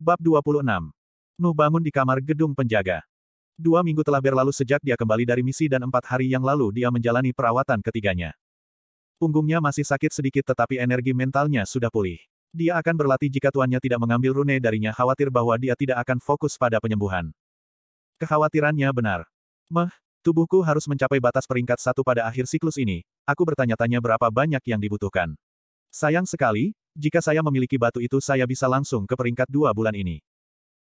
Bab 26. Nuh bangun di kamar gedung penjaga. Dua minggu telah berlalu sejak dia kembali dari misi dan empat hari yang lalu dia menjalani perawatan ketiganya. Punggungnya masih sakit sedikit tetapi energi mentalnya sudah pulih. Dia akan berlatih jika tuannya tidak mengambil rune darinya khawatir bahwa dia tidak akan fokus pada penyembuhan. Kekhawatirannya benar. Meh, tubuhku harus mencapai batas peringkat satu pada akhir siklus ini, aku bertanya-tanya berapa banyak yang dibutuhkan. Sayang sekali, jika saya memiliki batu itu saya bisa langsung ke peringkat dua bulan ini.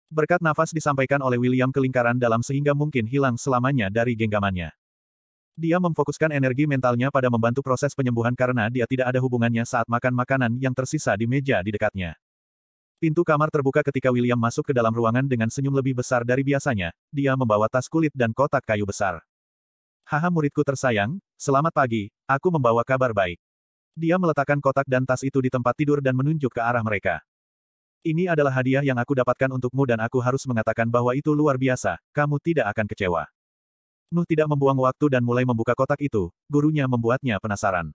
Berkat nafas disampaikan oleh William ke lingkaran dalam sehingga mungkin hilang selamanya dari genggamannya. Dia memfokuskan energi mentalnya pada membantu proses penyembuhan karena dia tidak ada hubungannya saat makan makanan yang tersisa di meja di dekatnya. Pintu kamar terbuka ketika William masuk ke dalam ruangan dengan senyum lebih besar dari biasanya, dia membawa tas kulit dan kotak kayu besar. Haha muridku tersayang, selamat pagi, aku membawa kabar baik. Dia meletakkan kotak dan tas itu di tempat tidur dan menunjuk ke arah mereka. Ini adalah hadiah yang aku dapatkan untukmu dan aku harus mengatakan bahwa itu luar biasa, kamu tidak akan kecewa. Nuh tidak membuang waktu dan mulai membuka kotak itu, gurunya membuatnya penasaran.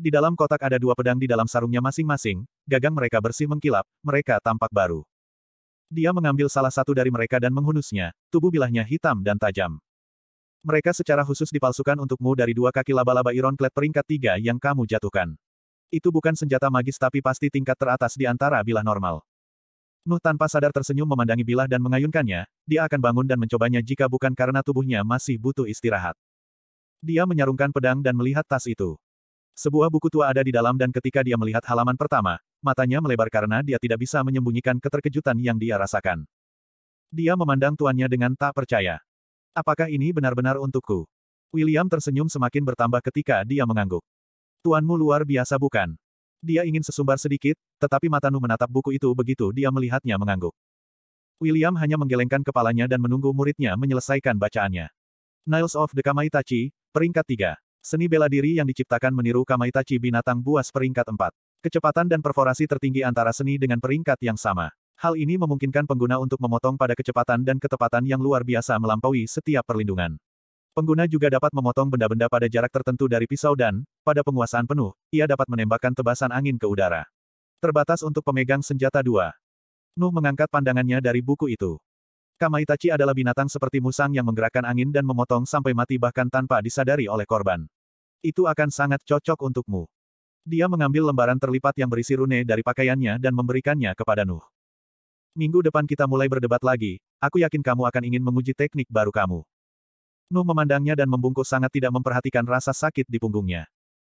Di dalam kotak ada dua pedang di dalam sarungnya masing-masing, gagang mereka bersih mengkilap, mereka tampak baru. Dia mengambil salah satu dari mereka dan menghunusnya, tubuh bilahnya hitam dan tajam. Mereka secara khusus dipalsukan untukmu dari dua kaki laba-laba Iron peringkat tiga yang kamu jatuhkan. Itu bukan senjata magis tapi pasti tingkat teratas di antara bilah normal. Nuh tanpa sadar tersenyum memandangi bilah dan mengayunkannya, dia akan bangun dan mencobanya jika bukan karena tubuhnya masih butuh istirahat. Dia menyarungkan pedang dan melihat tas itu. Sebuah buku tua ada di dalam dan ketika dia melihat halaman pertama, matanya melebar karena dia tidak bisa menyembunyikan keterkejutan yang dia rasakan. Dia memandang tuannya dengan tak percaya. Apakah ini benar-benar untukku? William tersenyum semakin bertambah ketika dia mengangguk. Tuanmu luar biasa bukan? Dia ingin sesumbar sedikit, tetapi Matanu menatap buku itu begitu dia melihatnya mengangguk. William hanya menggelengkan kepalanya dan menunggu muridnya menyelesaikan bacaannya. Niles of the Kamaitachi, peringkat 3. Seni bela diri yang diciptakan meniru Kamaitachi binatang buas peringkat 4. Kecepatan dan perforasi tertinggi antara seni dengan peringkat yang sama. Hal ini memungkinkan pengguna untuk memotong pada kecepatan dan ketepatan yang luar biasa melampaui setiap perlindungan. Pengguna juga dapat memotong benda-benda pada jarak tertentu dari pisau dan, pada penguasaan penuh, ia dapat menembakkan tebasan angin ke udara. Terbatas untuk pemegang senjata dua. Nuh mengangkat pandangannya dari buku itu. Kamaitachi adalah binatang seperti musang yang menggerakkan angin dan memotong sampai mati bahkan tanpa disadari oleh korban. Itu akan sangat cocok untukmu. Dia mengambil lembaran terlipat yang berisi rune dari pakaiannya dan memberikannya kepada Nuh. Minggu depan kita mulai berdebat lagi, aku yakin kamu akan ingin menguji teknik baru kamu. Nuh memandangnya dan membungkuk sangat tidak memperhatikan rasa sakit di punggungnya.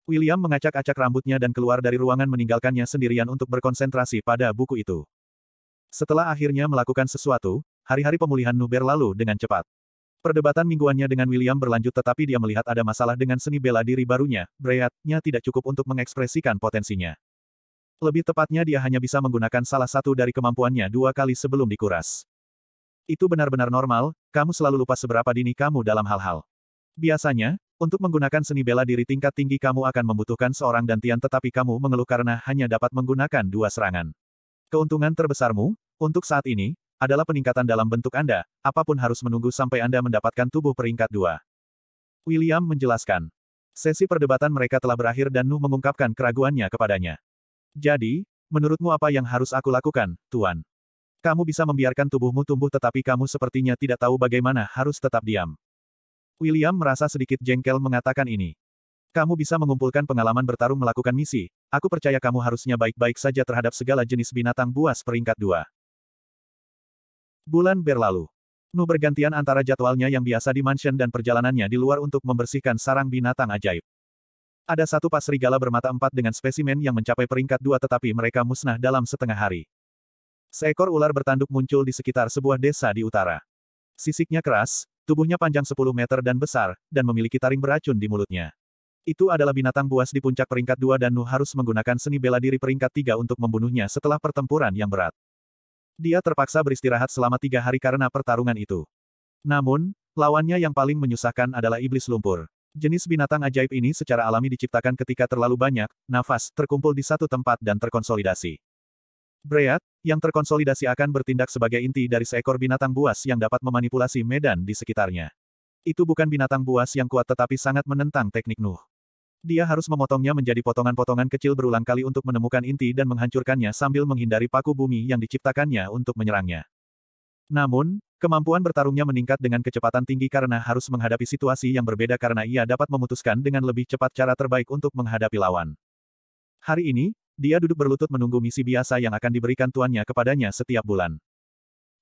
William mengacak-acak rambutnya dan keluar dari ruangan meninggalkannya sendirian untuk berkonsentrasi pada buku itu. Setelah akhirnya melakukan sesuatu, hari-hari pemulihan Nuh berlalu dengan cepat. Perdebatan mingguannya dengan William berlanjut tetapi dia melihat ada masalah dengan seni bela diri barunya, Breatnya tidak cukup untuk mengekspresikan potensinya. Lebih tepatnya dia hanya bisa menggunakan salah satu dari kemampuannya dua kali sebelum dikuras. Itu benar-benar normal, kamu selalu lupa seberapa dini kamu dalam hal-hal. Biasanya, untuk menggunakan seni bela diri tingkat tinggi kamu akan membutuhkan seorang dantian, tetapi kamu mengeluh karena hanya dapat menggunakan dua serangan. Keuntungan terbesarmu, untuk saat ini, adalah peningkatan dalam bentuk Anda, apapun harus menunggu sampai Anda mendapatkan tubuh peringkat dua. William menjelaskan. Sesi perdebatan mereka telah berakhir dan Nuh mengungkapkan keraguannya kepadanya. Jadi, menurutmu apa yang harus aku lakukan, Tuan? Kamu bisa membiarkan tubuhmu tumbuh tetapi kamu sepertinya tidak tahu bagaimana harus tetap diam. William merasa sedikit jengkel mengatakan ini. Kamu bisa mengumpulkan pengalaman bertarung melakukan misi, aku percaya kamu harusnya baik-baik saja terhadap segala jenis binatang buas peringkat dua. Bulan berlalu. Nu bergantian antara jadwalnya yang biasa di mansion dan perjalanannya di luar untuk membersihkan sarang binatang ajaib. Ada satu pas serigala bermata empat dengan spesimen yang mencapai peringkat dua tetapi mereka musnah dalam setengah hari. Seekor ular bertanduk muncul di sekitar sebuah desa di utara. Sisiknya keras, tubuhnya panjang 10 meter dan besar, dan memiliki taring beracun di mulutnya. Itu adalah binatang buas di puncak peringkat dua dan Nu harus menggunakan seni bela diri peringkat tiga untuk membunuhnya setelah pertempuran yang berat. Dia terpaksa beristirahat selama tiga hari karena pertarungan itu. Namun, lawannya yang paling menyusahkan adalah iblis lumpur. Jenis binatang ajaib ini secara alami diciptakan ketika terlalu banyak, nafas, terkumpul di satu tempat dan terkonsolidasi. Breat, yang terkonsolidasi akan bertindak sebagai inti dari seekor binatang buas yang dapat memanipulasi medan di sekitarnya. Itu bukan binatang buas yang kuat tetapi sangat menentang teknik Nuh. Dia harus memotongnya menjadi potongan-potongan kecil berulang kali untuk menemukan inti dan menghancurkannya sambil menghindari paku bumi yang diciptakannya untuk menyerangnya. Namun, Kemampuan bertarungnya meningkat dengan kecepatan tinggi karena harus menghadapi situasi yang berbeda karena ia dapat memutuskan dengan lebih cepat cara terbaik untuk menghadapi lawan. Hari ini, dia duduk berlutut menunggu misi biasa yang akan diberikan tuannya kepadanya setiap bulan.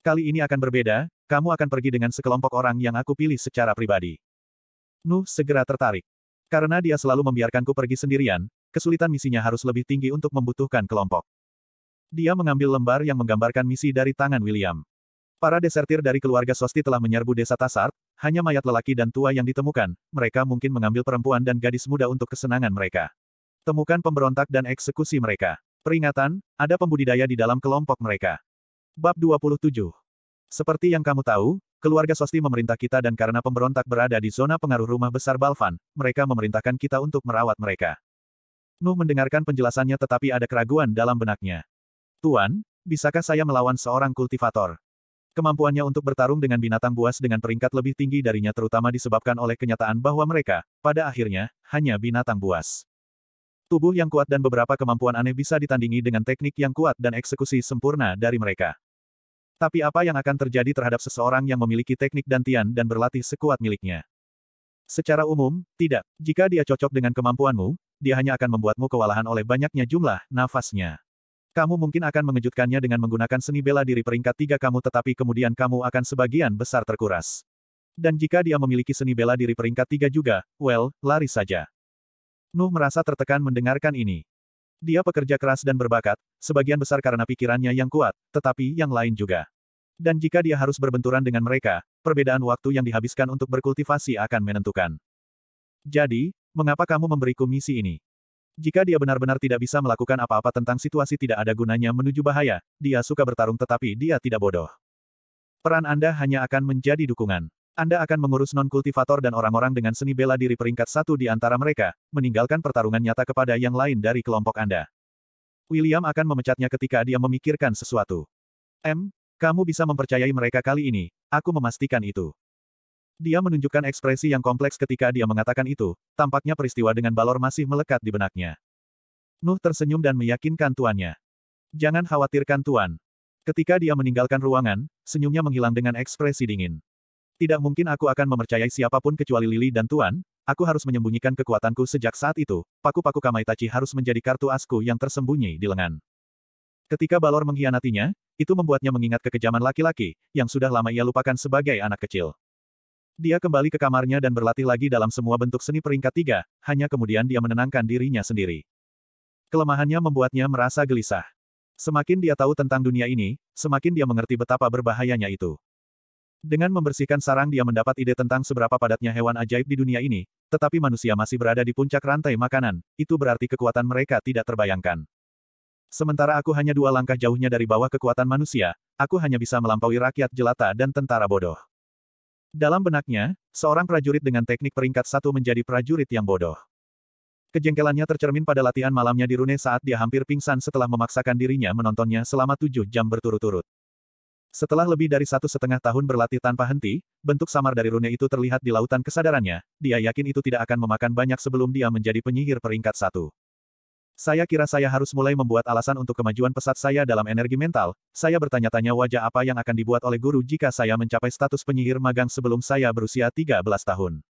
Kali ini akan berbeda, kamu akan pergi dengan sekelompok orang yang aku pilih secara pribadi. Nuh segera tertarik. Karena dia selalu membiarkanku pergi sendirian, kesulitan misinya harus lebih tinggi untuk membutuhkan kelompok. Dia mengambil lembar yang menggambarkan misi dari tangan William. Para desertir dari keluarga Sosti telah menyerbu desa Tasar. hanya mayat lelaki dan tua yang ditemukan, mereka mungkin mengambil perempuan dan gadis muda untuk kesenangan mereka. Temukan pemberontak dan eksekusi mereka. Peringatan, ada pembudidaya di dalam kelompok mereka. Bab 27 Seperti yang kamu tahu, keluarga Sosti memerintah kita dan karena pemberontak berada di zona pengaruh rumah besar Balvan, mereka memerintahkan kita untuk merawat mereka. Nuh mendengarkan penjelasannya tetapi ada keraguan dalam benaknya. Tuan, bisakah saya melawan seorang kultivator? Kemampuannya untuk bertarung dengan binatang buas dengan peringkat lebih tinggi darinya terutama disebabkan oleh kenyataan bahwa mereka, pada akhirnya, hanya binatang buas. Tubuh yang kuat dan beberapa kemampuan aneh bisa ditandingi dengan teknik yang kuat dan eksekusi sempurna dari mereka. Tapi apa yang akan terjadi terhadap seseorang yang memiliki teknik dantian dan berlatih sekuat miliknya? Secara umum, tidak. Jika dia cocok dengan kemampuanmu, dia hanya akan membuatmu kewalahan oleh banyaknya jumlah nafasnya. Kamu mungkin akan mengejutkannya dengan menggunakan seni bela diri peringkat tiga kamu tetapi kemudian kamu akan sebagian besar terkuras. Dan jika dia memiliki seni bela diri peringkat tiga juga, well, lari saja. Nuh merasa tertekan mendengarkan ini. Dia pekerja keras dan berbakat, sebagian besar karena pikirannya yang kuat, tetapi yang lain juga. Dan jika dia harus berbenturan dengan mereka, perbedaan waktu yang dihabiskan untuk berkultivasi akan menentukan. Jadi, mengapa kamu memberiku misi ini? Jika dia benar-benar tidak bisa melakukan apa-apa tentang situasi tidak ada gunanya menuju bahaya, dia suka bertarung tetapi dia tidak bodoh. Peran Anda hanya akan menjadi dukungan. Anda akan mengurus non-kultivator dan orang-orang dengan seni bela diri peringkat satu di antara mereka, meninggalkan pertarungan nyata kepada yang lain dari kelompok Anda. William akan memecatnya ketika dia memikirkan sesuatu. M, kamu bisa mempercayai mereka kali ini, aku memastikan itu. Dia menunjukkan ekspresi yang kompleks ketika dia mengatakan itu, tampaknya peristiwa dengan Balor masih melekat di benaknya. Nuh tersenyum dan meyakinkan tuannya. Jangan khawatirkan tuan. Ketika dia meninggalkan ruangan, senyumnya menghilang dengan ekspresi dingin. Tidak mungkin aku akan mempercayai siapapun kecuali Lili dan tuan, aku harus menyembunyikan kekuatanku sejak saat itu, paku-paku Kamaitachi harus menjadi kartu asku yang tersembunyi di lengan. Ketika Balor mengkhianatinya, itu membuatnya mengingat kekejaman laki-laki, yang sudah lama ia lupakan sebagai anak kecil. Dia kembali ke kamarnya dan berlatih lagi dalam semua bentuk seni peringkat tiga, hanya kemudian dia menenangkan dirinya sendiri. Kelemahannya membuatnya merasa gelisah. Semakin dia tahu tentang dunia ini, semakin dia mengerti betapa berbahayanya itu. Dengan membersihkan sarang dia mendapat ide tentang seberapa padatnya hewan ajaib di dunia ini, tetapi manusia masih berada di puncak rantai makanan, itu berarti kekuatan mereka tidak terbayangkan. Sementara aku hanya dua langkah jauhnya dari bawah kekuatan manusia, aku hanya bisa melampaui rakyat jelata dan tentara bodoh. Dalam benaknya, seorang prajurit dengan teknik peringkat satu menjadi prajurit yang bodoh. Kejengkelannya tercermin pada latihan malamnya di Rune saat dia hampir pingsan setelah memaksakan dirinya menontonnya selama tujuh jam berturut-turut. Setelah lebih dari satu setengah tahun berlatih tanpa henti, bentuk samar dari rune itu terlihat di lautan kesadarannya, dia yakin itu tidak akan memakan banyak sebelum dia menjadi penyihir peringkat satu. Saya kira saya harus mulai membuat alasan untuk kemajuan pesat saya dalam energi mental. Saya bertanya-tanya wajah apa yang akan dibuat oleh guru jika saya mencapai status penyihir magang sebelum saya berusia 13 tahun.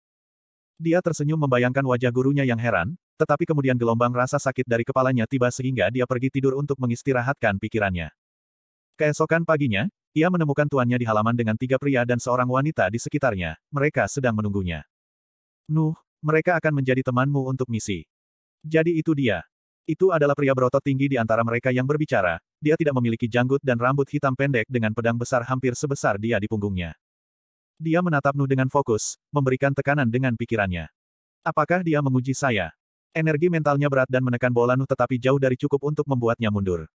Dia tersenyum membayangkan wajah gurunya yang heran, tetapi kemudian gelombang rasa sakit dari kepalanya tiba sehingga dia pergi tidur untuk mengistirahatkan pikirannya. Keesokan paginya, ia menemukan tuannya di halaman dengan tiga pria dan seorang wanita di sekitarnya. Mereka sedang menunggunya. Nuh, mereka akan menjadi temanmu untuk misi. Jadi itu dia. Itu adalah pria berotot tinggi di antara mereka yang berbicara, dia tidak memiliki janggut dan rambut hitam pendek dengan pedang besar hampir sebesar dia di punggungnya. Dia menatap Nu dengan fokus, memberikan tekanan dengan pikirannya. Apakah dia menguji saya? Energi mentalnya berat dan menekan bola Nu tetapi jauh dari cukup untuk membuatnya mundur.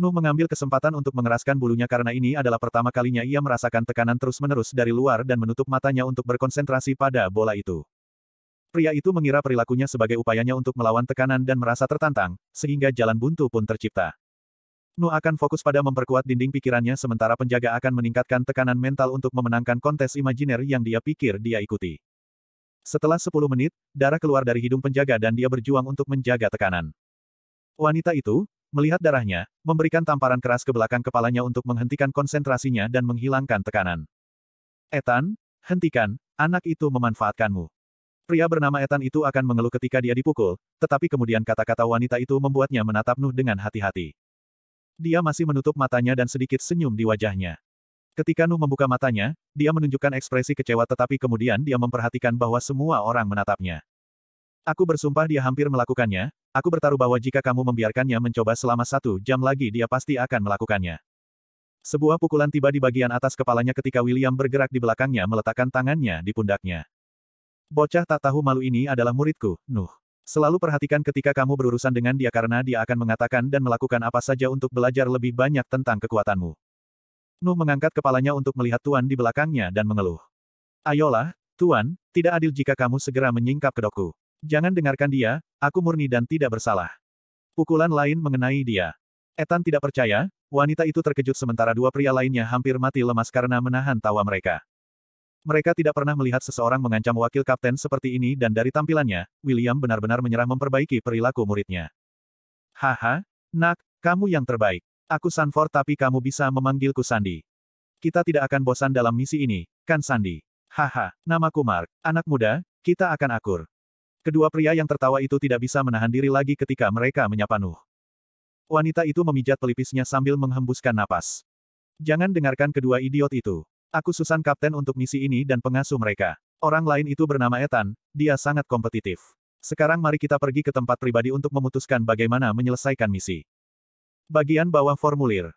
Nu mengambil kesempatan untuk mengeraskan bulunya karena ini adalah pertama kalinya ia merasakan tekanan terus-menerus dari luar dan menutup matanya untuk berkonsentrasi pada bola itu. Pria itu mengira perilakunya sebagai upayanya untuk melawan tekanan dan merasa tertantang, sehingga jalan buntu pun tercipta. Nu akan fokus pada memperkuat dinding pikirannya sementara penjaga akan meningkatkan tekanan mental untuk memenangkan kontes imajiner yang dia pikir dia ikuti. Setelah 10 menit, darah keluar dari hidung penjaga dan dia berjuang untuk menjaga tekanan. Wanita itu, melihat darahnya, memberikan tamparan keras ke belakang kepalanya untuk menghentikan konsentrasinya dan menghilangkan tekanan. Etan, hentikan, anak itu memanfaatkanmu. Pria bernama Ethan itu akan mengeluh ketika dia dipukul, tetapi kemudian kata-kata wanita itu membuatnya menatap Nuh dengan hati-hati. Dia masih menutup matanya dan sedikit senyum di wajahnya. Ketika Nuh membuka matanya, dia menunjukkan ekspresi kecewa tetapi kemudian dia memperhatikan bahwa semua orang menatapnya. Aku bersumpah dia hampir melakukannya, aku bertaruh bahwa jika kamu membiarkannya mencoba selama satu jam lagi dia pasti akan melakukannya. Sebuah pukulan tiba di bagian atas kepalanya ketika William bergerak di belakangnya meletakkan tangannya di pundaknya. Bocah tak tahu malu ini adalah muridku, Nuh. Selalu perhatikan ketika kamu berurusan dengan dia karena dia akan mengatakan dan melakukan apa saja untuk belajar lebih banyak tentang kekuatanmu. Nuh mengangkat kepalanya untuk melihat Tuan di belakangnya dan mengeluh. Ayolah, Tuan, tidak adil jika kamu segera menyingkap kedokku. Jangan dengarkan dia, aku murni dan tidak bersalah. Pukulan lain mengenai dia. Etan tidak percaya, wanita itu terkejut sementara dua pria lainnya hampir mati lemas karena menahan tawa mereka. Mereka tidak pernah melihat seseorang mengancam wakil kapten seperti ini dan dari tampilannya, William benar-benar menyerah memperbaiki perilaku muridnya. Haha, nak, kamu yang terbaik. Aku Sanford tapi kamu bisa memanggilku Sandi. Kita tidak akan bosan dalam misi ini, kan Sandi? Haha, namaku Mark, anak muda, kita akan akur. Kedua pria yang tertawa itu tidak bisa menahan diri lagi ketika mereka menyapa Nuh. Wanita itu memijat pelipisnya sambil menghembuskan napas. Jangan dengarkan kedua idiot itu. Aku Susan kapten untuk misi ini dan pengasuh mereka. Orang lain itu bernama Ethan, dia sangat kompetitif. Sekarang mari kita pergi ke tempat pribadi untuk memutuskan bagaimana menyelesaikan misi. Bagian bawah formulir.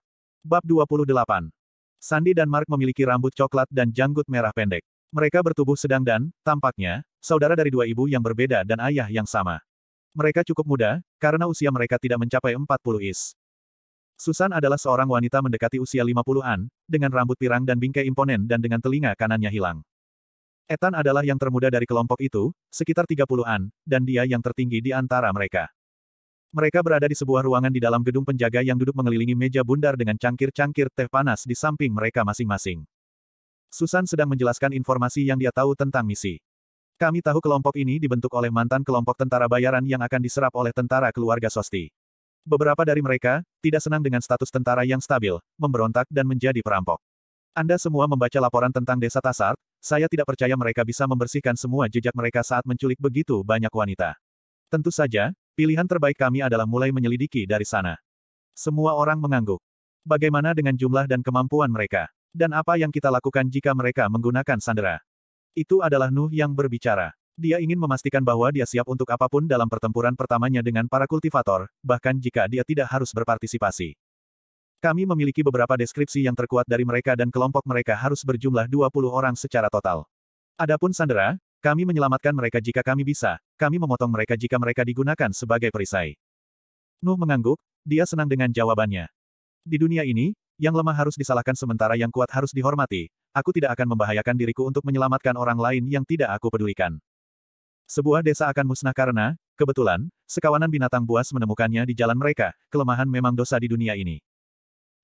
Bab 28. Sandi dan Mark memiliki rambut coklat dan janggut merah pendek. Mereka bertubuh sedang dan, tampaknya, saudara dari dua ibu yang berbeda dan ayah yang sama. Mereka cukup muda, karena usia mereka tidak mencapai 40 is. Susan adalah seorang wanita mendekati usia 50-an, dengan rambut pirang dan bingkai imponen dan dengan telinga kanannya hilang. Ethan adalah yang termuda dari kelompok itu, sekitar 30-an, dan dia yang tertinggi di antara mereka. Mereka berada di sebuah ruangan di dalam gedung penjaga yang duduk mengelilingi meja bundar dengan cangkir-cangkir teh panas di samping mereka masing-masing. Susan sedang menjelaskan informasi yang dia tahu tentang misi. Kami tahu kelompok ini dibentuk oleh mantan kelompok tentara bayaran yang akan diserap oleh tentara keluarga Sosti. Beberapa dari mereka, tidak senang dengan status tentara yang stabil, memberontak dan menjadi perampok. Anda semua membaca laporan tentang desa Tasar, saya tidak percaya mereka bisa membersihkan semua jejak mereka saat menculik begitu banyak wanita. Tentu saja, pilihan terbaik kami adalah mulai menyelidiki dari sana. Semua orang mengangguk. Bagaimana dengan jumlah dan kemampuan mereka? Dan apa yang kita lakukan jika mereka menggunakan sandera? Itu adalah Nuh yang berbicara. Dia ingin memastikan bahwa dia siap untuk apapun dalam pertempuran pertamanya dengan para kultivator, bahkan jika dia tidak harus berpartisipasi. Kami memiliki beberapa deskripsi yang terkuat dari mereka dan kelompok mereka harus berjumlah 20 orang secara total. Adapun Sandera, kami menyelamatkan mereka jika kami bisa, kami memotong mereka jika mereka digunakan sebagai perisai. Nuh mengangguk, dia senang dengan jawabannya. Di dunia ini, yang lemah harus disalahkan sementara yang kuat harus dihormati, aku tidak akan membahayakan diriku untuk menyelamatkan orang lain yang tidak aku pedulikan. Sebuah desa akan musnah karena, kebetulan, sekawanan binatang buas menemukannya di jalan mereka, kelemahan memang dosa di dunia ini.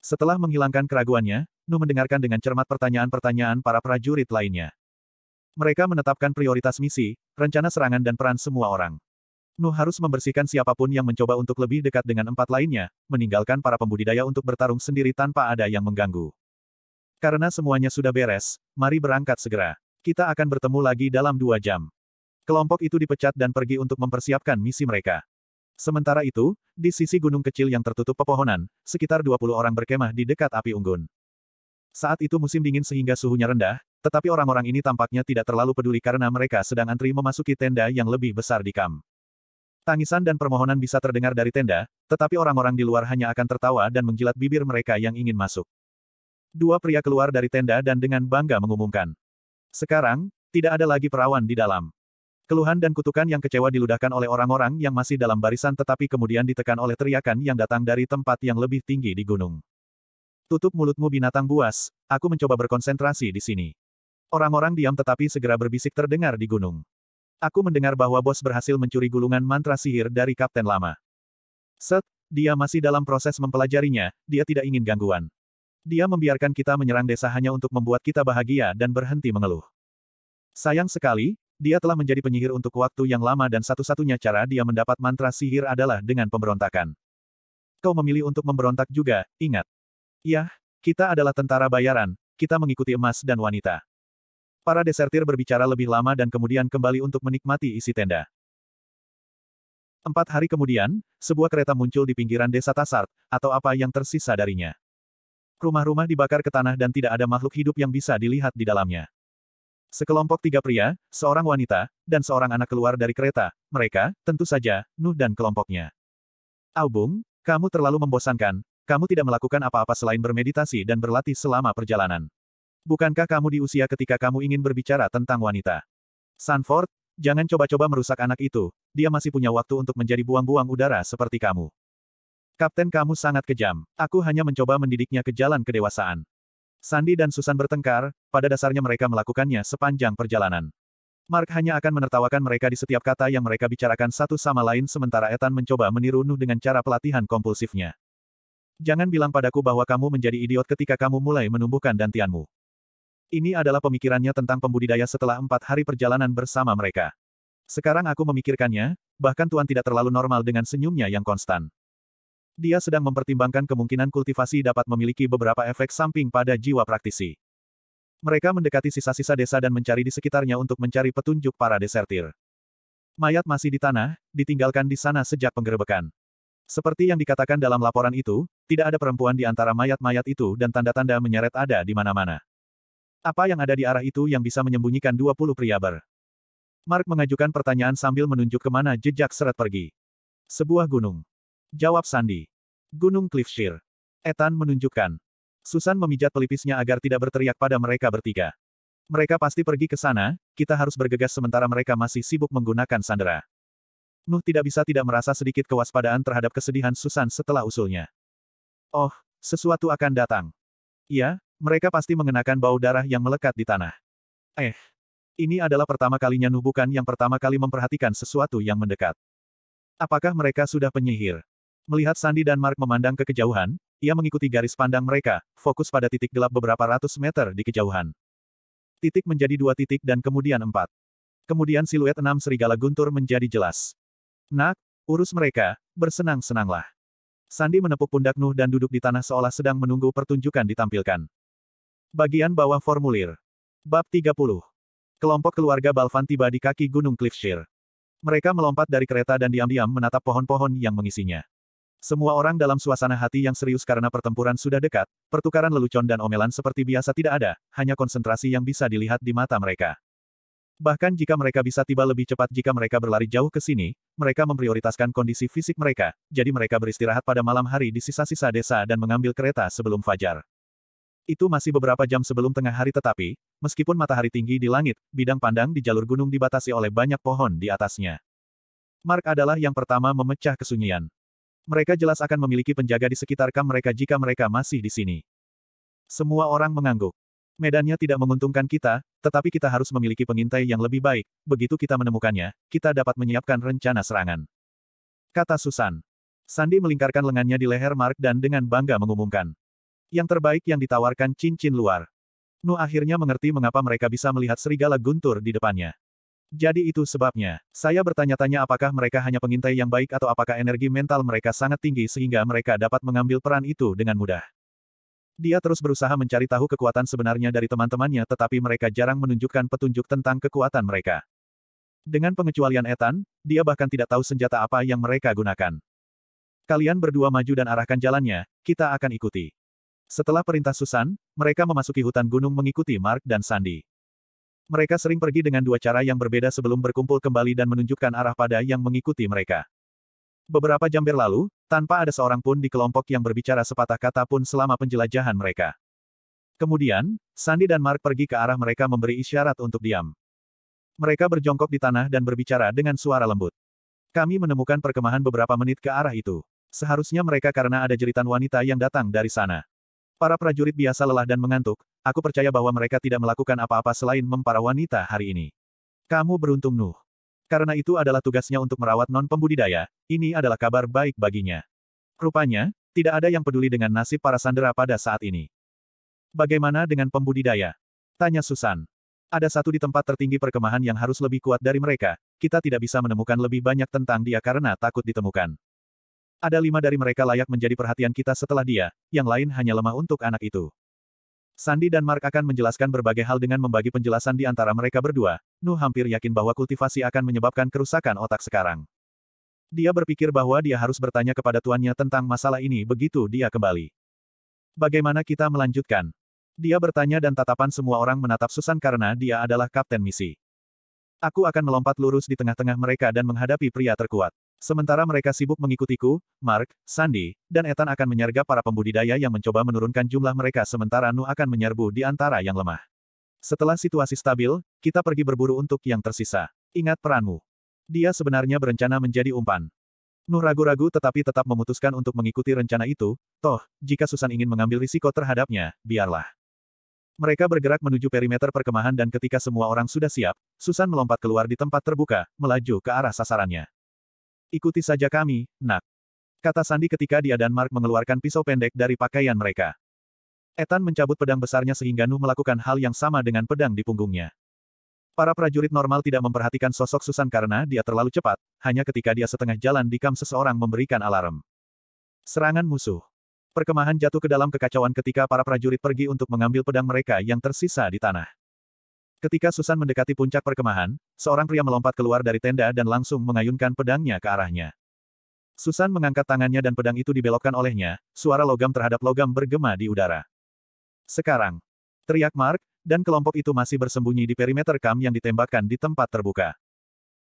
Setelah menghilangkan keraguannya, Nuh mendengarkan dengan cermat pertanyaan-pertanyaan para prajurit lainnya. Mereka menetapkan prioritas misi, rencana serangan dan peran semua orang. Nuh harus membersihkan siapapun yang mencoba untuk lebih dekat dengan empat lainnya, meninggalkan para pembudidaya untuk bertarung sendiri tanpa ada yang mengganggu. Karena semuanya sudah beres, mari berangkat segera. Kita akan bertemu lagi dalam dua jam. Kelompok itu dipecat dan pergi untuk mempersiapkan misi mereka. Sementara itu, di sisi gunung kecil yang tertutup pepohonan, sekitar 20 orang berkemah di dekat api unggun. Saat itu musim dingin sehingga suhunya rendah, tetapi orang-orang ini tampaknya tidak terlalu peduli karena mereka sedang antri memasuki tenda yang lebih besar di kam. Tangisan dan permohonan bisa terdengar dari tenda, tetapi orang-orang di luar hanya akan tertawa dan menjilat bibir mereka yang ingin masuk. Dua pria keluar dari tenda dan dengan bangga mengumumkan. Sekarang, tidak ada lagi perawan di dalam. Keluhan dan kutukan yang kecewa diludahkan oleh orang-orang yang masih dalam barisan tetapi kemudian ditekan oleh teriakan yang datang dari tempat yang lebih tinggi di gunung. Tutup mulutmu binatang buas, aku mencoba berkonsentrasi di sini. Orang-orang diam tetapi segera berbisik terdengar di gunung. Aku mendengar bahwa bos berhasil mencuri gulungan mantra sihir dari Kapten Lama. Set, dia masih dalam proses mempelajarinya, dia tidak ingin gangguan. Dia membiarkan kita menyerang desa hanya untuk membuat kita bahagia dan berhenti mengeluh. Sayang sekali, dia telah menjadi penyihir untuk waktu yang lama dan satu-satunya cara dia mendapat mantra sihir adalah dengan pemberontakan. Kau memilih untuk memberontak juga, ingat. Yah, kita adalah tentara bayaran, kita mengikuti emas dan wanita. Para desertir berbicara lebih lama dan kemudian kembali untuk menikmati isi tenda. Empat hari kemudian, sebuah kereta muncul di pinggiran desa Tasart, atau apa yang tersisa darinya. Rumah-rumah dibakar ke tanah dan tidak ada makhluk hidup yang bisa dilihat di dalamnya. Sekelompok tiga pria, seorang wanita, dan seorang anak keluar dari kereta. Mereka, tentu saja, Nuh dan kelompoknya. Aubung, kamu terlalu membosankan. Kamu tidak melakukan apa-apa selain bermeditasi dan berlatih selama perjalanan. Bukankah kamu di usia ketika kamu ingin berbicara tentang wanita? Sanford, jangan coba-coba merusak anak itu. Dia masih punya waktu untuk menjadi buang-buang udara seperti kamu. Kapten kamu sangat kejam. Aku hanya mencoba mendidiknya ke jalan kedewasaan. Sandi dan Susan bertengkar, pada dasarnya mereka melakukannya sepanjang perjalanan. Mark hanya akan menertawakan mereka di setiap kata yang mereka bicarakan satu sama lain sementara Ethan mencoba meniru Nuh dengan cara pelatihan kompulsifnya. Jangan bilang padaku bahwa kamu menjadi idiot ketika kamu mulai menumbuhkan dantianmu. Ini adalah pemikirannya tentang pembudidaya setelah empat hari perjalanan bersama mereka. Sekarang aku memikirkannya, bahkan Tuan tidak terlalu normal dengan senyumnya yang konstan. Dia sedang mempertimbangkan kemungkinan kultivasi dapat memiliki beberapa efek samping pada jiwa praktisi. Mereka mendekati sisa-sisa desa dan mencari di sekitarnya untuk mencari petunjuk para desertir. Mayat masih di tanah, ditinggalkan di sana sejak penggerebekan. Seperti yang dikatakan dalam laporan itu, tidak ada perempuan di antara mayat-mayat itu dan tanda-tanda menyeret ada di mana-mana. Apa yang ada di arah itu yang bisa menyembunyikan 20 pria ber? Mark mengajukan pertanyaan sambil menunjuk kemana jejak seret pergi. Sebuah gunung. Jawab Sandi. Gunung Cliffshire. Ethan menunjukkan. Susan memijat pelipisnya agar tidak berteriak pada mereka bertiga. Mereka pasti pergi ke sana, kita harus bergegas sementara mereka masih sibuk menggunakan sandera. Nuh tidak bisa tidak merasa sedikit kewaspadaan terhadap kesedihan Susan setelah usulnya. Oh, sesuatu akan datang. Ya, mereka pasti mengenakan bau darah yang melekat di tanah. Eh, ini adalah pertama kalinya Nuh bukan yang pertama kali memperhatikan sesuatu yang mendekat. Apakah mereka sudah penyihir? Melihat Sandi dan Mark memandang ke kejauhan, ia mengikuti garis pandang mereka, fokus pada titik gelap beberapa ratus meter di kejauhan. Titik menjadi dua titik dan kemudian empat. Kemudian siluet enam serigala guntur menjadi jelas. Nak, urus mereka, bersenang-senanglah. Sandi menepuk pundak Nuh dan duduk di tanah seolah sedang menunggu pertunjukan ditampilkan. Bagian bawah formulir. Bab 30. Kelompok keluarga Balvan tiba di kaki Gunung Cliffshire. Mereka melompat dari kereta dan diam-diam menatap pohon-pohon yang mengisinya. Semua orang dalam suasana hati yang serius karena pertempuran sudah dekat, pertukaran lelucon dan omelan seperti biasa tidak ada, hanya konsentrasi yang bisa dilihat di mata mereka. Bahkan jika mereka bisa tiba lebih cepat jika mereka berlari jauh ke sini, mereka memprioritaskan kondisi fisik mereka, jadi mereka beristirahat pada malam hari di sisa-sisa desa dan mengambil kereta sebelum fajar. Itu masih beberapa jam sebelum tengah hari tetapi, meskipun matahari tinggi di langit, bidang pandang di jalur gunung dibatasi oleh banyak pohon di atasnya. Mark adalah yang pertama memecah kesunyian. Mereka jelas akan memiliki penjaga di sekitar kamp mereka jika mereka masih di sini. Semua orang mengangguk. Medannya tidak menguntungkan kita, tetapi kita harus memiliki pengintai yang lebih baik. Begitu kita menemukannya, kita dapat menyiapkan rencana serangan. Kata Susan. Sandi melingkarkan lengannya di leher Mark dan dengan bangga mengumumkan. Yang terbaik yang ditawarkan cincin luar. Nu akhirnya mengerti mengapa mereka bisa melihat serigala guntur di depannya. Jadi itu sebabnya, saya bertanya-tanya apakah mereka hanya pengintai yang baik atau apakah energi mental mereka sangat tinggi sehingga mereka dapat mengambil peran itu dengan mudah. Dia terus berusaha mencari tahu kekuatan sebenarnya dari teman-temannya tetapi mereka jarang menunjukkan petunjuk tentang kekuatan mereka. Dengan pengecualian Ethan, dia bahkan tidak tahu senjata apa yang mereka gunakan. Kalian berdua maju dan arahkan jalannya, kita akan ikuti. Setelah perintah Susan, mereka memasuki hutan gunung mengikuti Mark dan Sandy. Mereka sering pergi dengan dua cara yang berbeda sebelum berkumpul kembali dan menunjukkan arah pada yang mengikuti mereka. Beberapa jam berlalu, tanpa ada seorang pun di kelompok yang berbicara sepatah kata pun selama penjelajahan mereka. Kemudian, Sandi dan Mark pergi ke arah mereka memberi isyarat untuk diam. Mereka berjongkok di tanah dan berbicara dengan suara lembut. Kami menemukan perkemahan beberapa menit ke arah itu. Seharusnya mereka karena ada jeritan wanita yang datang dari sana. Para prajurit biasa lelah dan mengantuk, Aku percaya bahwa mereka tidak melakukan apa-apa selain mempara wanita hari ini. Kamu beruntung Nuh. Karena itu adalah tugasnya untuk merawat non-pembudidaya, ini adalah kabar baik baginya. Rupanya, tidak ada yang peduli dengan nasib para sandera pada saat ini. Bagaimana dengan pembudidaya? Tanya Susan. Ada satu di tempat tertinggi perkemahan yang harus lebih kuat dari mereka, kita tidak bisa menemukan lebih banyak tentang dia karena takut ditemukan. Ada lima dari mereka layak menjadi perhatian kita setelah dia, yang lain hanya lemah untuk anak itu. Sandi dan Mark akan menjelaskan berbagai hal dengan membagi penjelasan di antara mereka berdua, Nu hampir yakin bahwa kultivasi akan menyebabkan kerusakan otak sekarang. Dia berpikir bahwa dia harus bertanya kepada tuannya tentang masalah ini begitu dia kembali. Bagaimana kita melanjutkan? Dia bertanya dan tatapan semua orang menatap Susan karena dia adalah kapten misi. Aku akan melompat lurus di tengah-tengah mereka dan menghadapi pria terkuat. Sementara mereka sibuk mengikutiku, Mark, Sandy, dan Ethan akan menyergap para pembudidaya yang mencoba menurunkan jumlah mereka sementara Nu akan menyerbu di antara yang lemah. Setelah situasi stabil, kita pergi berburu untuk yang tersisa. Ingat peranmu. Dia sebenarnya berencana menjadi umpan. Nu ragu-ragu tetapi tetap memutuskan untuk mengikuti rencana itu, toh, jika Susan ingin mengambil risiko terhadapnya, biarlah. Mereka bergerak menuju perimeter perkemahan dan ketika semua orang sudah siap, Susan melompat keluar di tempat terbuka, melaju ke arah sasarannya. Ikuti saja kami, nak. Kata Sandi ketika dia dan Mark mengeluarkan pisau pendek dari pakaian mereka. Ethan mencabut pedang besarnya sehingga Nu melakukan hal yang sama dengan pedang di punggungnya. Para prajurit normal tidak memperhatikan sosok Susan karena dia terlalu cepat, hanya ketika dia setengah jalan di kam, seseorang memberikan alarm. Serangan musuh. Perkemahan jatuh ke dalam kekacauan ketika para prajurit pergi untuk mengambil pedang mereka yang tersisa di tanah. Ketika Susan mendekati puncak perkemahan, seorang pria melompat keluar dari tenda dan langsung mengayunkan pedangnya ke arahnya. Susan mengangkat tangannya dan pedang itu dibelokkan olehnya, suara logam terhadap logam bergema di udara. Sekarang, teriak Mark, dan kelompok itu masih bersembunyi di perimeter kam yang ditembakkan di tempat terbuka.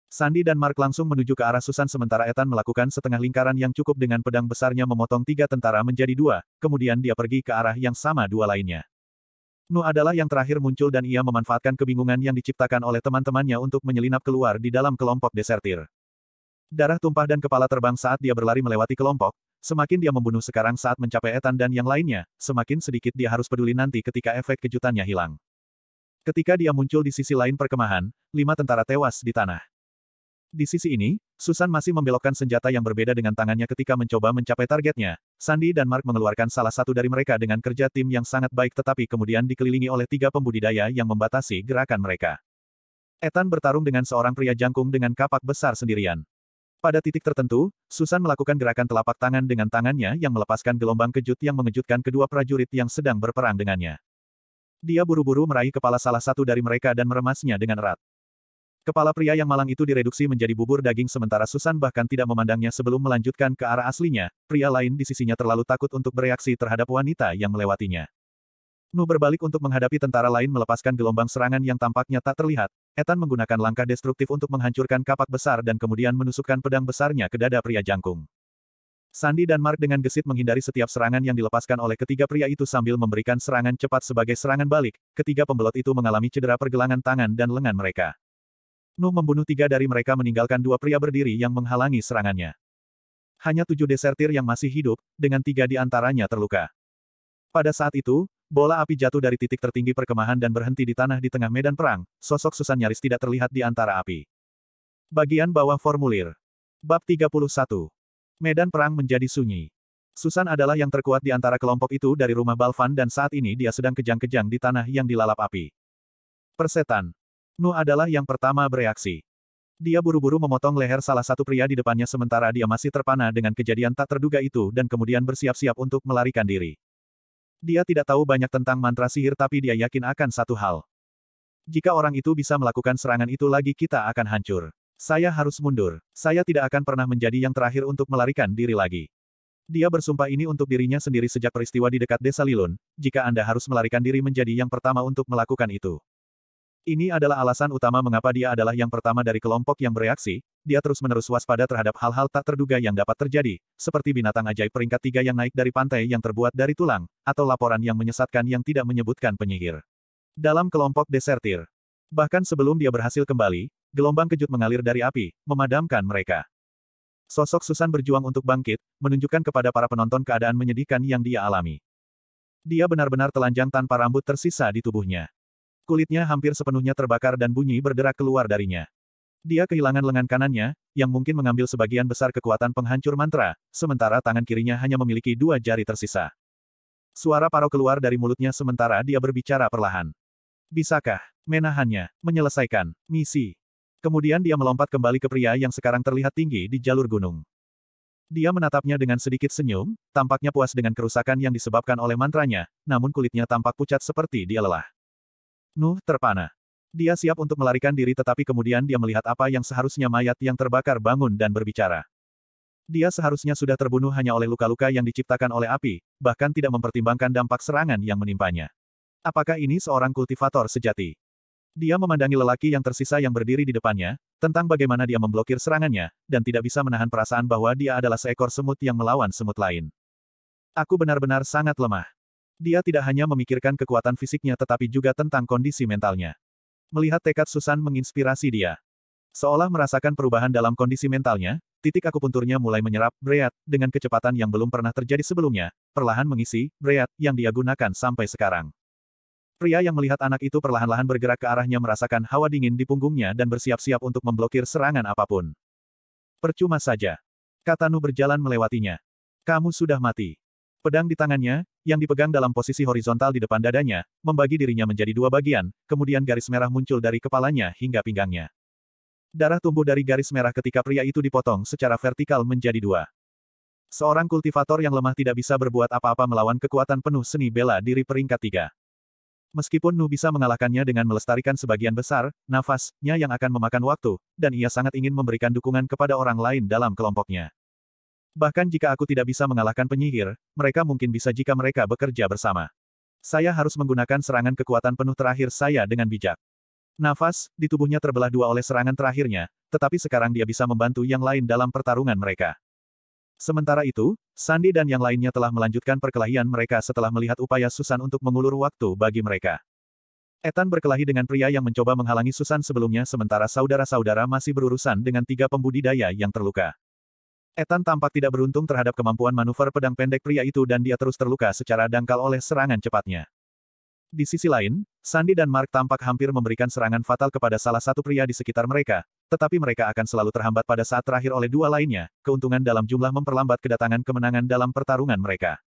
Sandi dan Mark langsung menuju ke arah Susan sementara Ethan melakukan setengah lingkaran yang cukup dengan pedang besarnya memotong tiga tentara menjadi dua, kemudian dia pergi ke arah yang sama dua lainnya. Nu adalah yang terakhir muncul dan ia memanfaatkan kebingungan yang diciptakan oleh teman-temannya untuk menyelinap keluar di dalam kelompok desertir. Darah tumpah dan kepala terbang saat dia berlari melewati kelompok, semakin dia membunuh sekarang saat mencapai Etan dan yang lainnya, semakin sedikit dia harus peduli nanti ketika efek kejutannya hilang. Ketika dia muncul di sisi lain perkemahan, lima tentara tewas di tanah. Di sisi ini, Susan masih membelokkan senjata yang berbeda dengan tangannya ketika mencoba mencapai targetnya. Sandi dan Mark mengeluarkan salah satu dari mereka dengan kerja tim yang sangat baik tetapi kemudian dikelilingi oleh tiga pembudidaya yang membatasi gerakan mereka. Ethan bertarung dengan seorang pria jangkung dengan kapak besar sendirian. Pada titik tertentu, Susan melakukan gerakan telapak tangan dengan tangannya yang melepaskan gelombang kejut yang mengejutkan kedua prajurit yang sedang berperang dengannya. Dia buru-buru meraih kepala salah satu dari mereka dan meremasnya dengan erat. Kepala pria yang malang itu direduksi menjadi bubur daging sementara Susan bahkan tidak memandangnya sebelum melanjutkan ke arah aslinya, pria lain di sisinya terlalu takut untuk bereaksi terhadap wanita yang melewatinya. Nu berbalik untuk menghadapi tentara lain melepaskan gelombang serangan yang tampaknya tak terlihat, Ethan menggunakan langkah destruktif untuk menghancurkan kapak besar dan kemudian menusukkan pedang besarnya ke dada pria jangkung. Sandi dan Mark dengan gesit menghindari setiap serangan yang dilepaskan oleh ketiga pria itu sambil memberikan serangan cepat sebagai serangan balik. Ketiga pembelot itu mengalami cedera pergelangan tangan dan lengan mereka. Nuh membunuh tiga dari mereka meninggalkan dua pria berdiri yang menghalangi serangannya. Hanya tujuh desertir yang masih hidup, dengan tiga di antaranya terluka. Pada saat itu, bola api jatuh dari titik tertinggi perkemahan dan berhenti di tanah di tengah medan perang, sosok Susan nyaris tidak terlihat di antara api. Bagian bawah formulir. Bab 31. Medan perang menjadi sunyi. Susan adalah yang terkuat di antara kelompok itu dari rumah Balvan dan saat ini dia sedang kejang-kejang di tanah yang dilalap api. Persetan. Nu adalah yang pertama bereaksi. Dia buru-buru memotong leher salah satu pria di depannya sementara dia masih terpana dengan kejadian tak terduga itu dan kemudian bersiap-siap untuk melarikan diri. Dia tidak tahu banyak tentang mantra sihir tapi dia yakin akan satu hal. Jika orang itu bisa melakukan serangan itu lagi kita akan hancur. Saya harus mundur. Saya tidak akan pernah menjadi yang terakhir untuk melarikan diri lagi. Dia bersumpah ini untuk dirinya sendiri sejak peristiwa di dekat desa Lilun, jika Anda harus melarikan diri menjadi yang pertama untuk melakukan itu. Ini adalah alasan utama mengapa dia adalah yang pertama dari kelompok yang bereaksi, dia terus-menerus waspada terhadap hal-hal tak terduga yang dapat terjadi, seperti binatang ajaib peringkat tiga yang naik dari pantai yang terbuat dari tulang, atau laporan yang menyesatkan yang tidak menyebutkan penyihir. Dalam kelompok desertir. Bahkan sebelum dia berhasil kembali, gelombang kejut mengalir dari api, memadamkan mereka. Sosok Susan berjuang untuk bangkit, menunjukkan kepada para penonton keadaan menyedihkan yang dia alami. Dia benar-benar telanjang tanpa rambut tersisa di tubuhnya. Kulitnya hampir sepenuhnya terbakar dan bunyi berderak keluar darinya. Dia kehilangan lengan kanannya, yang mungkin mengambil sebagian besar kekuatan penghancur mantra, sementara tangan kirinya hanya memiliki dua jari tersisa. Suara paro keluar dari mulutnya sementara dia berbicara perlahan. Bisakah menahannya, menyelesaikan misi? Kemudian dia melompat kembali ke pria yang sekarang terlihat tinggi di jalur gunung. Dia menatapnya dengan sedikit senyum, tampaknya puas dengan kerusakan yang disebabkan oleh mantranya, namun kulitnya tampak pucat seperti dia lelah. Nuh terpana. Dia siap untuk melarikan diri tetapi kemudian dia melihat apa yang seharusnya mayat yang terbakar bangun dan berbicara. Dia seharusnya sudah terbunuh hanya oleh luka-luka yang diciptakan oleh api, bahkan tidak mempertimbangkan dampak serangan yang menimpanya. Apakah ini seorang kultivator sejati? Dia memandangi lelaki yang tersisa yang berdiri di depannya, tentang bagaimana dia memblokir serangannya, dan tidak bisa menahan perasaan bahwa dia adalah seekor semut yang melawan semut lain. Aku benar-benar sangat lemah. Dia tidak hanya memikirkan kekuatan fisiknya tetapi juga tentang kondisi mentalnya. Melihat tekad Susan menginspirasi dia. Seolah merasakan perubahan dalam kondisi mentalnya, titik akupunturnya mulai menyerap breat dengan kecepatan yang belum pernah terjadi sebelumnya, perlahan mengisi breat yang dia gunakan sampai sekarang. Pria yang melihat anak itu perlahan-lahan bergerak ke arahnya merasakan hawa dingin di punggungnya dan bersiap-siap untuk memblokir serangan apapun. Percuma saja. kata Nu berjalan melewatinya. Kamu sudah mati. Pedang di tangannya, yang dipegang dalam posisi horizontal di depan dadanya, membagi dirinya menjadi dua bagian, kemudian garis merah muncul dari kepalanya hingga pinggangnya. Darah tumbuh dari garis merah ketika pria itu dipotong secara vertikal menjadi dua. Seorang kultivator yang lemah tidak bisa berbuat apa-apa melawan kekuatan penuh seni bela diri peringkat tiga. Meskipun Nu bisa mengalahkannya dengan melestarikan sebagian besar, nafasnya yang akan memakan waktu, dan ia sangat ingin memberikan dukungan kepada orang lain dalam kelompoknya. Bahkan jika aku tidak bisa mengalahkan penyihir, mereka mungkin bisa jika mereka bekerja bersama. Saya harus menggunakan serangan kekuatan penuh terakhir saya dengan bijak. Nafas, di tubuhnya terbelah dua oleh serangan terakhirnya, tetapi sekarang dia bisa membantu yang lain dalam pertarungan mereka. Sementara itu, Sandi dan yang lainnya telah melanjutkan perkelahian mereka setelah melihat upaya Susan untuk mengulur waktu bagi mereka. Ethan berkelahi dengan pria yang mencoba menghalangi Susan sebelumnya sementara saudara-saudara masih berurusan dengan tiga pembudidaya yang terluka. Ethan tampak tidak beruntung terhadap kemampuan manuver pedang pendek pria itu dan dia terus terluka secara dangkal oleh serangan cepatnya. Di sisi lain, Sandi dan Mark tampak hampir memberikan serangan fatal kepada salah satu pria di sekitar mereka, tetapi mereka akan selalu terhambat pada saat terakhir oleh dua lainnya, keuntungan dalam jumlah memperlambat kedatangan kemenangan dalam pertarungan mereka.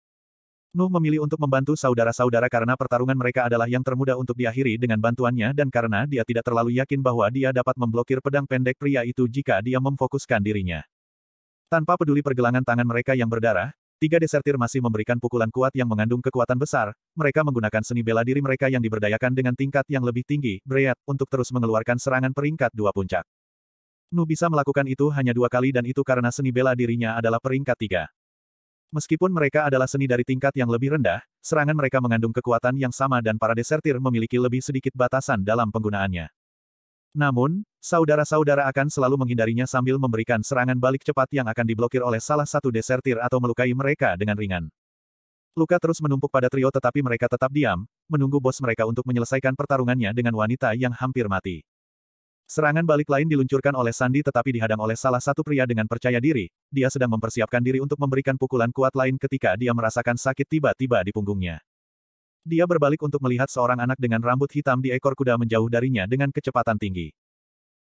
Nuh memilih untuk membantu saudara-saudara karena pertarungan mereka adalah yang termudah untuk diakhiri dengan bantuannya dan karena dia tidak terlalu yakin bahwa dia dapat memblokir pedang pendek pria itu jika dia memfokuskan dirinya. Tanpa peduli pergelangan tangan mereka yang berdarah, tiga desertir masih memberikan pukulan kuat yang mengandung kekuatan besar, mereka menggunakan seni bela diri mereka yang diberdayakan dengan tingkat yang lebih tinggi, Breat, untuk terus mengeluarkan serangan peringkat dua puncak. Nu bisa melakukan itu hanya dua kali dan itu karena seni bela dirinya adalah peringkat tiga. Meskipun mereka adalah seni dari tingkat yang lebih rendah, serangan mereka mengandung kekuatan yang sama dan para desertir memiliki lebih sedikit batasan dalam penggunaannya. Namun, saudara-saudara akan selalu menghindarinya sambil memberikan serangan balik cepat yang akan diblokir oleh salah satu desertir atau melukai mereka dengan ringan. Luka terus menumpuk pada trio tetapi mereka tetap diam, menunggu bos mereka untuk menyelesaikan pertarungannya dengan wanita yang hampir mati. Serangan balik lain diluncurkan oleh Sandi tetapi dihadang oleh salah satu pria dengan percaya diri, dia sedang mempersiapkan diri untuk memberikan pukulan kuat lain ketika dia merasakan sakit tiba-tiba di punggungnya. Dia berbalik untuk melihat seorang anak dengan rambut hitam di ekor kuda menjauh darinya dengan kecepatan tinggi.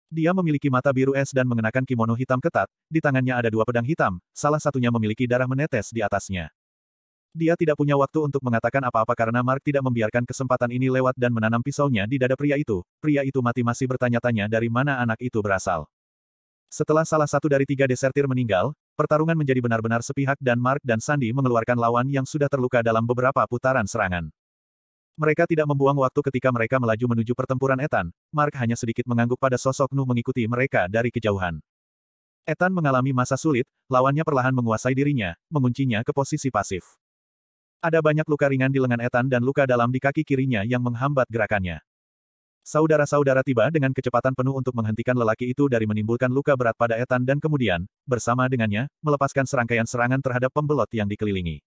Dia memiliki mata biru es dan mengenakan kimono hitam ketat, di tangannya ada dua pedang hitam, salah satunya memiliki darah menetes di atasnya. Dia tidak punya waktu untuk mengatakan apa-apa karena Mark tidak membiarkan kesempatan ini lewat dan menanam pisaunya di dada pria itu. Pria itu mati masih bertanya-tanya dari mana anak itu berasal. Setelah salah satu dari tiga desertir meninggal, pertarungan menjadi benar-benar sepihak dan Mark dan Sandy mengeluarkan lawan yang sudah terluka dalam beberapa putaran serangan. Mereka tidak membuang waktu ketika mereka melaju menuju pertempuran Ethan, Mark hanya sedikit mengangguk pada sosok Nuh mengikuti mereka dari kejauhan. Ethan mengalami masa sulit, lawannya perlahan menguasai dirinya, menguncinya ke posisi pasif. Ada banyak luka ringan di lengan Ethan dan luka dalam di kaki kirinya yang menghambat gerakannya. Saudara-saudara tiba dengan kecepatan penuh untuk menghentikan lelaki itu dari menimbulkan luka berat pada Ethan dan kemudian, bersama dengannya, melepaskan serangkaian serangan terhadap pembelot yang dikelilingi.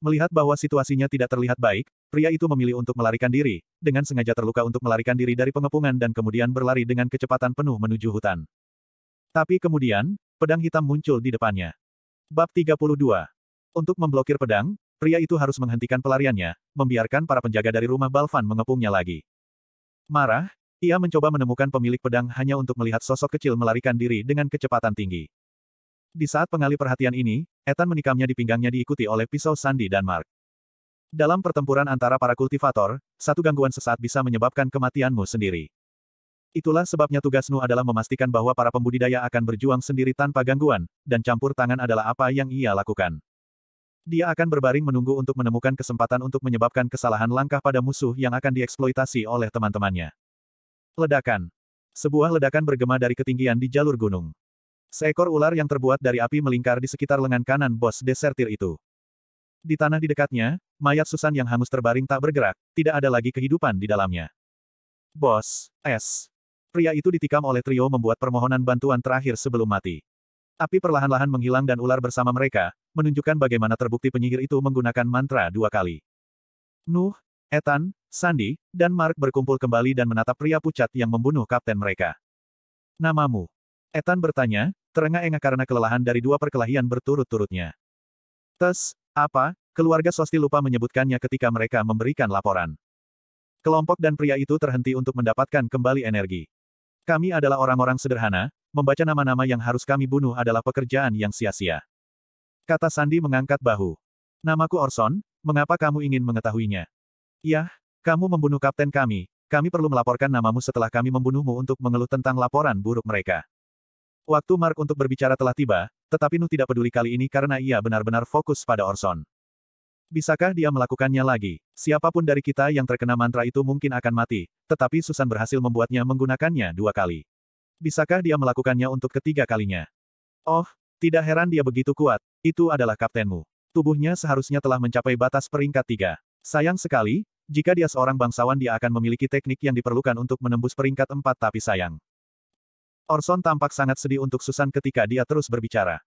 Melihat bahwa situasinya tidak terlihat baik, pria itu memilih untuk melarikan diri, dengan sengaja terluka untuk melarikan diri dari pengepungan dan kemudian berlari dengan kecepatan penuh menuju hutan. Tapi kemudian, pedang hitam muncul di depannya. Bab 32. Untuk memblokir pedang, pria itu harus menghentikan pelariannya, membiarkan para penjaga dari rumah Balvan mengepungnya lagi. Marah, ia mencoba menemukan pemilik pedang hanya untuk melihat sosok kecil melarikan diri dengan kecepatan tinggi. Di saat pengalih perhatian ini, Ethan menikamnya di pinggangnya diikuti oleh pisau Sandi dan Mark. Dalam pertempuran antara para kultivator, satu gangguan sesaat bisa menyebabkan kematianmu sendiri. Itulah sebabnya tugasmu adalah memastikan bahwa para pembudidaya akan berjuang sendiri tanpa gangguan, dan campur tangan adalah apa yang ia lakukan. Dia akan berbaring menunggu untuk menemukan kesempatan untuk menyebabkan kesalahan langkah pada musuh yang akan dieksploitasi oleh teman-temannya. Ledakan. Sebuah ledakan bergema dari ketinggian di jalur gunung. Seekor ular yang terbuat dari api melingkar di sekitar lengan kanan bos desertir itu. Di tanah di dekatnya, mayat Susan yang hangus terbaring tak bergerak, tidak ada lagi kehidupan di dalamnya. Bos, es, Pria itu ditikam oleh trio membuat permohonan bantuan terakhir sebelum mati. Api perlahan-lahan menghilang dan ular bersama mereka, menunjukkan bagaimana terbukti penyihir itu menggunakan mantra dua kali. Nuh, Ethan, Sandy, dan Mark berkumpul kembali dan menatap pria pucat yang membunuh kapten mereka. Namamu? Ethan bertanya, terengah-engah karena kelelahan dari dua perkelahian berturut-turutnya. Tes, apa? Keluarga Swasti lupa menyebutkannya ketika mereka memberikan laporan. Kelompok dan pria itu terhenti untuk mendapatkan kembali energi. Kami adalah orang-orang sederhana, membaca nama-nama yang harus kami bunuh adalah pekerjaan yang sia-sia. Kata Sandi mengangkat bahu. Namaku Orson, mengapa kamu ingin mengetahuinya? Yah, kamu membunuh kapten kami, kami perlu melaporkan namamu setelah kami membunuhmu untuk mengeluh tentang laporan buruk mereka. Waktu Mark untuk berbicara telah tiba, tetapi Nuh tidak peduli kali ini karena ia benar-benar fokus pada Orson. Bisakah dia melakukannya lagi? Siapapun dari kita yang terkena mantra itu mungkin akan mati, tetapi Susan berhasil membuatnya menggunakannya dua kali. Bisakah dia melakukannya untuk ketiga kalinya? Oh, tidak heran dia begitu kuat, itu adalah kaptenmu. Tubuhnya seharusnya telah mencapai batas peringkat tiga. Sayang sekali, jika dia seorang bangsawan dia akan memiliki teknik yang diperlukan untuk menembus peringkat empat tapi sayang. Orson tampak sangat sedih untuk Susan ketika dia terus berbicara.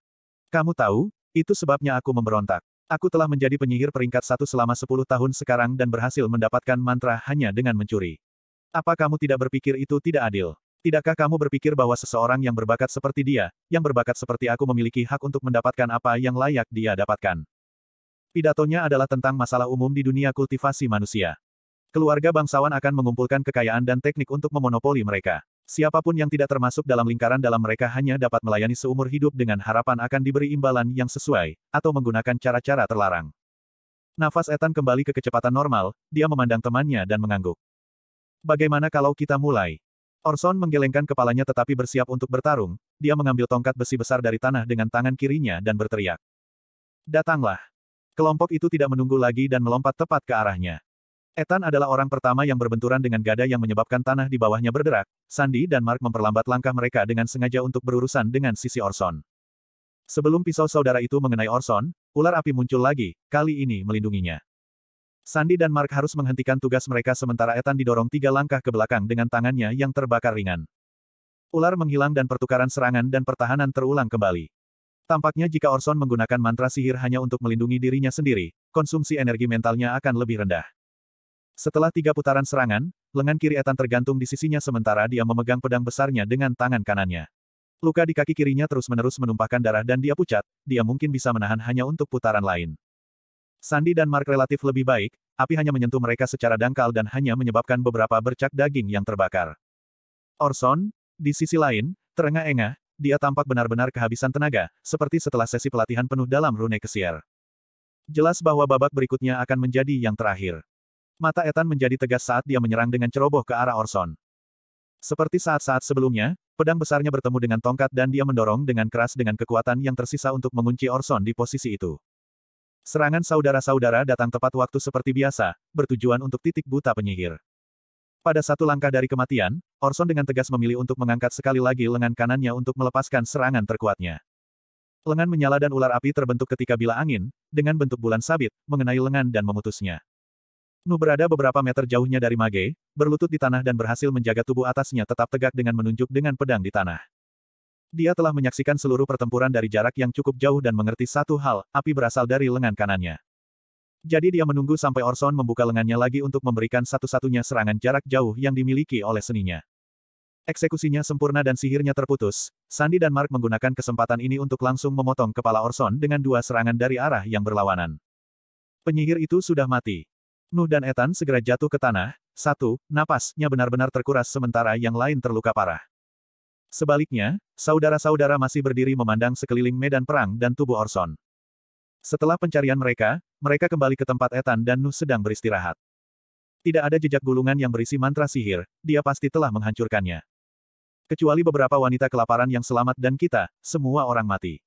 Kamu tahu, itu sebabnya aku memberontak. Aku telah menjadi penyihir peringkat satu selama sepuluh tahun sekarang dan berhasil mendapatkan mantra hanya dengan mencuri. Apa kamu tidak berpikir itu tidak adil? Tidakkah kamu berpikir bahwa seseorang yang berbakat seperti dia, yang berbakat seperti aku memiliki hak untuk mendapatkan apa yang layak dia dapatkan? Pidatonya adalah tentang masalah umum di dunia kultivasi manusia. Keluarga bangsawan akan mengumpulkan kekayaan dan teknik untuk memonopoli mereka. Siapapun yang tidak termasuk dalam lingkaran dalam mereka hanya dapat melayani seumur hidup dengan harapan akan diberi imbalan yang sesuai, atau menggunakan cara-cara terlarang. Nafas Ethan kembali ke kecepatan normal, dia memandang temannya dan mengangguk. Bagaimana kalau kita mulai? Orson menggelengkan kepalanya tetapi bersiap untuk bertarung, dia mengambil tongkat besi besar dari tanah dengan tangan kirinya dan berteriak. Datanglah. Kelompok itu tidak menunggu lagi dan melompat tepat ke arahnya. Ethan adalah orang pertama yang berbenturan dengan gada yang menyebabkan tanah di bawahnya berderak. Sandy dan Mark memperlambat langkah mereka dengan sengaja untuk berurusan dengan sisi Orson. Sebelum pisau saudara itu mengenai Orson, ular api muncul lagi, kali ini melindunginya. Sandi dan Mark harus menghentikan tugas mereka sementara Ethan didorong tiga langkah ke belakang dengan tangannya yang terbakar ringan. Ular menghilang dan pertukaran serangan dan pertahanan terulang kembali. Tampaknya jika Orson menggunakan mantra sihir hanya untuk melindungi dirinya sendiri, konsumsi energi mentalnya akan lebih rendah. Setelah tiga putaran serangan, lengan kiri Ethan tergantung di sisinya sementara dia memegang pedang besarnya dengan tangan kanannya. Luka di kaki kirinya terus-menerus menumpahkan darah dan dia pucat, dia mungkin bisa menahan hanya untuk putaran lain. Sandi dan Mark relatif lebih baik, api hanya menyentuh mereka secara dangkal dan hanya menyebabkan beberapa bercak daging yang terbakar. Orson, di sisi lain, terengah-engah, dia tampak benar-benar kehabisan tenaga, seperti setelah sesi pelatihan penuh dalam rune kesier. Jelas bahwa babak berikutnya akan menjadi yang terakhir. Mata Ethan menjadi tegas saat dia menyerang dengan ceroboh ke arah Orson. Seperti saat-saat sebelumnya, pedang besarnya bertemu dengan tongkat dan dia mendorong dengan keras dengan kekuatan yang tersisa untuk mengunci Orson di posisi itu. Serangan saudara-saudara datang tepat waktu seperti biasa, bertujuan untuk titik buta penyihir. Pada satu langkah dari kematian, Orson dengan tegas memilih untuk mengangkat sekali lagi lengan kanannya untuk melepaskan serangan terkuatnya. Lengan menyala dan ular api terbentuk ketika bila angin, dengan bentuk bulan sabit, mengenai lengan dan memutusnya. Nu berada beberapa meter jauhnya dari Mage, berlutut di tanah dan berhasil menjaga tubuh atasnya tetap tegak dengan menunjuk dengan pedang di tanah. Dia telah menyaksikan seluruh pertempuran dari jarak yang cukup jauh dan mengerti satu hal, api berasal dari lengan kanannya. Jadi dia menunggu sampai Orson membuka lengannya lagi untuk memberikan satu-satunya serangan jarak jauh yang dimiliki oleh seninya. Eksekusinya sempurna dan sihirnya terputus, Sandi dan Mark menggunakan kesempatan ini untuk langsung memotong kepala Orson dengan dua serangan dari arah yang berlawanan. Penyihir itu sudah mati. Nuh dan Ethan segera jatuh ke tanah, satu, napasnya benar-benar terkuras sementara yang lain terluka parah. Sebaliknya, saudara-saudara masih berdiri memandang sekeliling medan perang dan tubuh Orson. Setelah pencarian mereka, mereka kembali ke tempat Ethan dan Nuh sedang beristirahat. Tidak ada jejak gulungan yang berisi mantra sihir, dia pasti telah menghancurkannya. Kecuali beberapa wanita kelaparan yang selamat dan kita, semua orang mati.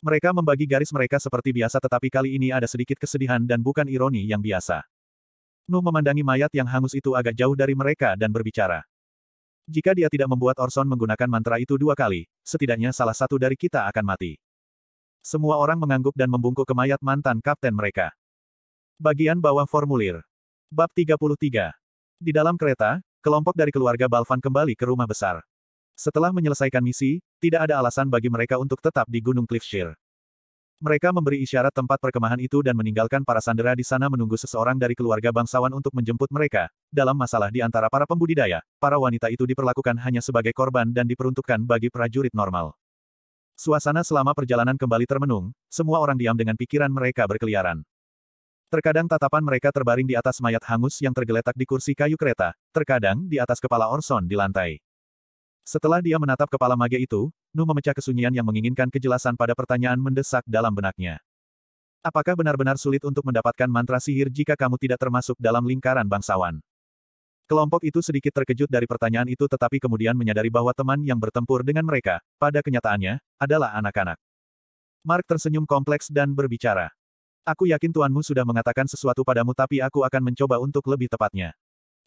Mereka membagi garis mereka seperti biasa tetapi kali ini ada sedikit kesedihan dan bukan ironi yang biasa. Nuh memandangi mayat yang hangus itu agak jauh dari mereka dan berbicara. Jika dia tidak membuat Orson menggunakan mantra itu dua kali, setidaknya salah satu dari kita akan mati. Semua orang mengangguk dan membungkuk ke mayat mantan kapten mereka. Bagian bawah formulir. Bab 33. Di dalam kereta, kelompok dari keluarga Balvan kembali ke rumah besar. Setelah menyelesaikan misi, tidak ada alasan bagi mereka untuk tetap di Gunung Cliffshire. Mereka memberi isyarat tempat perkemahan itu dan meninggalkan para sandera di sana menunggu seseorang dari keluarga bangsawan untuk menjemput mereka. Dalam masalah di antara para pembudidaya, para wanita itu diperlakukan hanya sebagai korban dan diperuntukkan bagi prajurit normal. Suasana selama perjalanan kembali termenung, semua orang diam dengan pikiran mereka berkeliaran. Terkadang tatapan mereka terbaring di atas mayat hangus yang tergeletak di kursi kayu kereta, terkadang di atas kepala Orson di lantai. Setelah dia menatap kepala mage itu, Nu memecah kesunyian yang menginginkan kejelasan pada pertanyaan mendesak dalam benaknya. Apakah benar-benar sulit untuk mendapatkan mantra sihir jika kamu tidak termasuk dalam lingkaran bangsawan? Kelompok itu sedikit terkejut dari pertanyaan itu tetapi kemudian menyadari bahwa teman yang bertempur dengan mereka, pada kenyataannya, adalah anak-anak. Mark tersenyum kompleks dan berbicara. Aku yakin tuanmu sudah mengatakan sesuatu padamu tapi aku akan mencoba untuk lebih tepatnya.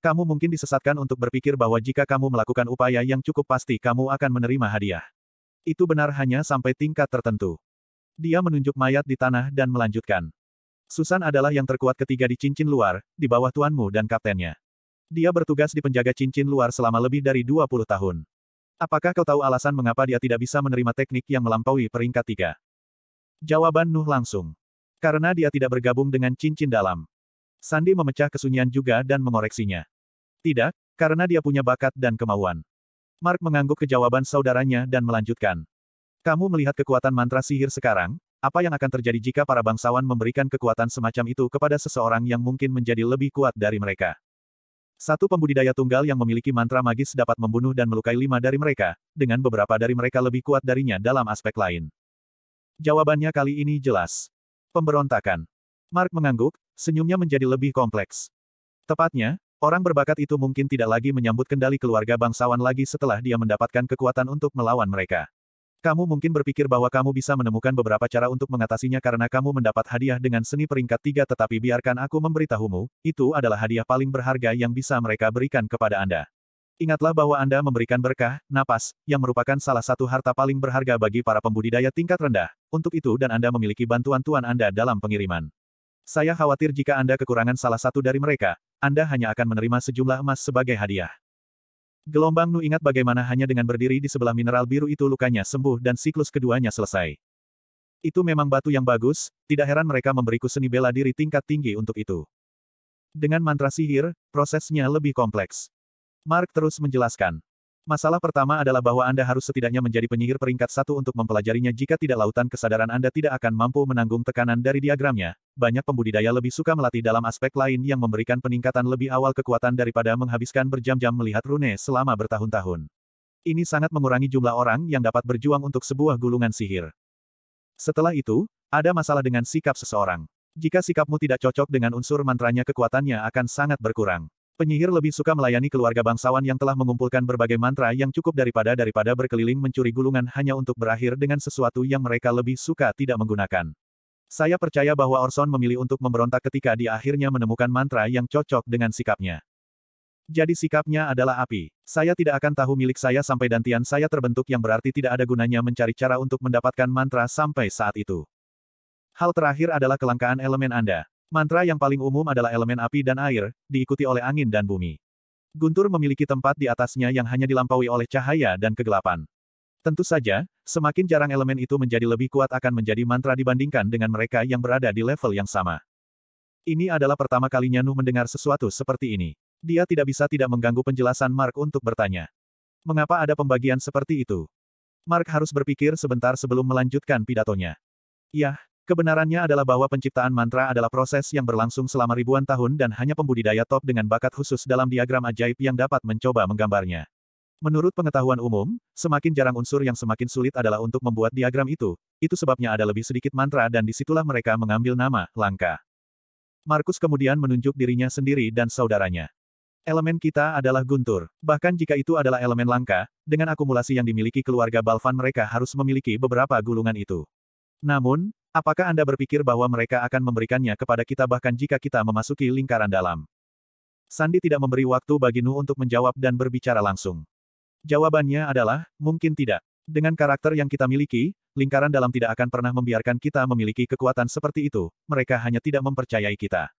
Kamu mungkin disesatkan untuk berpikir bahwa jika kamu melakukan upaya yang cukup pasti kamu akan menerima hadiah. Itu benar hanya sampai tingkat tertentu. Dia menunjuk mayat di tanah dan melanjutkan. Susan adalah yang terkuat ketiga di cincin luar, di bawah tuanmu dan kaptennya. Dia bertugas di penjaga cincin luar selama lebih dari 20 tahun. Apakah kau tahu alasan mengapa dia tidak bisa menerima teknik yang melampaui peringkat tiga? Jawaban Nuh langsung. Karena dia tidak bergabung dengan cincin dalam. Sandi memecah kesunyian juga dan mengoreksinya. Tidak, karena dia punya bakat dan kemauan. Mark mengangguk ke jawaban saudaranya dan melanjutkan. Kamu melihat kekuatan mantra sihir sekarang, apa yang akan terjadi jika para bangsawan memberikan kekuatan semacam itu kepada seseorang yang mungkin menjadi lebih kuat dari mereka? Satu pembudidaya tunggal yang memiliki mantra magis dapat membunuh dan melukai lima dari mereka, dengan beberapa dari mereka lebih kuat darinya dalam aspek lain. Jawabannya kali ini jelas. Pemberontakan. Mark mengangguk, senyumnya menjadi lebih kompleks. Tepatnya, Orang berbakat itu mungkin tidak lagi menyambut kendali keluarga bangsawan lagi setelah dia mendapatkan kekuatan untuk melawan mereka. Kamu mungkin berpikir bahwa kamu bisa menemukan beberapa cara untuk mengatasinya karena kamu mendapat hadiah dengan seni peringkat tiga tetapi biarkan aku memberitahumu, itu adalah hadiah paling berharga yang bisa mereka berikan kepada Anda. Ingatlah bahwa Anda memberikan berkah, napas, yang merupakan salah satu harta paling berharga bagi para pembudidaya tingkat rendah. Untuk itu dan Anda memiliki bantuan Tuan Anda dalam pengiriman. Saya khawatir jika Anda kekurangan salah satu dari mereka, Anda hanya akan menerima sejumlah emas sebagai hadiah. Gelombang Nu ingat bagaimana hanya dengan berdiri di sebelah mineral biru itu lukanya sembuh dan siklus keduanya selesai. Itu memang batu yang bagus, tidak heran mereka memberiku seni bela diri tingkat tinggi untuk itu. Dengan mantra sihir, prosesnya lebih kompleks. Mark terus menjelaskan. Masalah pertama adalah bahwa Anda harus setidaknya menjadi penyihir peringkat satu untuk mempelajarinya jika tidak lautan kesadaran Anda tidak akan mampu menanggung tekanan dari diagramnya. Banyak pembudidaya lebih suka melatih dalam aspek lain yang memberikan peningkatan lebih awal kekuatan daripada menghabiskan berjam-jam melihat rune selama bertahun-tahun. Ini sangat mengurangi jumlah orang yang dapat berjuang untuk sebuah gulungan sihir. Setelah itu, ada masalah dengan sikap seseorang. Jika sikapmu tidak cocok dengan unsur mantranya kekuatannya akan sangat berkurang. Penyihir lebih suka melayani keluarga bangsawan yang telah mengumpulkan berbagai mantra yang cukup daripada daripada berkeliling mencuri gulungan hanya untuk berakhir dengan sesuatu yang mereka lebih suka tidak menggunakan. Saya percaya bahwa Orson memilih untuk memberontak ketika dia akhirnya menemukan mantra yang cocok dengan sikapnya. Jadi sikapnya adalah api. Saya tidak akan tahu milik saya sampai dantian saya terbentuk yang berarti tidak ada gunanya mencari cara untuk mendapatkan mantra sampai saat itu. Hal terakhir adalah kelangkaan elemen Anda. Mantra yang paling umum adalah elemen api dan air, diikuti oleh angin dan bumi. Guntur memiliki tempat di atasnya yang hanya dilampaui oleh cahaya dan kegelapan. Tentu saja, semakin jarang elemen itu menjadi lebih kuat akan menjadi mantra dibandingkan dengan mereka yang berada di level yang sama. Ini adalah pertama kalinya Nuh mendengar sesuatu seperti ini. Dia tidak bisa tidak mengganggu penjelasan Mark untuk bertanya. Mengapa ada pembagian seperti itu? Mark harus berpikir sebentar sebelum melanjutkan pidatonya. Yah, Kebenarannya adalah bahwa penciptaan mantra adalah proses yang berlangsung selama ribuan tahun dan hanya pembudidaya top dengan bakat khusus dalam diagram ajaib yang dapat mencoba menggambarnya. Menurut pengetahuan umum, semakin jarang unsur yang semakin sulit adalah untuk membuat diagram itu, itu sebabnya ada lebih sedikit mantra dan disitulah mereka mengambil nama, langka. Markus kemudian menunjuk dirinya sendiri dan saudaranya. Elemen kita adalah guntur. Bahkan jika itu adalah elemen langka, dengan akumulasi yang dimiliki keluarga Balvan mereka harus memiliki beberapa gulungan itu. Namun, Apakah Anda berpikir bahwa mereka akan memberikannya kepada kita bahkan jika kita memasuki lingkaran dalam? Sandi tidak memberi waktu bagi Nu untuk menjawab dan berbicara langsung. Jawabannya adalah, mungkin tidak. Dengan karakter yang kita miliki, lingkaran dalam tidak akan pernah membiarkan kita memiliki kekuatan seperti itu, mereka hanya tidak mempercayai kita.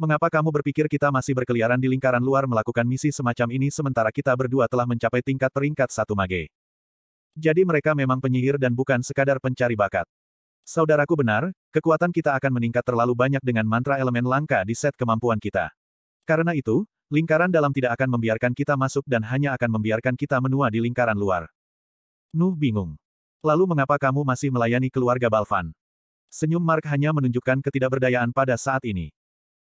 Mengapa kamu berpikir kita masih berkeliaran di lingkaran luar melakukan misi semacam ini sementara kita berdua telah mencapai tingkat peringkat satu mage? Jadi mereka memang penyihir dan bukan sekadar pencari bakat. Saudaraku benar, kekuatan kita akan meningkat terlalu banyak dengan mantra elemen langka di set kemampuan kita. Karena itu, lingkaran dalam tidak akan membiarkan kita masuk dan hanya akan membiarkan kita menua di lingkaran luar. Nuh bingung. Lalu mengapa kamu masih melayani keluarga Balvan? Senyum Mark hanya menunjukkan ketidakberdayaan pada saat ini.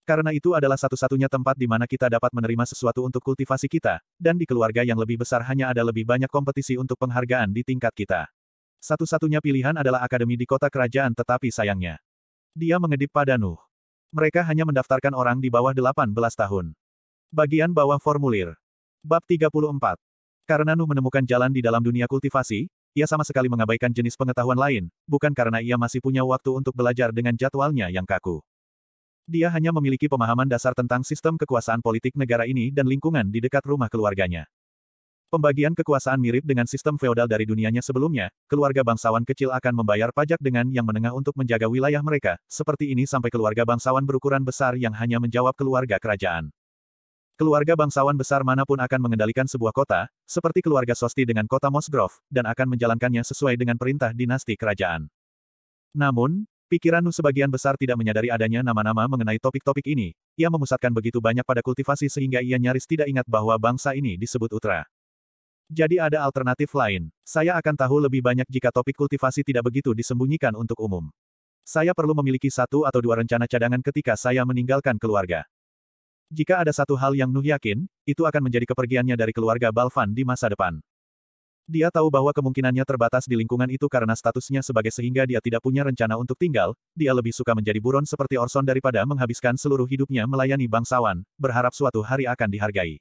Karena itu adalah satu-satunya tempat di mana kita dapat menerima sesuatu untuk kultivasi kita, dan di keluarga yang lebih besar hanya ada lebih banyak kompetisi untuk penghargaan di tingkat kita. Satu-satunya pilihan adalah akademi di kota kerajaan tetapi sayangnya. Dia mengedip pada Nuh. Mereka hanya mendaftarkan orang di bawah 18 tahun. Bagian bawah formulir. Bab 34. Karena Nuh menemukan jalan di dalam dunia kultivasi, ia sama sekali mengabaikan jenis pengetahuan lain, bukan karena ia masih punya waktu untuk belajar dengan jadwalnya yang kaku. Dia hanya memiliki pemahaman dasar tentang sistem kekuasaan politik negara ini dan lingkungan di dekat rumah keluarganya. Pembagian kekuasaan mirip dengan sistem feodal dari dunianya sebelumnya, keluarga bangsawan kecil akan membayar pajak dengan yang menengah untuk menjaga wilayah mereka, seperti ini sampai keluarga bangsawan berukuran besar yang hanya menjawab keluarga kerajaan. Keluarga bangsawan besar manapun akan mengendalikan sebuah kota, seperti keluarga Sosti dengan kota Mosgrove, dan akan menjalankannya sesuai dengan perintah dinasti kerajaan. Namun, pikiran sebagian besar tidak menyadari adanya nama-nama mengenai topik-topik ini, ia memusatkan begitu banyak pada kultivasi sehingga ia nyaris tidak ingat bahwa bangsa ini disebut Utra. Jadi ada alternatif lain. Saya akan tahu lebih banyak jika topik kultivasi tidak begitu disembunyikan untuk umum. Saya perlu memiliki satu atau dua rencana cadangan ketika saya meninggalkan keluarga. Jika ada satu hal yang Nuh yakin, itu akan menjadi kepergiannya dari keluarga Balvan di masa depan. Dia tahu bahwa kemungkinannya terbatas di lingkungan itu karena statusnya sebagai sehingga dia tidak punya rencana untuk tinggal, dia lebih suka menjadi buron seperti Orson daripada menghabiskan seluruh hidupnya melayani bangsawan, berharap suatu hari akan dihargai.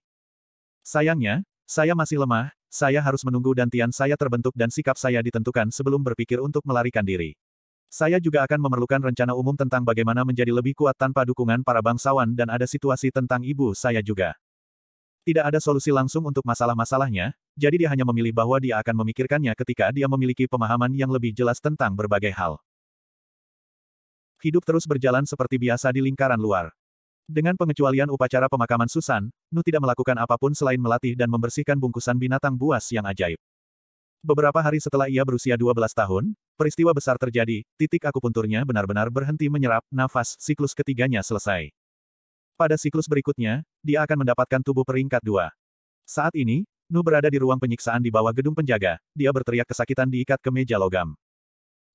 Sayangnya, saya masih lemah, saya harus menunggu dantian saya terbentuk dan sikap saya ditentukan sebelum berpikir untuk melarikan diri. Saya juga akan memerlukan rencana umum tentang bagaimana menjadi lebih kuat tanpa dukungan para bangsawan dan ada situasi tentang ibu saya juga. Tidak ada solusi langsung untuk masalah-masalahnya, jadi dia hanya memilih bahwa dia akan memikirkannya ketika dia memiliki pemahaman yang lebih jelas tentang berbagai hal. Hidup terus berjalan seperti biasa di lingkaran luar. Dengan pengecualian upacara pemakaman Susan, Nu tidak melakukan apapun selain melatih dan membersihkan bungkusan binatang buas yang ajaib. Beberapa hari setelah ia berusia 12 tahun, peristiwa besar terjadi, titik akupunturnya benar-benar berhenti menyerap nafas, siklus ketiganya selesai. Pada siklus berikutnya, dia akan mendapatkan tubuh peringkat dua. Saat ini, Nu berada di ruang penyiksaan di bawah gedung penjaga, dia berteriak kesakitan diikat ke meja logam.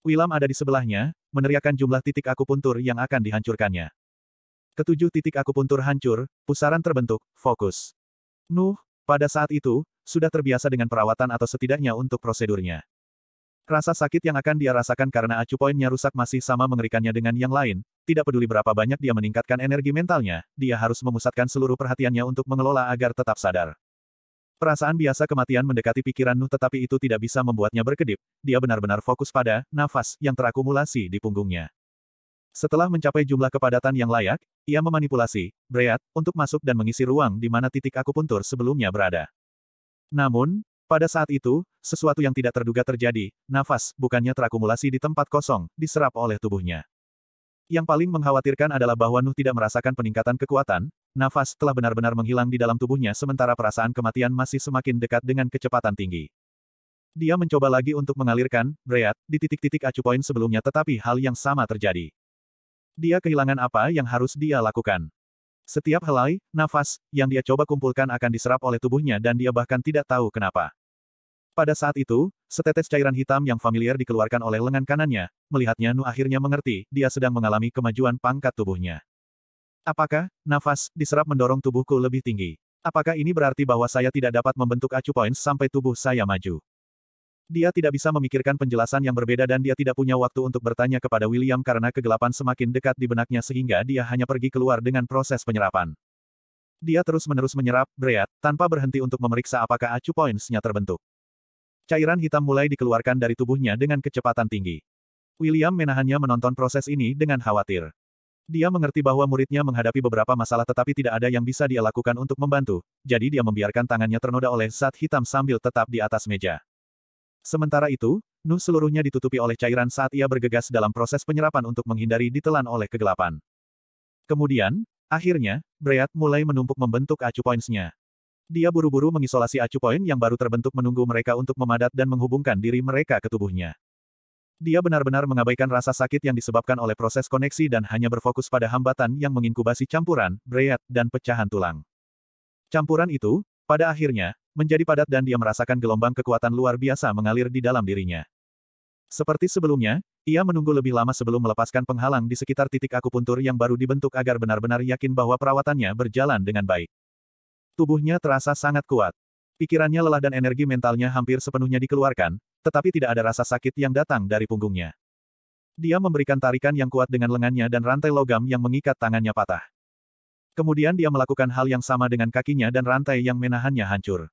Wilam ada di sebelahnya, meneriakkan jumlah titik akupuntur yang akan dihancurkannya. Ketujuh titik aku akupuntur hancur, pusaran terbentuk, fokus. Nuh, pada saat itu, sudah terbiasa dengan perawatan atau setidaknya untuk prosedurnya. Rasa sakit yang akan dia rasakan karena acu poinnya rusak masih sama mengerikannya dengan yang lain, tidak peduli berapa banyak dia meningkatkan energi mentalnya, dia harus memusatkan seluruh perhatiannya untuk mengelola agar tetap sadar. Perasaan biasa kematian mendekati pikiran Nuh tetapi itu tidak bisa membuatnya berkedip, dia benar-benar fokus pada, nafas, yang terakumulasi di punggungnya. Setelah mencapai jumlah kepadatan yang layak, ia memanipulasi Breat untuk masuk dan mengisi ruang di mana titik akupuntur sebelumnya berada. Namun, pada saat itu, sesuatu yang tidak terduga terjadi, nafas bukannya terakumulasi di tempat kosong, diserap oleh tubuhnya. Yang paling mengkhawatirkan adalah bahwa Nuh tidak merasakan peningkatan kekuatan, nafas telah benar-benar menghilang di dalam tubuhnya sementara perasaan kematian masih semakin dekat dengan kecepatan tinggi. Dia mencoba lagi untuk mengalirkan, breat, di titik-titik acu poin sebelumnya tetapi hal yang sama terjadi. Dia kehilangan apa yang harus dia lakukan. Setiap helai, nafas, yang dia coba kumpulkan akan diserap oleh tubuhnya dan dia bahkan tidak tahu kenapa. Pada saat itu, setetes cairan hitam yang familiar dikeluarkan oleh lengan kanannya, melihatnya Nu akhirnya mengerti, dia sedang mengalami kemajuan pangkat tubuhnya. Apakah, nafas, diserap mendorong tubuhku lebih tinggi? Apakah ini berarti bahwa saya tidak dapat membentuk acu points sampai tubuh saya maju? Dia tidak bisa memikirkan penjelasan yang berbeda dan dia tidak punya waktu untuk bertanya kepada William karena kegelapan semakin dekat di benaknya sehingga dia hanya pergi keluar dengan proses penyerapan. Dia terus-menerus menyerap, breat, tanpa berhenti untuk memeriksa apakah acu points-nya terbentuk. Cairan hitam mulai dikeluarkan dari tubuhnya dengan kecepatan tinggi. William menahannya menonton proses ini dengan khawatir. Dia mengerti bahwa muridnya menghadapi beberapa masalah tetapi tidak ada yang bisa dia lakukan untuk membantu, jadi dia membiarkan tangannya ternoda oleh zat hitam sambil tetap di atas meja. Sementara itu, Nu seluruhnya ditutupi oleh cairan saat ia bergegas dalam proses penyerapan untuk menghindari ditelan oleh kegelapan. Kemudian, akhirnya, Breat mulai menumpuk membentuk acu points Dia buru-buru mengisolasi acu point yang baru terbentuk menunggu mereka untuk memadat dan menghubungkan diri mereka ke tubuhnya. Dia benar-benar mengabaikan rasa sakit yang disebabkan oleh proses koneksi dan hanya berfokus pada hambatan yang menginkubasi campuran, breat, dan pecahan tulang. Campuran itu, pada akhirnya, menjadi padat dan dia merasakan gelombang kekuatan luar biasa mengalir di dalam dirinya. Seperti sebelumnya, ia menunggu lebih lama sebelum melepaskan penghalang di sekitar titik akupuntur yang baru dibentuk agar benar-benar yakin bahwa perawatannya berjalan dengan baik. Tubuhnya terasa sangat kuat. Pikirannya lelah dan energi mentalnya hampir sepenuhnya dikeluarkan, tetapi tidak ada rasa sakit yang datang dari punggungnya. Dia memberikan tarikan yang kuat dengan lengannya dan rantai logam yang mengikat tangannya patah. Kemudian dia melakukan hal yang sama dengan kakinya dan rantai yang menahannya hancur.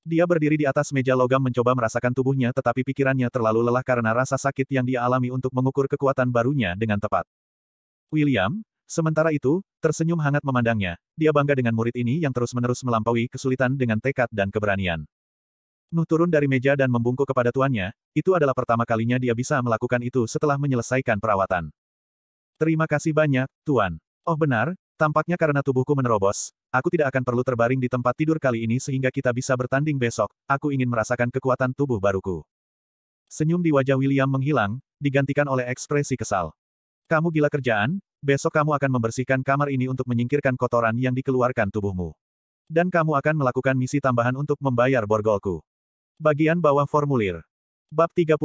Dia berdiri di atas meja logam mencoba merasakan tubuhnya tetapi pikirannya terlalu lelah karena rasa sakit yang dia alami untuk mengukur kekuatan barunya dengan tepat. William, sementara itu, tersenyum hangat memandangnya. Dia bangga dengan murid ini yang terus-menerus melampaui kesulitan dengan tekad dan keberanian. Nuh turun dari meja dan membungkuk kepada tuannya, itu adalah pertama kalinya dia bisa melakukan itu setelah menyelesaikan perawatan. Terima kasih banyak, Tuan. Oh benar, Tampaknya karena tubuhku menerobos, aku tidak akan perlu terbaring di tempat tidur kali ini sehingga kita bisa bertanding besok, aku ingin merasakan kekuatan tubuh baruku. Senyum di wajah William menghilang, digantikan oleh ekspresi kesal. Kamu gila kerjaan, besok kamu akan membersihkan kamar ini untuk menyingkirkan kotoran yang dikeluarkan tubuhmu. Dan kamu akan melakukan misi tambahan untuk membayar borgolku. Bagian bawah formulir. Bab 35.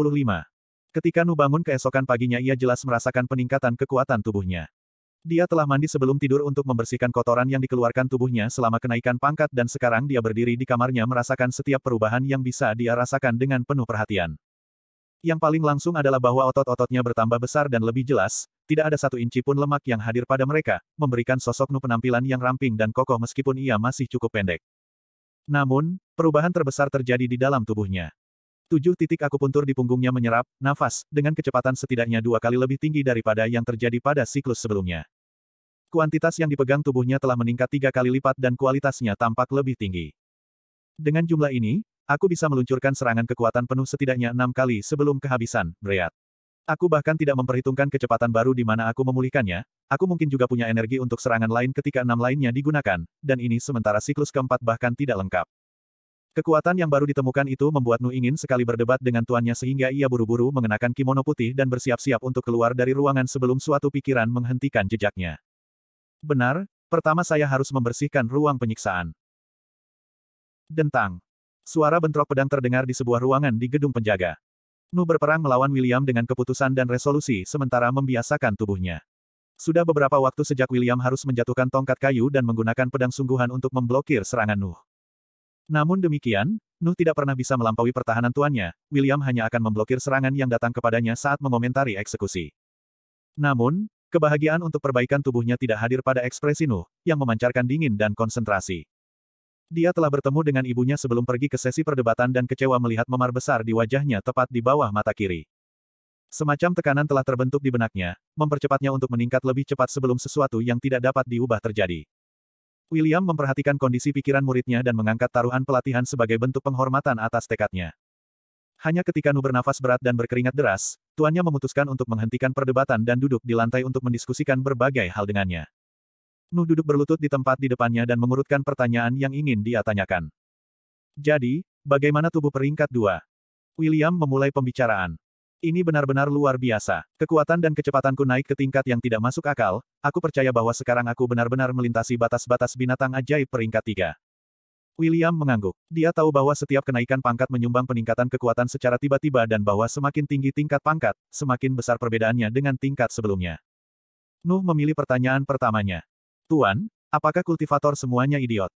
Ketika Nu bangun keesokan paginya ia jelas merasakan peningkatan kekuatan tubuhnya. Dia telah mandi sebelum tidur untuk membersihkan kotoran yang dikeluarkan tubuhnya selama kenaikan pangkat dan sekarang dia berdiri di kamarnya merasakan setiap perubahan yang bisa dia rasakan dengan penuh perhatian. Yang paling langsung adalah bahwa otot-ototnya bertambah besar dan lebih jelas, tidak ada satu inci pun lemak yang hadir pada mereka, memberikan sosok Nu penampilan yang ramping dan kokoh meskipun ia masih cukup pendek. Namun, perubahan terbesar terjadi di dalam tubuhnya. Tujuh titik akupuntur di punggungnya menyerap, nafas, dengan kecepatan setidaknya dua kali lebih tinggi daripada yang terjadi pada siklus sebelumnya. Kuantitas yang dipegang tubuhnya telah meningkat tiga kali lipat dan kualitasnya tampak lebih tinggi. Dengan jumlah ini, aku bisa meluncurkan serangan kekuatan penuh setidaknya enam kali sebelum kehabisan, Breat. Aku bahkan tidak memperhitungkan kecepatan baru di mana aku memulihkannya, aku mungkin juga punya energi untuk serangan lain ketika enam lainnya digunakan, dan ini sementara siklus keempat bahkan tidak lengkap. Kekuatan yang baru ditemukan itu membuat Nu ingin sekali berdebat dengan tuannya sehingga ia buru-buru mengenakan kimono putih dan bersiap-siap untuk keluar dari ruangan sebelum suatu pikiran menghentikan jejaknya. Benar, pertama saya harus membersihkan ruang penyiksaan. Dentang. Suara bentrok pedang terdengar di sebuah ruangan di gedung penjaga. Nu berperang melawan William dengan keputusan dan resolusi sementara membiasakan tubuhnya. Sudah beberapa waktu sejak William harus menjatuhkan tongkat kayu dan menggunakan pedang sungguhan untuk memblokir serangan Nuh. Namun demikian, Nuh tidak pernah bisa melampaui pertahanan tuannya, William hanya akan memblokir serangan yang datang kepadanya saat mengomentari eksekusi. Namun, Kebahagiaan untuk perbaikan tubuhnya tidak hadir pada ekspresi Nuh, yang memancarkan dingin dan konsentrasi. Dia telah bertemu dengan ibunya sebelum pergi ke sesi perdebatan dan kecewa melihat memar besar di wajahnya tepat di bawah mata kiri. Semacam tekanan telah terbentuk di benaknya, mempercepatnya untuk meningkat lebih cepat sebelum sesuatu yang tidak dapat diubah terjadi. William memperhatikan kondisi pikiran muridnya dan mengangkat taruhan pelatihan sebagai bentuk penghormatan atas tekadnya. Hanya ketika Nu bernafas berat dan berkeringat deras, tuannya memutuskan untuk menghentikan perdebatan dan duduk di lantai untuk mendiskusikan berbagai hal dengannya. Nu duduk berlutut di tempat di depannya dan mengurutkan pertanyaan yang ingin dia tanyakan. Jadi, bagaimana tubuh peringkat dua? William memulai pembicaraan. Ini benar-benar luar biasa. Kekuatan dan kecepatanku naik ke tingkat yang tidak masuk akal, aku percaya bahwa sekarang aku benar-benar melintasi batas-batas binatang ajaib peringkat tiga. William mengangguk. Dia tahu bahwa setiap kenaikan pangkat menyumbang peningkatan kekuatan secara tiba-tiba dan bahwa semakin tinggi tingkat pangkat, semakin besar perbedaannya dengan tingkat sebelumnya. Nuh memilih pertanyaan pertamanya. Tuan, apakah kultivator semuanya idiot?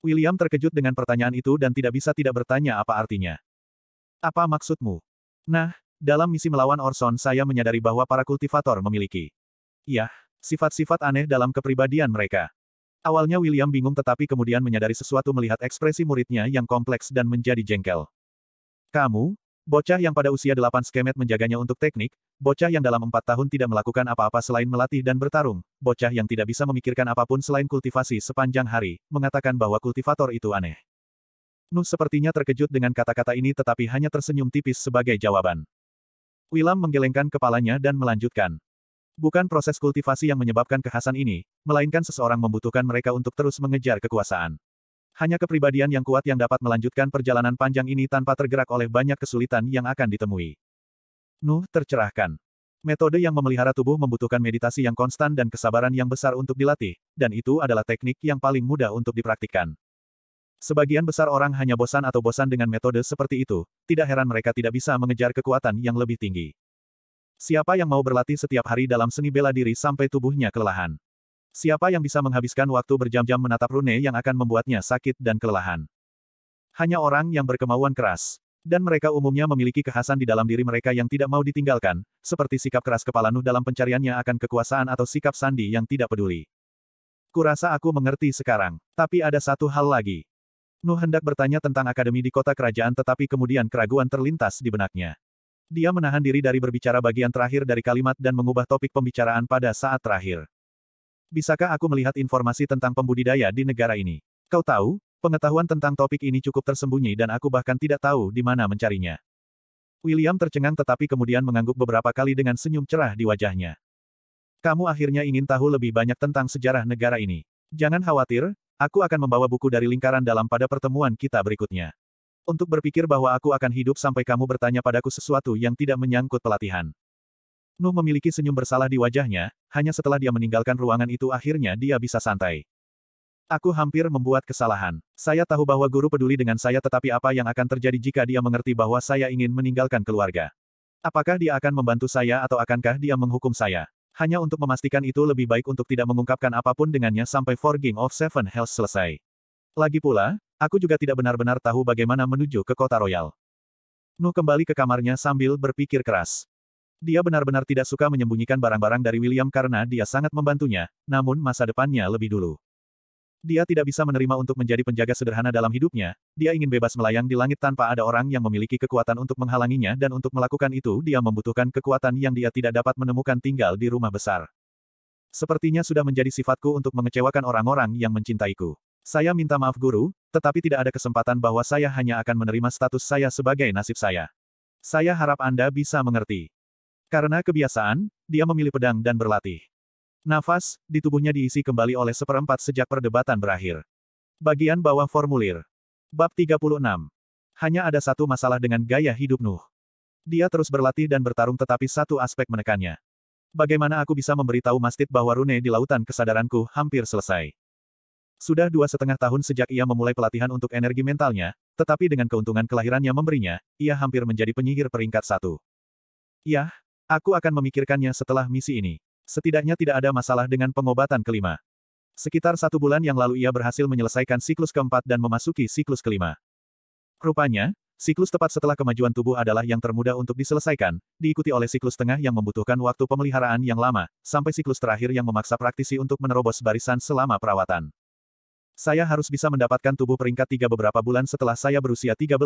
William terkejut dengan pertanyaan itu dan tidak bisa tidak bertanya apa artinya. Apa maksudmu? Nah, dalam misi melawan Orson saya menyadari bahwa para kultivator memiliki. Yah, sifat-sifat aneh dalam kepribadian mereka. Awalnya William bingung tetapi kemudian menyadari sesuatu melihat ekspresi muridnya yang kompleks dan menjadi jengkel. Kamu, bocah yang pada usia delapan skemet menjaganya untuk teknik, bocah yang dalam empat tahun tidak melakukan apa-apa selain melatih dan bertarung, bocah yang tidak bisa memikirkan apapun selain kultivasi sepanjang hari, mengatakan bahwa kultivator itu aneh. Nuh sepertinya terkejut dengan kata-kata ini tetapi hanya tersenyum tipis sebagai jawaban. Wilam menggelengkan kepalanya dan melanjutkan. Bukan proses kultivasi yang menyebabkan kekhasan ini, melainkan seseorang membutuhkan mereka untuk terus mengejar kekuasaan. Hanya kepribadian yang kuat yang dapat melanjutkan perjalanan panjang ini tanpa tergerak oleh banyak kesulitan yang akan ditemui. Nuh tercerahkan. Metode yang memelihara tubuh membutuhkan meditasi yang konstan dan kesabaran yang besar untuk dilatih, dan itu adalah teknik yang paling mudah untuk dipraktikkan. Sebagian besar orang hanya bosan atau bosan dengan metode seperti itu, tidak heran mereka tidak bisa mengejar kekuatan yang lebih tinggi. Siapa yang mau berlatih setiap hari dalam seni bela diri sampai tubuhnya kelelahan? Siapa yang bisa menghabiskan waktu berjam-jam menatap rune yang akan membuatnya sakit dan kelelahan? Hanya orang yang berkemauan keras. Dan mereka umumnya memiliki kekhasan di dalam diri mereka yang tidak mau ditinggalkan, seperti sikap keras kepala Nuh dalam pencariannya akan kekuasaan atau sikap sandi yang tidak peduli. Kurasa aku mengerti sekarang. Tapi ada satu hal lagi. Nuh hendak bertanya tentang akademi di kota kerajaan tetapi kemudian keraguan terlintas di benaknya. Dia menahan diri dari berbicara bagian terakhir dari kalimat dan mengubah topik pembicaraan pada saat terakhir. Bisakah aku melihat informasi tentang pembudidaya di negara ini? Kau tahu, pengetahuan tentang topik ini cukup tersembunyi dan aku bahkan tidak tahu di mana mencarinya. William tercengang tetapi kemudian mengangguk beberapa kali dengan senyum cerah di wajahnya. Kamu akhirnya ingin tahu lebih banyak tentang sejarah negara ini. Jangan khawatir, aku akan membawa buku dari lingkaran dalam pada pertemuan kita berikutnya untuk berpikir bahwa aku akan hidup sampai kamu bertanya padaku sesuatu yang tidak menyangkut pelatihan. Nuh memiliki senyum bersalah di wajahnya, hanya setelah dia meninggalkan ruangan itu akhirnya dia bisa santai. Aku hampir membuat kesalahan. Saya tahu bahwa guru peduli dengan saya tetapi apa yang akan terjadi jika dia mengerti bahwa saya ingin meninggalkan keluarga? Apakah dia akan membantu saya atau akankah dia menghukum saya? Hanya untuk memastikan itu lebih baik untuk tidak mengungkapkan apapun dengannya sampai Forging of Seven Hells selesai. Lagi pula, Aku juga tidak benar-benar tahu bagaimana menuju ke kota royal. Nu kembali ke kamarnya sambil berpikir keras. Dia benar-benar tidak suka menyembunyikan barang-barang dari William karena dia sangat membantunya, namun masa depannya lebih dulu. Dia tidak bisa menerima untuk menjadi penjaga sederhana dalam hidupnya, dia ingin bebas melayang di langit tanpa ada orang yang memiliki kekuatan untuk menghalanginya dan untuk melakukan itu dia membutuhkan kekuatan yang dia tidak dapat menemukan tinggal di rumah besar. Sepertinya sudah menjadi sifatku untuk mengecewakan orang-orang yang mencintaiku. Saya minta maaf guru, tetapi tidak ada kesempatan bahwa saya hanya akan menerima status saya sebagai nasib saya. Saya harap Anda bisa mengerti. Karena kebiasaan, dia memilih pedang dan berlatih. Nafas, di tubuhnya diisi kembali oleh seperempat sejak perdebatan berakhir. Bagian bawah formulir. Bab 36. Hanya ada satu masalah dengan gaya hidup Nuh. Dia terus berlatih dan bertarung tetapi satu aspek menekannya. Bagaimana aku bisa memberitahu Mastit bahwa rune di lautan kesadaranku hampir selesai? Sudah dua setengah tahun sejak ia memulai pelatihan untuk energi mentalnya, tetapi dengan keuntungan kelahirannya memberinya, ia hampir menjadi penyihir peringkat satu. Yah, aku akan memikirkannya setelah misi ini. Setidaknya tidak ada masalah dengan pengobatan kelima. Sekitar satu bulan yang lalu ia berhasil menyelesaikan siklus keempat dan memasuki siklus kelima. Rupanya, siklus tepat setelah kemajuan tubuh adalah yang termudah untuk diselesaikan, diikuti oleh siklus tengah yang membutuhkan waktu pemeliharaan yang lama, sampai siklus terakhir yang memaksa praktisi untuk menerobos barisan selama perawatan. Saya harus bisa mendapatkan tubuh peringkat tiga beberapa bulan setelah saya berusia 13,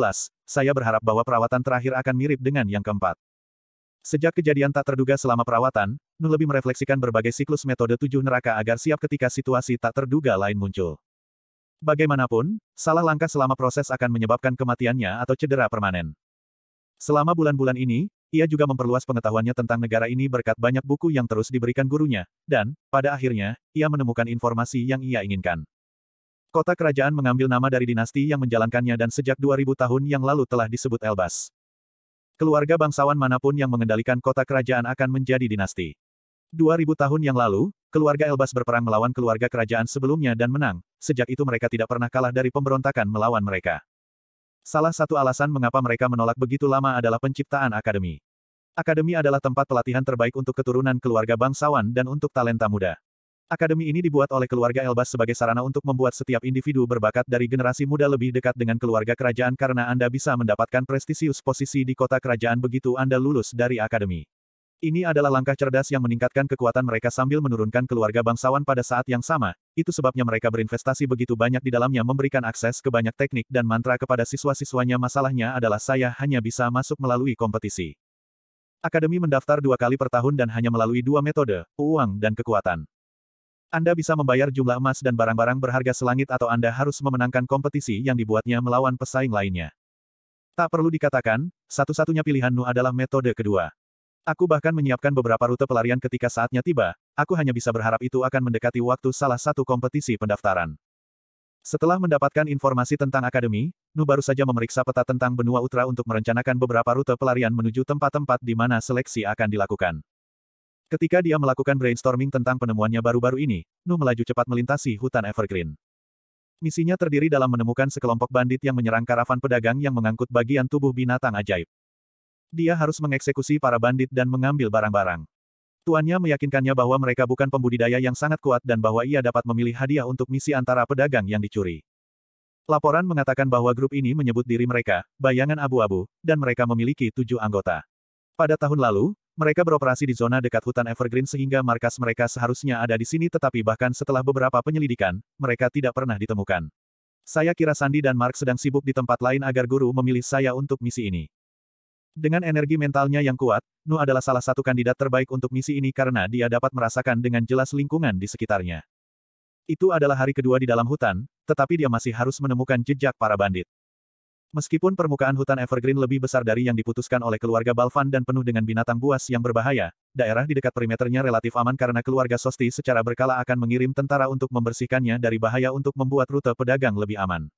saya berharap bahwa perawatan terakhir akan mirip dengan yang keempat. Sejak kejadian tak terduga selama perawatan, Nu lebih merefleksikan berbagai siklus metode tujuh neraka agar siap ketika situasi tak terduga lain muncul. Bagaimanapun, salah langkah selama proses akan menyebabkan kematiannya atau cedera permanen. Selama bulan-bulan ini, ia juga memperluas pengetahuannya tentang negara ini berkat banyak buku yang terus diberikan gurunya, dan, pada akhirnya, ia menemukan informasi yang ia inginkan. Kota kerajaan mengambil nama dari dinasti yang menjalankannya dan sejak 2000 tahun yang lalu telah disebut Elbas. Keluarga bangsawan manapun yang mengendalikan kota kerajaan akan menjadi dinasti. 2000 tahun yang lalu, keluarga Elbas berperang melawan keluarga kerajaan sebelumnya dan menang, sejak itu mereka tidak pernah kalah dari pemberontakan melawan mereka. Salah satu alasan mengapa mereka menolak begitu lama adalah penciptaan akademi. Akademi adalah tempat pelatihan terbaik untuk keturunan keluarga bangsawan dan untuk talenta muda. Akademi ini dibuat oleh keluarga Elbas sebagai sarana untuk membuat setiap individu berbakat dari generasi muda lebih dekat dengan keluarga kerajaan karena Anda bisa mendapatkan prestisius posisi di kota kerajaan begitu Anda lulus dari akademi. Ini adalah langkah cerdas yang meningkatkan kekuatan mereka sambil menurunkan keluarga bangsawan pada saat yang sama. Itu sebabnya mereka berinvestasi begitu banyak di dalamnya memberikan akses ke banyak teknik dan mantra kepada siswa-siswanya. Masalahnya adalah saya hanya bisa masuk melalui kompetisi. Akademi mendaftar dua kali per tahun dan hanya melalui dua metode, uang dan kekuatan. Anda bisa membayar jumlah emas dan barang-barang berharga selangit atau Anda harus memenangkan kompetisi yang dibuatnya melawan pesaing lainnya. Tak perlu dikatakan, satu-satunya pilihan Nu adalah metode kedua. Aku bahkan menyiapkan beberapa rute pelarian ketika saatnya tiba, aku hanya bisa berharap itu akan mendekati waktu salah satu kompetisi pendaftaran. Setelah mendapatkan informasi tentang akademi, Nu baru saja memeriksa peta tentang benua utara untuk merencanakan beberapa rute pelarian menuju tempat-tempat di mana seleksi akan dilakukan. Ketika dia melakukan brainstorming tentang penemuannya baru-baru ini, Nu melaju cepat melintasi hutan Evergreen. Misinya terdiri dalam menemukan sekelompok bandit yang menyerang karavan pedagang yang mengangkut bagian tubuh binatang ajaib. Dia harus mengeksekusi para bandit dan mengambil barang-barang. Tuannya meyakinkannya bahwa mereka bukan pembudidaya yang sangat kuat dan bahwa ia dapat memilih hadiah untuk misi antara pedagang yang dicuri. Laporan mengatakan bahwa grup ini menyebut diri mereka, bayangan abu-abu, dan mereka memiliki tujuh anggota. Pada tahun lalu, mereka beroperasi di zona dekat hutan Evergreen sehingga markas mereka seharusnya ada di sini tetapi bahkan setelah beberapa penyelidikan, mereka tidak pernah ditemukan. Saya kira Sandi dan Mark sedang sibuk di tempat lain agar guru memilih saya untuk misi ini. Dengan energi mentalnya yang kuat, Nu adalah salah satu kandidat terbaik untuk misi ini karena dia dapat merasakan dengan jelas lingkungan di sekitarnya. Itu adalah hari kedua di dalam hutan, tetapi dia masih harus menemukan jejak para bandit. Meskipun permukaan hutan Evergreen lebih besar dari yang diputuskan oleh keluarga Balvan dan penuh dengan binatang buas yang berbahaya, daerah di dekat perimeternya relatif aman karena keluarga Sosti secara berkala akan mengirim tentara untuk membersihkannya dari bahaya untuk membuat rute pedagang lebih aman.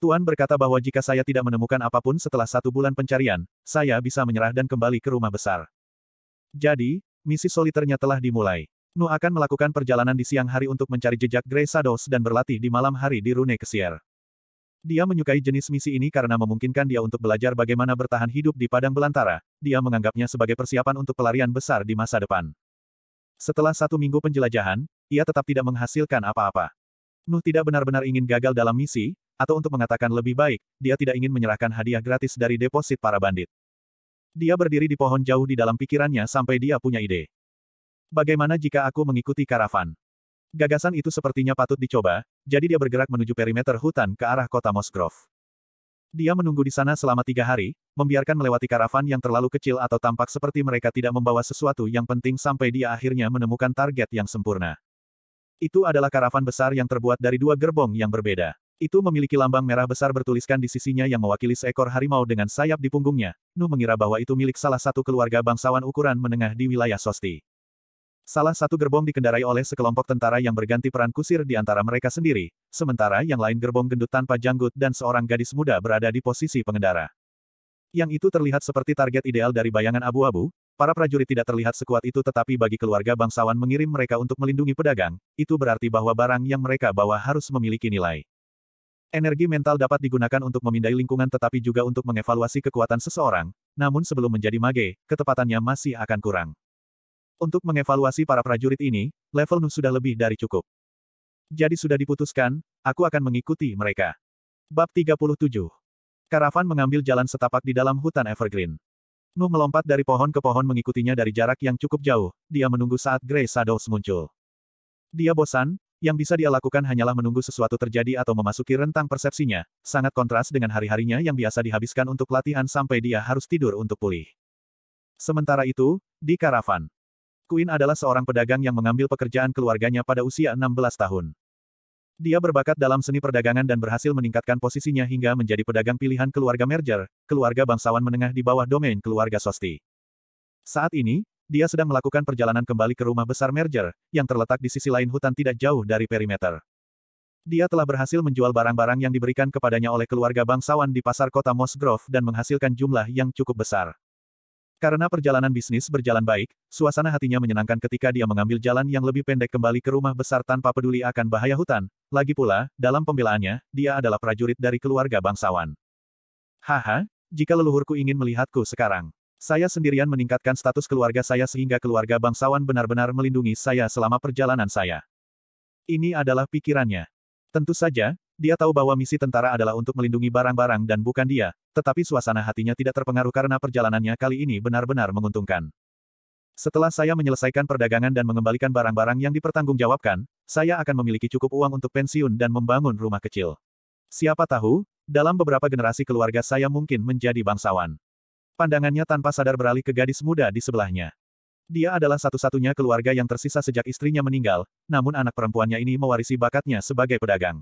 Tuan berkata bahwa jika saya tidak menemukan apapun setelah satu bulan pencarian, saya bisa menyerah dan kembali ke rumah besar. Jadi, misi soliternya telah dimulai. Nu akan melakukan perjalanan di siang hari untuk mencari jejak Grey Shadows dan berlatih di malam hari di Rune Kesier. Dia menyukai jenis misi ini karena memungkinkan dia untuk belajar bagaimana bertahan hidup di padang belantara, dia menganggapnya sebagai persiapan untuk pelarian besar di masa depan. Setelah satu minggu penjelajahan, ia tetap tidak menghasilkan apa-apa. Nuh tidak benar-benar ingin gagal dalam misi, atau untuk mengatakan lebih baik, dia tidak ingin menyerahkan hadiah gratis dari deposit para bandit. Dia berdiri di pohon jauh di dalam pikirannya sampai dia punya ide. Bagaimana jika aku mengikuti karavan? Gagasan itu sepertinya patut dicoba, jadi dia bergerak menuju perimeter hutan ke arah kota Mosgrove. Dia menunggu di sana selama tiga hari, membiarkan melewati karavan yang terlalu kecil atau tampak seperti mereka tidak membawa sesuatu yang penting sampai dia akhirnya menemukan target yang sempurna. Itu adalah karavan besar yang terbuat dari dua gerbong yang berbeda. Itu memiliki lambang merah besar bertuliskan di sisinya yang mewakili seekor harimau dengan sayap di punggungnya. Nu mengira bahwa itu milik salah satu keluarga bangsawan ukuran menengah di wilayah Sosti. Salah satu gerbong dikendarai oleh sekelompok tentara yang berganti peran kusir di antara mereka sendiri, sementara yang lain gerbong gendut tanpa janggut dan seorang gadis muda berada di posisi pengendara. Yang itu terlihat seperti target ideal dari bayangan abu-abu, para prajurit tidak terlihat sekuat itu tetapi bagi keluarga bangsawan mengirim mereka untuk melindungi pedagang, itu berarti bahwa barang yang mereka bawa harus memiliki nilai. Energi mental dapat digunakan untuk memindai lingkungan tetapi juga untuk mengevaluasi kekuatan seseorang, namun sebelum menjadi mage, ketepatannya masih akan kurang. Untuk mengevaluasi para prajurit ini, level Nuh sudah lebih dari cukup. Jadi sudah diputuskan, aku akan mengikuti mereka. Bab 37 Karavan mengambil jalan setapak di dalam hutan Evergreen. Nuh melompat dari pohon ke pohon mengikutinya dari jarak yang cukup jauh, dia menunggu saat Grey Shadows muncul. Dia bosan, yang bisa dia lakukan hanyalah menunggu sesuatu terjadi atau memasuki rentang persepsinya, sangat kontras dengan hari-harinya yang biasa dihabiskan untuk latihan sampai dia harus tidur untuk pulih. Sementara itu, di karavan, Kuin adalah seorang pedagang yang mengambil pekerjaan keluarganya pada usia 16 tahun. Dia berbakat dalam seni perdagangan dan berhasil meningkatkan posisinya hingga menjadi pedagang pilihan keluarga merger, keluarga bangsawan menengah di bawah domain keluarga Sosti. Saat ini, dia sedang melakukan perjalanan kembali ke rumah besar merger, yang terletak di sisi lain hutan tidak jauh dari perimeter. Dia telah berhasil menjual barang-barang yang diberikan kepadanya oleh keluarga bangsawan di pasar kota Mosgrove dan menghasilkan jumlah yang cukup besar. Karena perjalanan bisnis berjalan baik, suasana hatinya menyenangkan ketika dia mengambil jalan yang lebih pendek kembali ke rumah besar tanpa peduli akan bahaya hutan. Lagi pula, dalam pembelaannya, dia adalah prajurit dari keluarga bangsawan. Haha, jika leluhurku ingin melihatku sekarang. Saya sendirian meningkatkan status keluarga saya sehingga keluarga bangsawan benar-benar melindungi saya selama perjalanan saya. Ini adalah pikirannya. Tentu saja, dia tahu bahwa misi tentara adalah untuk melindungi barang-barang dan bukan dia, tetapi suasana hatinya tidak terpengaruh karena perjalanannya kali ini benar-benar menguntungkan. Setelah saya menyelesaikan perdagangan dan mengembalikan barang-barang yang dipertanggungjawabkan, saya akan memiliki cukup uang untuk pensiun dan membangun rumah kecil. Siapa tahu, dalam beberapa generasi keluarga saya mungkin menjadi bangsawan. Pandangannya tanpa sadar beralih ke gadis muda di sebelahnya. Dia adalah satu-satunya keluarga yang tersisa sejak istrinya meninggal, namun anak perempuannya ini mewarisi bakatnya sebagai pedagang.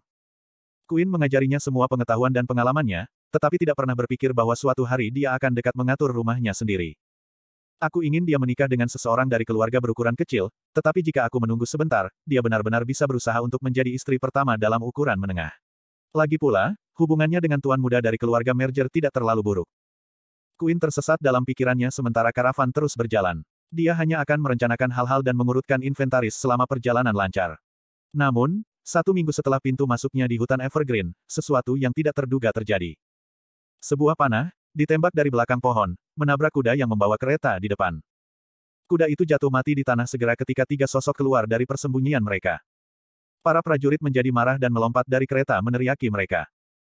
Queen mengajarinya semua pengetahuan dan pengalamannya, tetapi tidak pernah berpikir bahwa suatu hari dia akan dekat mengatur rumahnya sendiri. Aku ingin dia menikah dengan seseorang dari keluarga berukuran kecil, tetapi jika aku menunggu sebentar, dia benar-benar bisa berusaha untuk menjadi istri pertama dalam ukuran menengah. Lagi pula, hubungannya dengan tuan muda dari keluarga merger tidak terlalu buruk. Queen tersesat dalam pikirannya sementara karavan terus berjalan. Dia hanya akan merencanakan hal-hal dan mengurutkan inventaris selama perjalanan lancar. Namun, satu minggu setelah pintu masuknya di hutan Evergreen, sesuatu yang tidak terduga terjadi. Sebuah panah, ditembak dari belakang pohon, menabrak kuda yang membawa kereta di depan. Kuda itu jatuh mati di tanah segera ketika tiga sosok keluar dari persembunyian mereka. Para prajurit menjadi marah dan melompat dari kereta meneriaki mereka.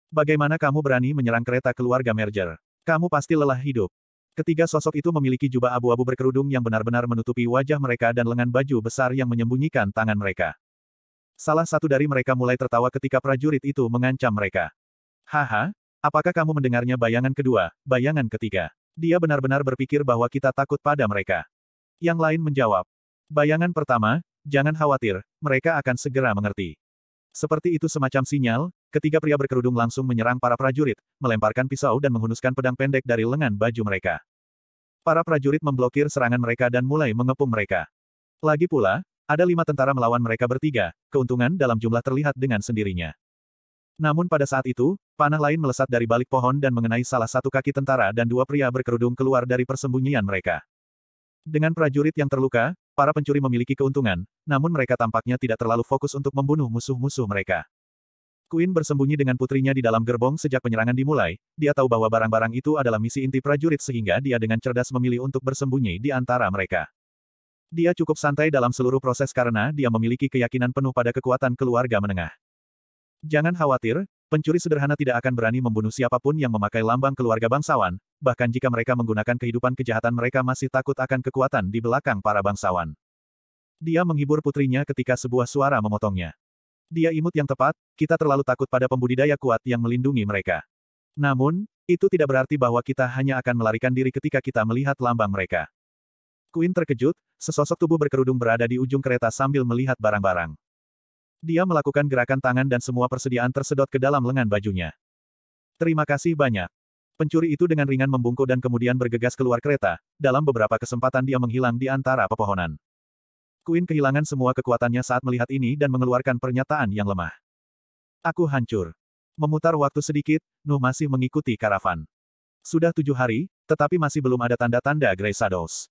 Bagaimana kamu berani menyerang kereta keluarga merger? Kamu pasti lelah hidup. Ketiga sosok itu memiliki jubah abu-abu berkerudung yang benar-benar menutupi wajah mereka dan lengan baju besar yang menyembunyikan tangan mereka. Salah satu dari mereka mulai tertawa ketika prajurit itu mengancam mereka. Haha, apakah kamu mendengarnya bayangan kedua, bayangan ketiga? Dia benar-benar berpikir bahwa kita takut pada mereka. Yang lain menjawab. Bayangan pertama, jangan khawatir, mereka akan segera mengerti. Seperti itu semacam sinyal, ketiga pria berkerudung langsung menyerang para prajurit, melemparkan pisau dan menghunuskan pedang pendek dari lengan baju mereka. Para prajurit memblokir serangan mereka dan mulai mengepung mereka. Lagi pula, ada lima tentara melawan mereka bertiga, keuntungan dalam jumlah terlihat dengan sendirinya. Namun pada saat itu, panah lain melesat dari balik pohon dan mengenai salah satu kaki tentara dan dua pria berkerudung keluar dari persembunyian mereka. Dengan prajurit yang terluka, para pencuri memiliki keuntungan, namun mereka tampaknya tidak terlalu fokus untuk membunuh musuh-musuh mereka. Queen bersembunyi dengan putrinya di dalam gerbong sejak penyerangan dimulai, dia tahu bahwa barang-barang itu adalah misi inti prajurit sehingga dia dengan cerdas memilih untuk bersembunyi di antara mereka. Dia cukup santai dalam seluruh proses karena dia memiliki keyakinan penuh pada kekuatan keluarga menengah. Jangan khawatir, pencuri sederhana tidak akan berani membunuh siapapun yang memakai lambang keluarga bangsawan, bahkan jika mereka menggunakan kehidupan kejahatan mereka masih takut akan kekuatan di belakang para bangsawan. Dia menghibur putrinya ketika sebuah suara memotongnya. Dia imut yang tepat, kita terlalu takut pada pembudidaya kuat yang melindungi mereka. Namun, itu tidak berarti bahwa kita hanya akan melarikan diri ketika kita melihat lambang mereka. Queen terkejut, sesosok tubuh berkerudung berada di ujung kereta sambil melihat barang-barang. Dia melakukan gerakan tangan dan semua persediaan tersedot ke dalam lengan bajunya. Terima kasih banyak. Pencuri itu dengan ringan membungkuk dan kemudian bergegas keluar kereta, dalam beberapa kesempatan dia menghilang di antara pepohonan. Queen kehilangan semua kekuatannya saat melihat ini dan mengeluarkan pernyataan yang lemah. Aku hancur. Memutar waktu sedikit, Nuh masih mengikuti karavan. Sudah tujuh hari, tetapi masih belum ada tanda-tanda Grey Shadows.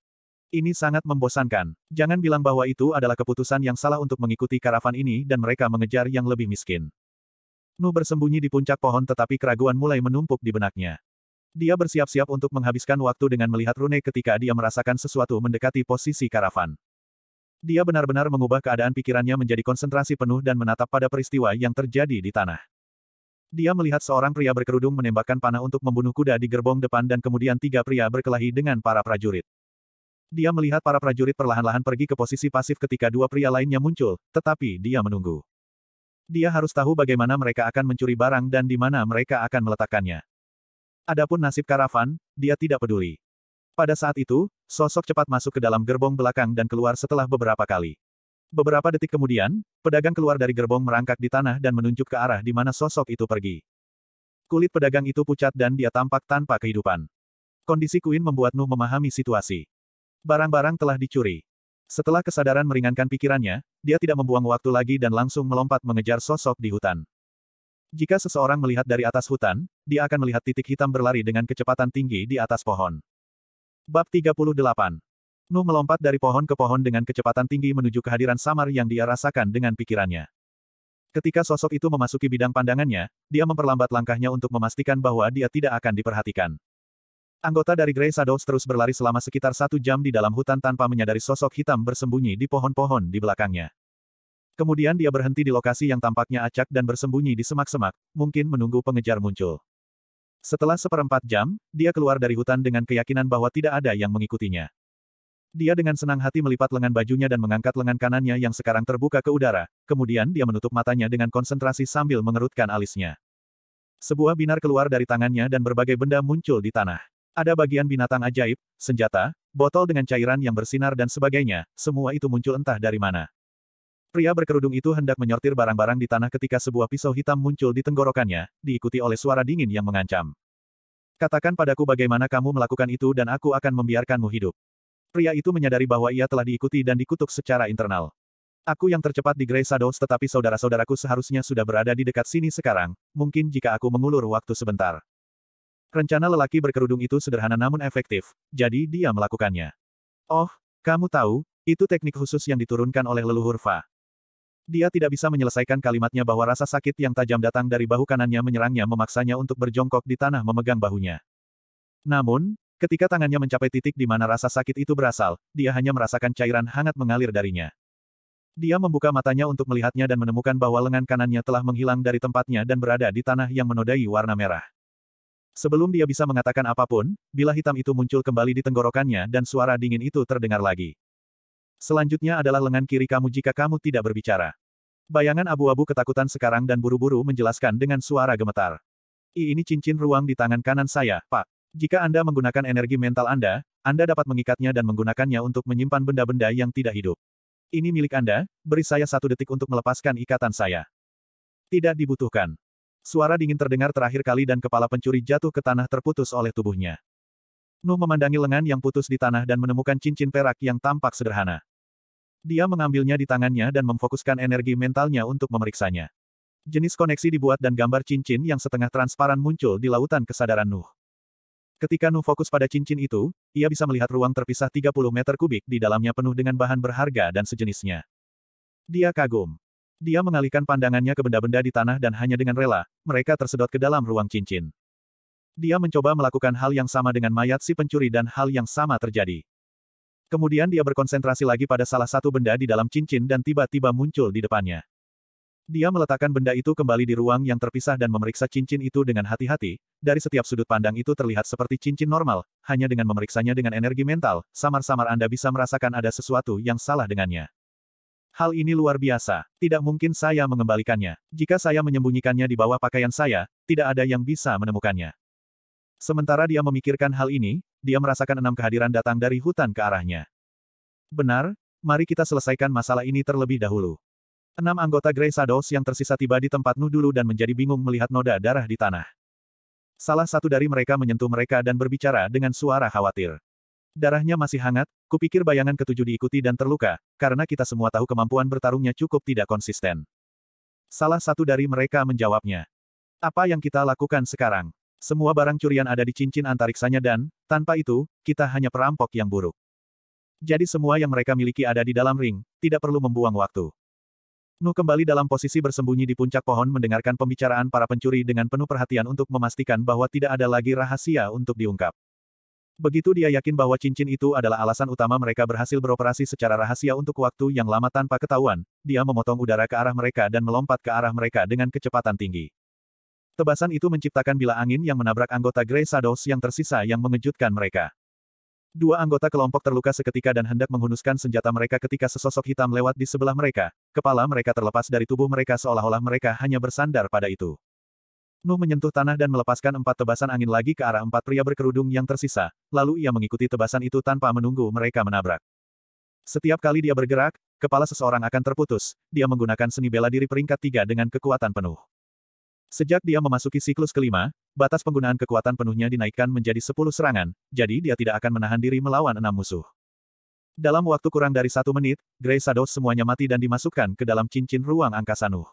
Ini sangat membosankan. Jangan bilang bahwa itu adalah keputusan yang salah untuk mengikuti karavan ini dan mereka mengejar yang lebih miskin. Nu bersembunyi di puncak pohon tetapi keraguan mulai menumpuk di benaknya. Dia bersiap-siap untuk menghabiskan waktu dengan melihat Rune ketika dia merasakan sesuatu mendekati posisi karavan. Dia benar-benar mengubah keadaan pikirannya menjadi konsentrasi penuh dan menatap pada peristiwa yang terjadi di tanah. Dia melihat seorang pria berkerudung menembakkan panah untuk membunuh kuda di gerbong depan dan kemudian tiga pria berkelahi dengan para prajurit. Dia melihat para prajurit perlahan-lahan pergi ke posisi pasif ketika dua pria lainnya muncul, tetapi dia menunggu. Dia harus tahu bagaimana mereka akan mencuri barang dan di mana mereka akan meletakkannya. Adapun nasib karavan, dia tidak peduli. Pada saat itu, sosok cepat masuk ke dalam gerbong belakang dan keluar setelah beberapa kali. Beberapa detik kemudian, pedagang keluar dari gerbong merangkak di tanah dan menunjuk ke arah di mana sosok itu pergi. Kulit pedagang itu pucat dan dia tampak tanpa kehidupan. Kondisi Queen membuat Nuh memahami situasi. Barang-barang telah dicuri. Setelah kesadaran meringankan pikirannya, dia tidak membuang waktu lagi dan langsung melompat mengejar sosok di hutan. Jika seseorang melihat dari atas hutan, dia akan melihat titik hitam berlari dengan kecepatan tinggi di atas pohon. Bab 38 Nu melompat dari pohon ke pohon dengan kecepatan tinggi menuju kehadiran samar yang dia rasakan dengan pikirannya. Ketika sosok itu memasuki bidang pandangannya, dia memperlambat langkahnya untuk memastikan bahwa dia tidak akan diperhatikan. Anggota dari Grey Shadows terus berlari selama sekitar satu jam di dalam hutan tanpa menyadari sosok hitam bersembunyi di pohon-pohon di belakangnya. Kemudian dia berhenti di lokasi yang tampaknya acak dan bersembunyi di semak-semak, mungkin menunggu pengejar muncul. Setelah seperempat jam, dia keluar dari hutan dengan keyakinan bahwa tidak ada yang mengikutinya. Dia dengan senang hati melipat lengan bajunya dan mengangkat lengan kanannya yang sekarang terbuka ke udara, kemudian dia menutup matanya dengan konsentrasi sambil mengerutkan alisnya. Sebuah binar keluar dari tangannya dan berbagai benda muncul di tanah. Ada bagian binatang ajaib, senjata, botol dengan cairan yang bersinar dan sebagainya, semua itu muncul entah dari mana. Pria berkerudung itu hendak menyortir barang-barang di tanah ketika sebuah pisau hitam muncul di tenggorokannya, diikuti oleh suara dingin yang mengancam. Katakan padaku bagaimana kamu melakukan itu dan aku akan membiarkanmu hidup. Pria itu menyadari bahwa ia telah diikuti dan dikutuk secara internal. Aku yang tercepat di Grey Shadows tetapi saudara-saudaraku seharusnya sudah berada di dekat sini sekarang, mungkin jika aku mengulur waktu sebentar. Rencana lelaki berkerudung itu sederhana namun efektif, jadi dia melakukannya. Oh, kamu tahu, itu teknik khusus yang diturunkan oleh leluhur Fa. Dia tidak bisa menyelesaikan kalimatnya bahwa rasa sakit yang tajam datang dari bahu kanannya menyerangnya memaksanya untuk berjongkok di tanah memegang bahunya. Namun, ketika tangannya mencapai titik di mana rasa sakit itu berasal, dia hanya merasakan cairan hangat mengalir darinya. Dia membuka matanya untuk melihatnya dan menemukan bahwa lengan kanannya telah menghilang dari tempatnya dan berada di tanah yang menodai warna merah. Sebelum dia bisa mengatakan apapun, bila hitam itu muncul kembali di tenggorokannya dan suara dingin itu terdengar lagi. Selanjutnya adalah lengan kiri kamu jika kamu tidak berbicara. Bayangan abu-abu ketakutan sekarang dan buru-buru menjelaskan dengan suara gemetar. ini cincin ruang di tangan kanan saya, Pak. Jika Anda menggunakan energi mental Anda, Anda dapat mengikatnya dan menggunakannya untuk menyimpan benda-benda yang tidak hidup. Ini milik Anda, beri saya satu detik untuk melepaskan ikatan saya. Tidak dibutuhkan. Suara dingin terdengar terakhir kali dan kepala pencuri jatuh ke tanah terputus oleh tubuhnya. Nuh memandangi lengan yang putus di tanah dan menemukan cincin perak yang tampak sederhana. Dia mengambilnya di tangannya dan memfokuskan energi mentalnya untuk memeriksanya. Jenis koneksi dibuat dan gambar cincin yang setengah transparan muncul di lautan kesadaran Nuh. Ketika Nuh fokus pada cincin itu, ia bisa melihat ruang terpisah 30 meter kubik di dalamnya penuh dengan bahan berharga dan sejenisnya. Dia kagum. Dia mengalihkan pandangannya ke benda-benda di tanah dan hanya dengan rela, mereka tersedot ke dalam ruang cincin. Dia mencoba melakukan hal yang sama dengan mayat si pencuri dan hal yang sama terjadi. Kemudian dia berkonsentrasi lagi pada salah satu benda di dalam cincin dan tiba-tiba muncul di depannya. Dia meletakkan benda itu kembali di ruang yang terpisah dan memeriksa cincin itu dengan hati-hati, dari setiap sudut pandang itu terlihat seperti cincin normal, hanya dengan memeriksanya dengan energi mental, samar-samar Anda bisa merasakan ada sesuatu yang salah dengannya. Hal ini luar biasa, tidak mungkin saya mengembalikannya. Jika saya menyembunyikannya di bawah pakaian saya, tidak ada yang bisa menemukannya. Sementara dia memikirkan hal ini, dia merasakan enam kehadiran datang dari hutan ke arahnya. Benar, mari kita selesaikan masalah ini terlebih dahulu. Enam anggota Grey Shadows yang tersisa tiba di tempat dulu dan menjadi bingung melihat noda darah di tanah. Salah satu dari mereka menyentuh mereka dan berbicara dengan suara khawatir. Darahnya masih hangat, kupikir bayangan ketujuh diikuti dan terluka, karena kita semua tahu kemampuan bertarungnya cukup tidak konsisten. Salah satu dari mereka menjawabnya. Apa yang kita lakukan sekarang? Semua barang curian ada di cincin antariksanya dan, tanpa itu, kita hanya perampok yang buruk. Jadi semua yang mereka miliki ada di dalam ring, tidak perlu membuang waktu. Nu kembali dalam posisi bersembunyi di puncak pohon mendengarkan pembicaraan para pencuri dengan penuh perhatian untuk memastikan bahwa tidak ada lagi rahasia untuk diungkap. Begitu dia yakin bahwa cincin itu adalah alasan utama mereka berhasil beroperasi secara rahasia untuk waktu yang lama tanpa ketahuan, dia memotong udara ke arah mereka dan melompat ke arah mereka dengan kecepatan tinggi. Tebasan itu menciptakan bila angin yang menabrak anggota Grey Shadows yang tersisa yang mengejutkan mereka. Dua anggota kelompok terluka seketika dan hendak menghunuskan senjata mereka ketika sesosok hitam lewat di sebelah mereka, kepala mereka terlepas dari tubuh mereka seolah-olah mereka hanya bersandar pada itu. Nuh menyentuh tanah dan melepaskan empat tebasan angin lagi ke arah empat pria berkerudung yang tersisa, lalu ia mengikuti tebasan itu tanpa menunggu mereka menabrak. Setiap kali dia bergerak, kepala seseorang akan terputus, dia menggunakan seni bela diri peringkat tiga dengan kekuatan penuh. Sejak dia memasuki siklus kelima, batas penggunaan kekuatan penuhnya dinaikkan menjadi sepuluh serangan, jadi dia tidak akan menahan diri melawan enam musuh. Dalam waktu kurang dari satu menit, Grey Shadows semuanya mati dan dimasukkan ke dalam cincin ruang angkasa Nuh.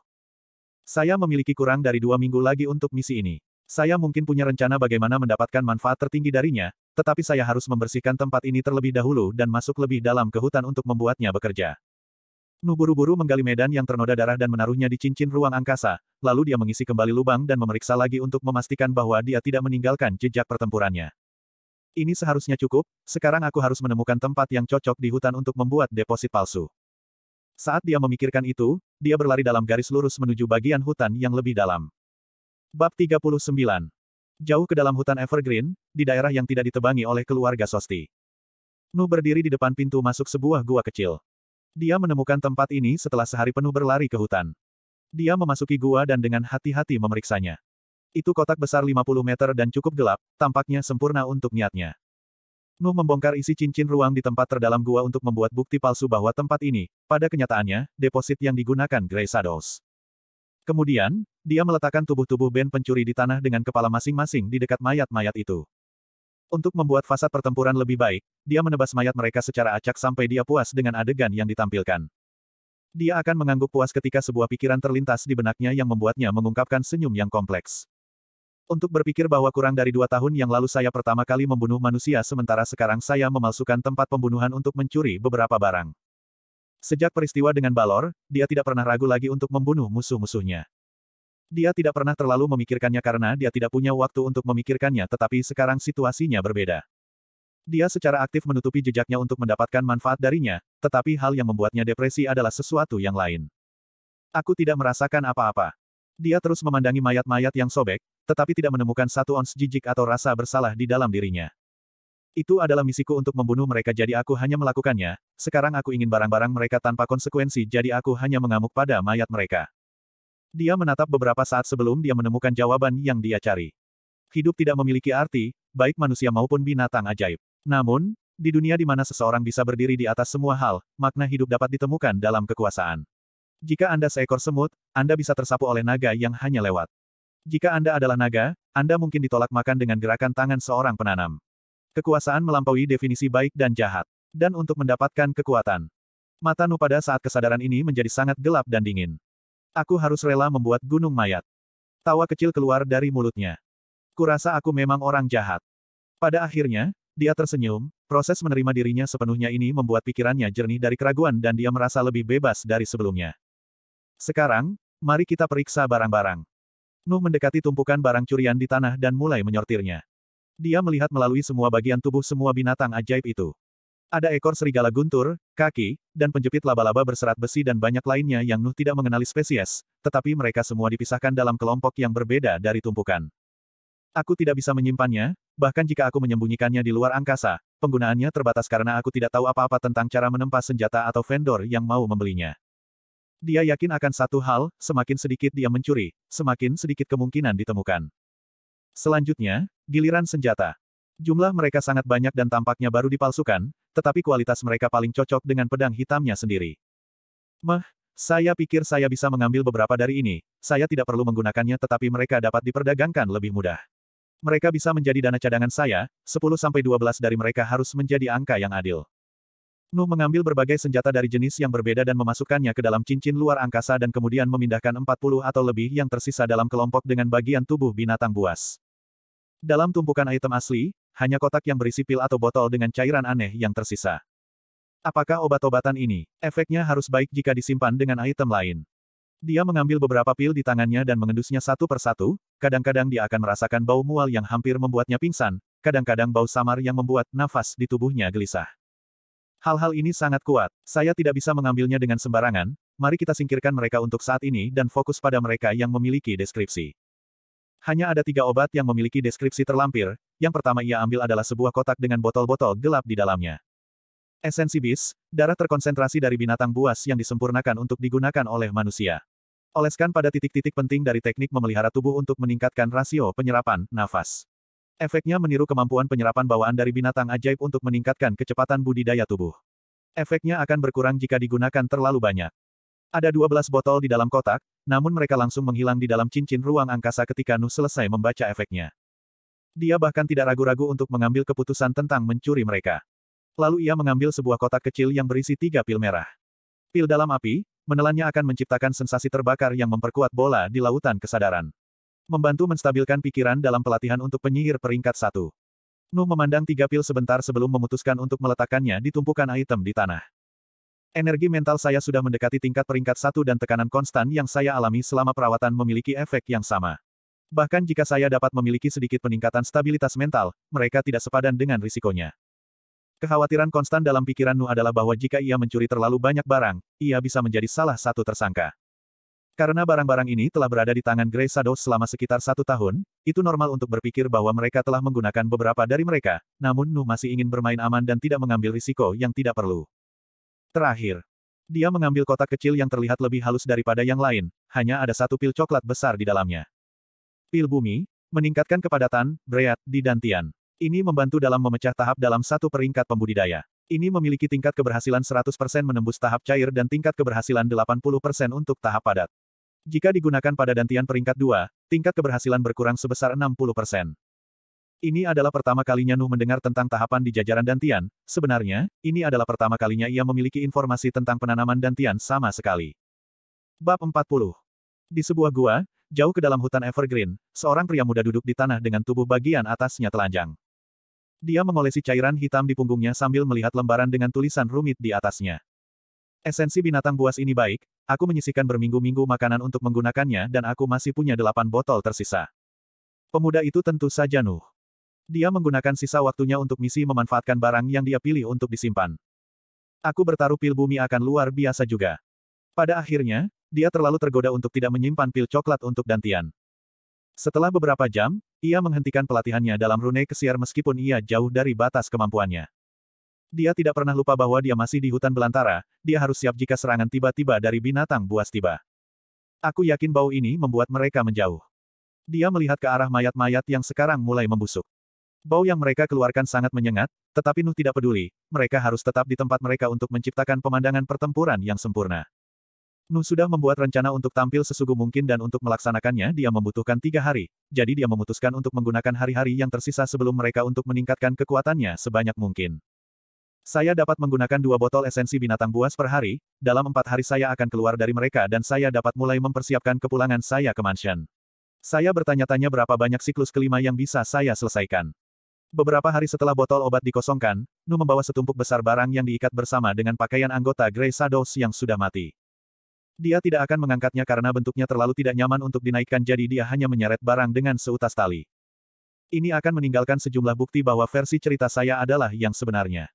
Saya memiliki kurang dari dua minggu lagi untuk misi ini. Saya mungkin punya rencana bagaimana mendapatkan manfaat tertinggi darinya, tetapi saya harus membersihkan tempat ini terlebih dahulu dan masuk lebih dalam ke hutan untuk membuatnya bekerja. Nuburu buru menggali medan yang ternoda darah dan menaruhnya di cincin ruang angkasa, lalu dia mengisi kembali lubang dan memeriksa lagi untuk memastikan bahwa dia tidak meninggalkan jejak pertempurannya. Ini seharusnya cukup, sekarang aku harus menemukan tempat yang cocok di hutan untuk membuat deposit palsu. Saat dia memikirkan itu, dia berlari dalam garis lurus menuju bagian hutan yang lebih dalam. Bab 39 Jauh ke dalam hutan Evergreen, di daerah yang tidak ditebangi oleh keluarga Sosti. Nu berdiri di depan pintu masuk sebuah gua kecil. Dia menemukan tempat ini setelah sehari penuh berlari ke hutan. Dia memasuki gua dan dengan hati-hati memeriksanya. Itu kotak besar 50 meter dan cukup gelap, tampaknya sempurna untuk niatnya. Nuh membongkar isi cincin ruang di tempat terdalam gua untuk membuat bukti palsu bahwa tempat ini, pada kenyataannya, deposit yang digunakan Grey Shadows. Kemudian, dia meletakkan tubuh-tubuh band pencuri di tanah dengan kepala masing-masing di dekat mayat-mayat itu. Untuk membuat fasad pertempuran lebih baik, dia menebas mayat mereka secara acak sampai dia puas dengan adegan yang ditampilkan. Dia akan mengangguk puas ketika sebuah pikiran terlintas di benaknya yang membuatnya mengungkapkan senyum yang kompleks. Untuk berpikir bahwa kurang dari dua tahun yang lalu saya pertama kali membunuh manusia sementara sekarang saya memalsukan tempat pembunuhan untuk mencuri beberapa barang. Sejak peristiwa dengan Balor, dia tidak pernah ragu lagi untuk membunuh musuh-musuhnya. Dia tidak pernah terlalu memikirkannya karena dia tidak punya waktu untuk memikirkannya tetapi sekarang situasinya berbeda. Dia secara aktif menutupi jejaknya untuk mendapatkan manfaat darinya, tetapi hal yang membuatnya depresi adalah sesuatu yang lain. Aku tidak merasakan apa-apa. Dia terus memandangi mayat-mayat yang sobek, tetapi tidak menemukan satu ons jijik atau rasa bersalah di dalam dirinya. Itu adalah misiku untuk membunuh mereka jadi aku hanya melakukannya, sekarang aku ingin barang-barang mereka tanpa konsekuensi jadi aku hanya mengamuk pada mayat mereka. Dia menatap beberapa saat sebelum dia menemukan jawaban yang dia cari. Hidup tidak memiliki arti, baik manusia maupun binatang ajaib. Namun, di dunia di mana seseorang bisa berdiri di atas semua hal, makna hidup dapat ditemukan dalam kekuasaan. Jika Anda seekor semut, Anda bisa tersapu oleh naga yang hanya lewat. Jika Anda adalah naga, Anda mungkin ditolak makan dengan gerakan tangan seorang penanam. Kekuasaan melampaui definisi baik dan jahat. Dan untuk mendapatkan kekuatan. Mata Nupada saat kesadaran ini menjadi sangat gelap dan dingin. Aku harus rela membuat gunung mayat. Tawa kecil keluar dari mulutnya. Kurasa aku memang orang jahat. Pada akhirnya, dia tersenyum, proses menerima dirinya sepenuhnya ini membuat pikirannya jernih dari keraguan dan dia merasa lebih bebas dari sebelumnya. Sekarang, mari kita periksa barang-barang. Nuh mendekati tumpukan barang curian di tanah dan mulai menyortirnya. Dia melihat melalui semua bagian tubuh semua binatang ajaib itu. Ada ekor serigala guntur, kaki, dan penjepit laba-laba berserat besi dan banyak lainnya yang Nuh tidak mengenali spesies, tetapi mereka semua dipisahkan dalam kelompok yang berbeda dari tumpukan. Aku tidak bisa menyimpannya, bahkan jika aku menyembunyikannya di luar angkasa, penggunaannya terbatas karena aku tidak tahu apa-apa tentang cara menempa senjata atau vendor yang mau membelinya. Dia yakin akan satu hal, semakin sedikit dia mencuri, semakin sedikit kemungkinan ditemukan. Selanjutnya, giliran senjata. Jumlah mereka sangat banyak dan tampaknya baru dipalsukan, tetapi kualitas mereka paling cocok dengan pedang hitamnya sendiri. Meh, saya pikir saya bisa mengambil beberapa dari ini, saya tidak perlu menggunakannya tetapi mereka dapat diperdagangkan lebih mudah. Mereka bisa menjadi dana cadangan saya, 10-12 dari mereka harus menjadi angka yang adil. Nu mengambil berbagai senjata dari jenis yang berbeda dan memasukkannya ke dalam cincin luar angkasa dan kemudian memindahkan 40 atau lebih yang tersisa dalam kelompok dengan bagian tubuh binatang buas. Dalam tumpukan item asli, hanya kotak yang berisi pil atau botol dengan cairan aneh yang tersisa. Apakah obat-obatan ini, efeknya harus baik jika disimpan dengan item lain? Dia mengambil beberapa pil di tangannya dan mengendusnya satu persatu, kadang-kadang dia akan merasakan bau mual yang hampir membuatnya pingsan, kadang-kadang bau samar yang membuat nafas di tubuhnya gelisah. Hal-hal ini sangat kuat. Saya tidak bisa mengambilnya dengan sembarangan, mari kita singkirkan mereka untuk saat ini dan fokus pada mereka yang memiliki deskripsi. Hanya ada tiga obat yang memiliki deskripsi terlampir, yang pertama ia ambil adalah sebuah kotak dengan botol-botol gelap di dalamnya. Esensi bis, darah terkonsentrasi dari binatang buas yang disempurnakan untuk digunakan oleh manusia. Oleskan pada titik-titik penting dari teknik memelihara tubuh untuk meningkatkan rasio penyerapan, nafas. Efeknya meniru kemampuan penyerapan bawaan dari binatang ajaib untuk meningkatkan kecepatan budidaya tubuh. Efeknya akan berkurang jika digunakan terlalu banyak. Ada 12 botol di dalam kotak, namun mereka langsung menghilang di dalam cincin ruang angkasa ketika Nuh selesai membaca efeknya. Dia bahkan tidak ragu-ragu untuk mengambil keputusan tentang mencuri mereka. Lalu ia mengambil sebuah kotak kecil yang berisi tiga pil merah. Pil dalam api, menelannya akan menciptakan sensasi terbakar yang memperkuat bola di lautan kesadaran membantu menstabilkan pikiran dalam pelatihan untuk penyihir peringkat satu. Nu memandang tiga pil sebentar sebelum memutuskan untuk meletakkannya di tumpukan item di tanah. Energi mental saya sudah mendekati tingkat peringkat satu dan tekanan konstan yang saya alami selama perawatan memiliki efek yang sama. Bahkan jika saya dapat memiliki sedikit peningkatan stabilitas mental, mereka tidak sepadan dengan risikonya. Kekhawatiran konstan dalam pikiran Nu adalah bahwa jika ia mencuri terlalu banyak barang, ia bisa menjadi salah satu tersangka. Karena barang-barang ini telah berada di tangan Grey Shadow selama sekitar satu tahun, itu normal untuk berpikir bahwa mereka telah menggunakan beberapa dari mereka, namun Nuh masih ingin bermain aman dan tidak mengambil risiko yang tidak perlu. Terakhir, dia mengambil kotak kecil yang terlihat lebih halus daripada yang lain, hanya ada satu pil coklat besar di dalamnya. Pil bumi, meningkatkan kepadatan, breat, di dantian. Ini membantu dalam memecah tahap dalam satu peringkat pembudidaya. Ini memiliki tingkat keberhasilan 100% menembus tahap cair dan tingkat keberhasilan 80% untuk tahap padat. Jika digunakan pada dantian peringkat 2, tingkat keberhasilan berkurang sebesar 60%. Ini adalah pertama kalinya Nuh mendengar tentang tahapan di jajaran dantian, sebenarnya, ini adalah pertama kalinya ia memiliki informasi tentang penanaman dantian sama sekali. Bab 40 Di sebuah gua, jauh ke dalam hutan Evergreen, seorang pria muda duduk di tanah dengan tubuh bagian atasnya telanjang. Dia mengolesi cairan hitam di punggungnya sambil melihat lembaran dengan tulisan rumit di atasnya. Esensi binatang buas ini baik, aku menyisihkan berminggu-minggu makanan untuk menggunakannya dan aku masih punya delapan botol tersisa. Pemuda itu tentu saja Nuh. Dia menggunakan sisa waktunya untuk misi memanfaatkan barang yang dia pilih untuk disimpan. Aku bertaruh pil bumi akan luar biasa juga. Pada akhirnya, dia terlalu tergoda untuk tidak menyimpan pil coklat untuk Dantian. Setelah beberapa jam, ia menghentikan pelatihannya dalam rune kesiar meskipun ia jauh dari batas kemampuannya. Dia tidak pernah lupa bahwa dia masih di hutan belantara, dia harus siap jika serangan tiba-tiba dari binatang buas tiba. Aku yakin bau ini membuat mereka menjauh. Dia melihat ke arah mayat-mayat yang sekarang mulai membusuk. Bau yang mereka keluarkan sangat menyengat, tetapi Nuh tidak peduli, mereka harus tetap di tempat mereka untuk menciptakan pemandangan pertempuran yang sempurna. Nuh sudah membuat rencana untuk tampil sesugu mungkin dan untuk melaksanakannya dia membutuhkan tiga hari, jadi dia memutuskan untuk menggunakan hari-hari yang tersisa sebelum mereka untuk meningkatkan kekuatannya sebanyak mungkin. Saya dapat menggunakan dua botol esensi binatang buas per hari, dalam empat hari saya akan keluar dari mereka dan saya dapat mulai mempersiapkan kepulangan saya ke mansion. Saya bertanya-tanya berapa banyak siklus kelima yang bisa saya selesaikan. Beberapa hari setelah botol obat dikosongkan, Nu membawa setumpuk besar barang yang diikat bersama dengan pakaian anggota Grey Shadows yang sudah mati. Dia tidak akan mengangkatnya karena bentuknya terlalu tidak nyaman untuk dinaikkan jadi dia hanya menyeret barang dengan seutas tali. Ini akan meninggalkan sejumlah bukti bahwa versi cerita saya adalah yang sebenarnya.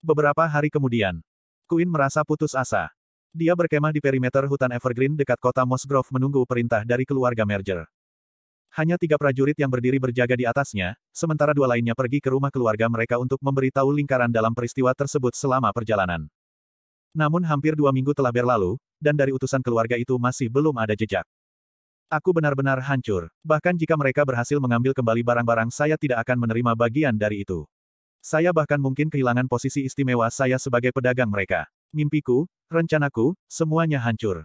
Beberapa hari kemudian, Queen merasa putus asa. Dia berkemah di perimeter hutan Evergreen dekat kota Mosgrove menunggu perintah dari keluarga merger. Hanya tiga prajurit yang berdiri berjaga di atasnya, sementara dua lainnya pergi ke rumah keluarga mereka untuk memberitahu lingkaran dalam peristiwa tersebut selama perjalanan. Namun hampir dua minggu telah berlalu, dan dari utusan keluarga itu masih belum ada jejak. Aku benar-benar hancur. Bahkan jika mereka berhasil mengambil kembali barang-barang saya tidak akan menerima bagian dari itu. Saya bahkan mungkin kehilangan posisi istimewa saya sebagai pedagang mereka. Mimpiku, rencanaku, semuanya hancur.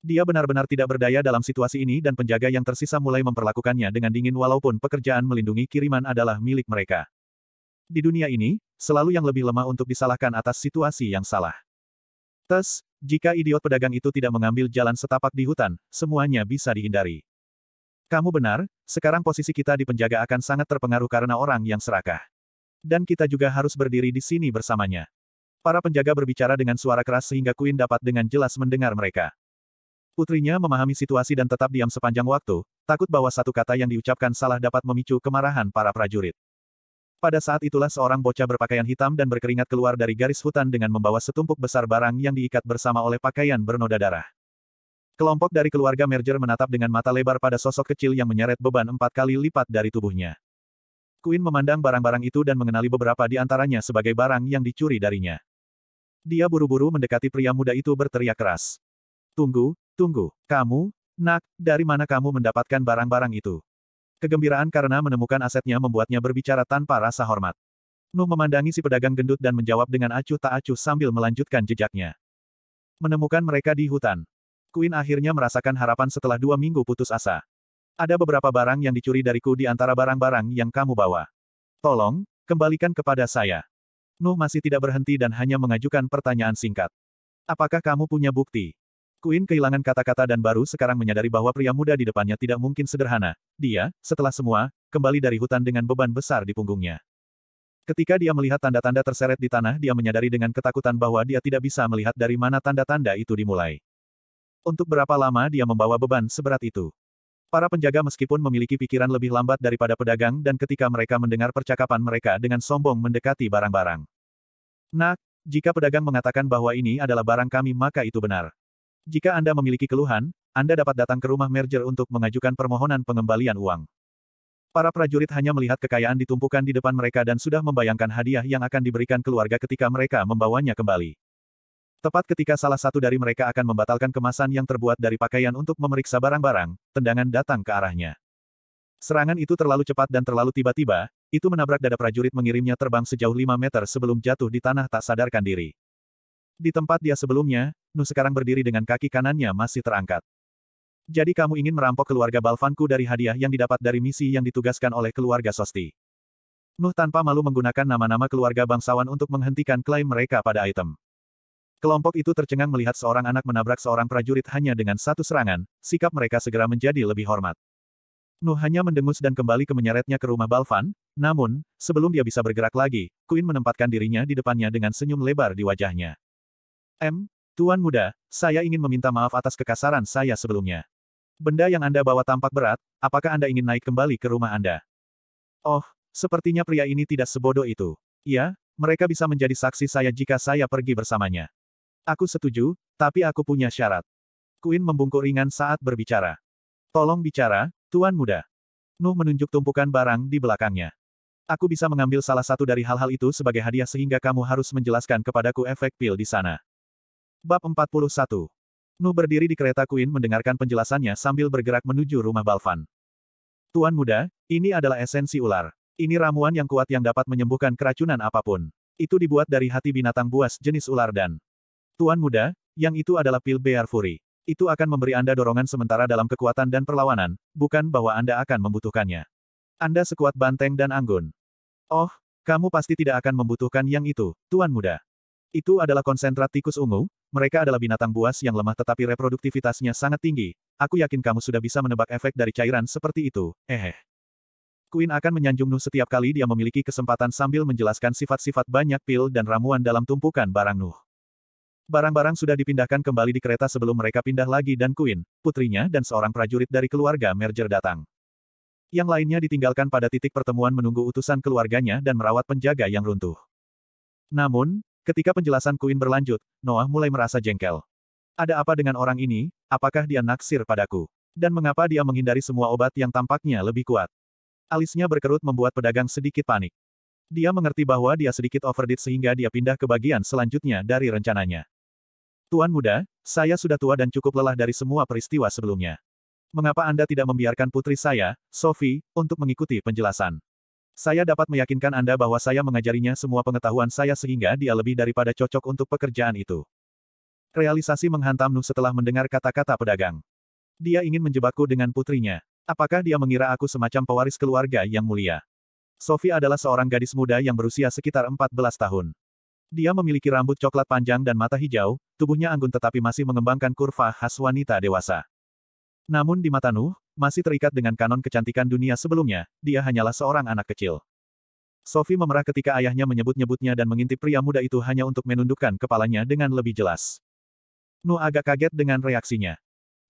Dia benar-benar tidak berdaya dalam situasi ini dan penjaga yang tersisa mulai memperlakukannya dengan dingin walaupun pekerjaan melindungi kiriman adalah milik mereka. Di dunia ini, selalu yang lebih lemah untuk disalahkan atas situasi yang salah. Tes, jika idiot pedagang itu tidak mengambil jalan setapak di hutan, semuanya bisa dihindari. Kamu benar, sekarang posisi kita di penjaga akan sangat terpengaruh karena orang yang serakah. Dan kita juga harus berdiri di sini bersamanya. Para penjaga berbicara dengan suara keras sehingga Queen dapat dengan jelas mendengar mereka. Putrinya memahami situasi dan tetap diam sepanjang waktu, takut bahwa satu kata yang diucapkan salah dapat memicu kemarahan para prajurit. Pada saat itulah seorang bocah berpakaian hitam dan berkeringat keluar dari garis hutan dengan membawa setumpuk besar barang yang diikat bersama oleh pakaian bernoda darah. Kelompok dari keluarga Merger menatap dengan mata lebar pada sosok kecil yang menyeret beban empat kali lipat dari tubuhnya. Kuin memandang barang-barang itu dan mengenali beberapa di antaranya sebagai barang yang dicuri darinya. Dia buru-buru mendekati pria muda itu berteriak keras. Tunggu, tunggu, kamu, nak, dari mana kamu mendapatkan barang-barang itu? Kegembiraan karena menemukan asetnya membuatnya berbicara tanpa rasa hormat. Nuh memandangi si pedagang gendut dan menjawab dengan acuh tak acuh sambil melanjutkan jejaknya. Menemukan mereka di hutan. Kuin akhirnya merasakan harapan setelah dua minggu putus asa. Ada beberapa barang yang dicuri dariku di antara barang-barang yang kamu bawa. Tolong, kembalikan kepada saya. Nuh masih tidak berhenti dan hanya mengajukan pertanyaan singkat. Apakah kamu punya bukti? Queen kehilangan kata-kata dan baru sekarang menyadari bahwa pria muda di depannya tidak mungkin sederhana. Dia, setelah semua, kembali dari hutan dengan beban besar di punggungnya. Ketika dia melihat tanda-tanda terseret di tanah, dia menyadari dengan ketakutan bahwa dia tidak bisa melihat dari mana tanda-tanda itu dimulai. Untuk berapa lama dia membawa beban seberat itu? Para penjaga meskipun memiliki pikiran lebih lambat daripada pedagang dan ketika mereka mendengar percakapan mereka dengan sombong mendekati barang-barang. Nah, jika pedagang mengatakan bahwa ini adalah barang kami maka itu benar. Jika Anda memiliki keluhan, Anda dapat datang ke rumah merger untuk mengajukan permohonan pengembalian uang. Para prajurit hanya melihat kekayaan ditumpukan di depan mereka dan sudah membayangkan hadiah yang akan diberikan keluarga ketika mereka membawanya kembali. Tepat ketika salah satu dari mereka akan membatalkan kemasan yang terbuat dari pakaian untuk memeriksa barang-barang, tendangan datang ke arahnya. Serangan itu terlalu cepat dan terlalu tiba-tiba, itu menabrak dada prajurit mengirimnya terbang sejauh 5 meter sebelum jatuh di tanah tak sadarkan diri. Di tempat dia sebelumnya, Nu sekarang berdiri dengan kaki kanannya masih terangkat. Jadi kamu ingin merampok keluarga Balvanku dari hadiah yang didapat dari misi yang ditugaskan oleh keluarga Sosti. Nuh tanpa malu menggunakan nama-nama keluarga bangsawan untuk menghentikan klaim mereka pada item. Kelompok itu tercengang melihat seorang anak menabrak seorang prajurit hanya dengan satu serangan, sikap mereka segera menjadi lebih hormat. Nuh hanya mendengus dan kembali ke menyeretnya ke rumah Balvan, namun, sebelum dia bisa bergerak lagi, Queen menempatkan dirinya di depannya dengan senyum lebar di wajahnya. M, Tuan Muda, saya ingin meminta maaf atas kekasaran saya sebelumnya. Benda yang Anda bawa tampak berat, apakah Anda ingin naik kembali ke rumah Anda? Oh, sepertinya pria ini tidak sebodoh itu. Ya, mereka bisa menjadi saksi saya jika saya pergi bersamanya. Aku setuju, tapi aku punya syarat. Queen membungkuk ringan saat berbicara. Tolong bicara, Tuan Muda. Nuh menunjuk tumpukan barang di belakangnya. Aku bisa mengambil salah satu dari hal-hal itu sebagai hadiah sehingga kamu harus menjelaskan kepadaku efek pil di sana. Bab 41 Nuh berdiri di kereta Queen mendengarkan penjelasannya sambil bergerak menuju rumah Balvan. Tuan muda, ini adalah esensi ular. Ini ramuan yang kuat yang dapat menyembuhkan keracunan apapun. Itu dibuat dari hati binatang buas jenis ular dan Tuan muda, yang itu adalah pil Bear Fury. Itu akan memberi Anda dorongan sementara dalam kekuatan dan perlawanan, bukan bahwa Anda akan membutuhkannya. Anda sekuat banteng dan anggun. Oh, kamu pasti tidak akan membutuhkan yang itu, Tuan muda. Itu adalah konsentrat tikus ungu, mereka adalah binatang buas yang lemah tetapi reproduktivitasnya sangat tinggi. Aku yakin kamu sudah bisa menebak efek dari cairan seperti itu, eh. Queen akan menyanjung Nu setiap kali dia memiliki kesempatan sambil menjelaskan sifat-sifat banyak pil dan ramuan dalam tumpukan barang Nuh. Barang-barang sudah dipindahkan kembali di kereta sebelum mereka pindah lagi dan Queen, putrinya dan seorang prajurit dari keluarga Merger datang. Yang lainnya ditinggalkan pada titik pertemuan menunggu utusan keluarganya dan merawat penjaga yang runtuh. Namun, ketika penjelasan Queen berlanjut, Noah mulai merasa jengkel. Ada apa dengan orang ini, apakah dia naksir padaku? Dan mengapa dia menghindari semua obat yang tampaknya lebih kuat? Alisnya berkerut membuat pedagang sedikit panik. Dia mengerti bahwa dia sedikit overdid sehingga dia pindah ke bagian selanjutnya dari rencananya. Tuan muda, saya sudah tua dan cukup lelah dari semua peristiwa sebelumnya. Mengapa Anda tidak membiarkan putri saya, Sophie, untuk mengikuti penjelasan? Saya dapat meyakinkan Anda bahwa saya mengajarinya semua pengetahuan saya sehingga dia lebih daripada cocok untuk pekerjaan itu. Realisasi menghantam Nuh setelah mendengar kata-kata pedagang. Dia ingin menjebakku dengan putrinya. Apakah dia mengira aku semacam pewaris keluarga yang mulia? Sophie adalah seorang gadis muda yang berusia sekitar 14 tahun. Dia memiliki rambut coklat panjang dan mata hijau, tubuhnya anggun tetapi masih mengembangkan kurva khas wanita dewasa. Namun di mata Nuh, masih terikat dengan kanon kecantikan dunia sebelumnya, dia hanyalah seorang anak kecil. Sophie memerah ketika ayahnya menyebut-nyebutnya dan mengintip pria muda itu hanya untuk menundukkan kepalanya dengan lebih jelas. Nu agak kaget dengan reaksinya.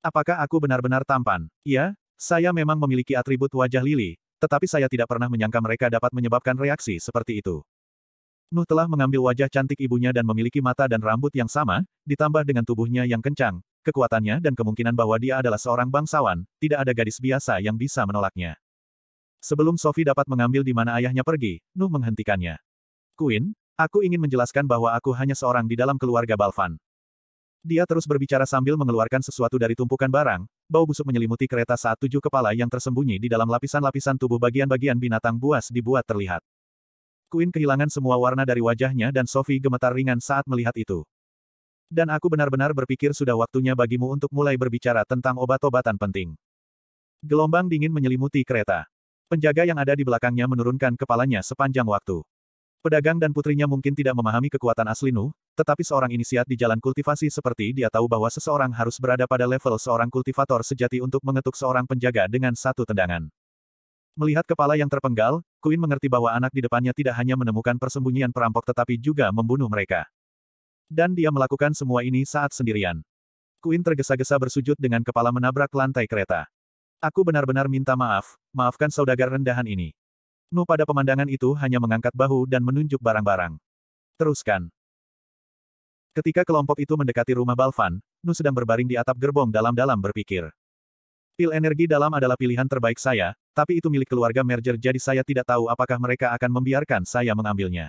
Apakah aku benar-benar tampan? Iya, saya memang memiliki atribut wajah lili, tetapi saya tidak pernah menyangka mereka dapat menyebabkan reaksi seperti itu. Nuh telah mengambil wajah cantik ibunya dan memiliki mata dan rambut yang sama, ditambah dengan tubuhnya yang kencang, kekuatannya dan kemungkinan bahwa dia adalah seorang bangsawan, tidak ada gadis biasa yang bisa menolaknya. Sebelum Sophie dapat mengambil di mana ayahnya pergi, Nuh menghentikannya. Queen, aku ingin menjelaskan bahwa aku hanya seorang di dalam keluarga Balfan. Dia terus berbicara sambil mengeluarkan sesuatu dari tumpukan barang, bau busuk menyelimuti kereta saat tujuh kepala yang tersembunyi di dalam lapisan-lapisan tubuh bagian-bagian binatang buas dibuat terlihat. Queen kehilangan semua warna dari wajahnya dan Sophie gemetar ringan saat melihat itu. Dan aku benar-benar berpikir sudah waktunya bagimu untuk mulai berbicara tentang obat-obatan penting. Gelombang dingin menyelimuti kereta. Penjaga yang ada di belakangnya menurunkan kepalanya sepanjang waktu. Pedagang dan putrinya mungkin tidak memahami kekuatan asli Nu, tetapi seorang inisiat di jalan kultivasi seperti dia tahu bahwa seseorang harus berada pada level seorang kultivator sejati untuk mengetuk seorang penjaga dengan satu tendangan. Melihat kepala yang terpenggal, Queen mengerti bahwa anak di depannya tidak hanya menemukan persembunyian perampok tetapi juga membunuh mereka. Dan dia melakukan semua ini saat sendirian. Queen tergesa-gesa bersujud dengan kepala menabrak lantai kereta. Aku benar-benar minta maaf, maafkan saudagar rendahan ini. Nu pada pemandangan itu hanya mengangkat bahu dan menunjuk barang-barang. Teruskan. Ketika kelompok itu mendekati rumah Balvan, Nu sedang berbaring di atap gerbong dalam-dalam berpikir. Pil energi dalam adalah pilihan terbaik saya, tapi itu milik keluarga merger jadi saya tidak tahu apakah mereka akan membiarkan saya mengambilnya.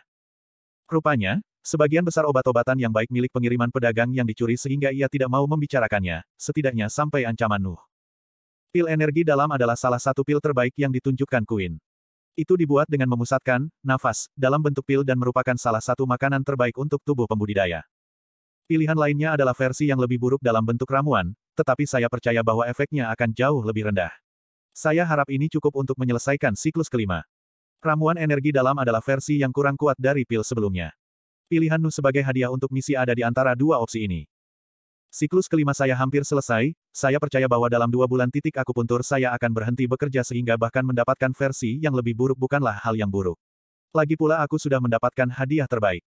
Rupanya, sebagian besar obat-obatan yang baik milik pengiriman pedagang yang dicuri sehingga ia tidak mau membicarakannya, setidaknya sampai ancaman Nuh. Pil energi dalam adalah salah satu pil terbaik yang ditunjukkan Queen. Itu dibuat dengan memusatkan nafas dalam bentuk pil dan merupakan salah satu makanan terbaik untuk tubuh pembudidaya. Pilihan lainnya adalah versi yang lebih buruk dalam bentuk ramuan, tetapi saya percaya bahwa efeknya akan jauh lebih rendah. Saya harap ini cukup untuk menyelesaikan siklus kelima. Ramuan energi dalam adalah versi yang kurang kuat dari pil sebelumnya. Pilihan Nu sebagai hadiah untuk misi ada di antara dua opsi ini. Siklus kelima saya hampir selesai, saya percaya bahwa dalam dua bulan titik akupuntur saya akan berhenti bekerja sehingga bahkan mendapatkan versi yang lebih buruk bukanlah hal yang buruk. Lagi pula aku sudah mendapatkan hadiah terbaik.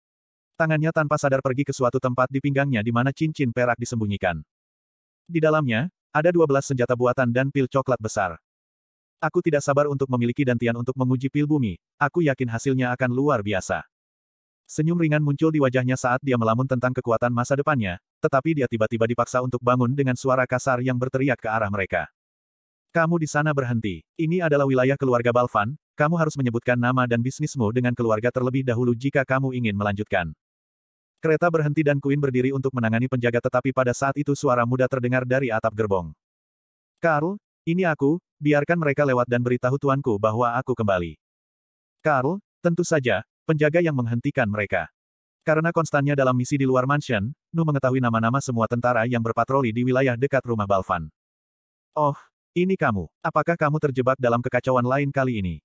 Tangannya tanpa sadar pergi ke suatu tempat di pinggangnya di mana cincin perak disembunyikan. Di dalamnya, ada 12 senjata buatan dan pil coklat besar. Aku tidak sabar untuk memiliki dantian untuk menguji pil bumi, aku yakin hasilnya akan luar biasa. Senyum ringan muncul di wajahnya saat dia melamun tentang kekuatan masa depannya, tetapi dia tiba-tiba dipaksa untuk bangun dengan suara kasar yang berteriak ke arah mereka. Kamu di sana berhenti. Ini adalah wilayah keluarga Balvan, kamu harus menyebutkan nama dan bisnismu dengan keluarga terlebih dahulu jika kamu ingin melanjutkan. Kereta berhenti dan Queen berdiri untuk menangani penjaga tetapi pada saat itu suara muda terdengar dari atap gerbong. Karl, ini aku, biarkan mereka lewat dan beritahu tuanku bahwa aku kembali. Karl, tentu saja, penjaga yang menghentikan mereka. Karena konstannya dalam misi di luar mansion, Nu mengetahui nama-nama semua tentara yang berpatroli di wilayah dekat rumah Balvan. Oh, ini kamu. Apakah kamu terjebak dalam kekacauan lain kali ini?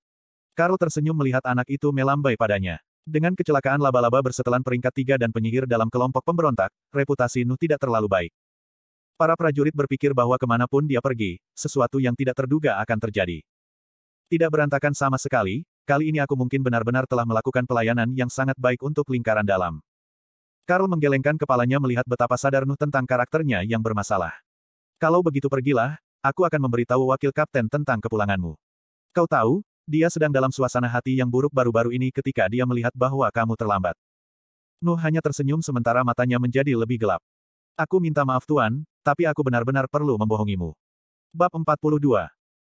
Karl tersenyum melihat anak itu melambai padanya. Dengan kecelakaan laba-laba bersetelan peringkat tiga dan penyihir dalam kelompok pemberontak, reputasi Nu tidak terlalu baik. Para prajurit berpikir bahwa kemanapun dia pergi, sesuatu yang tidak terduga akan terjadi. Tidak berantakan sama sekali, kali ini aku mungkin benar-benar telah melakukan pelayanan yang sangat baik untuk lingkaran dalam. Karl menggelengkan kepalanya melihat betapa sadar Nuh tentang karakternya yang bermasalah. Kalau begitu pergilah, aku akan memberitahu wakil kapten tentang kepulanganmu. Kau tahu, dia sedang dalam suasana hati yang buruk baru-baru ini ketika dia melihat bahwa kamu terlambat. Nuh hanya tersenyum sementara matanya menjadi lebih gelap. Aku minta maaf Tuan, tapi aku benar-benar perlu membohongimu. Bab 42.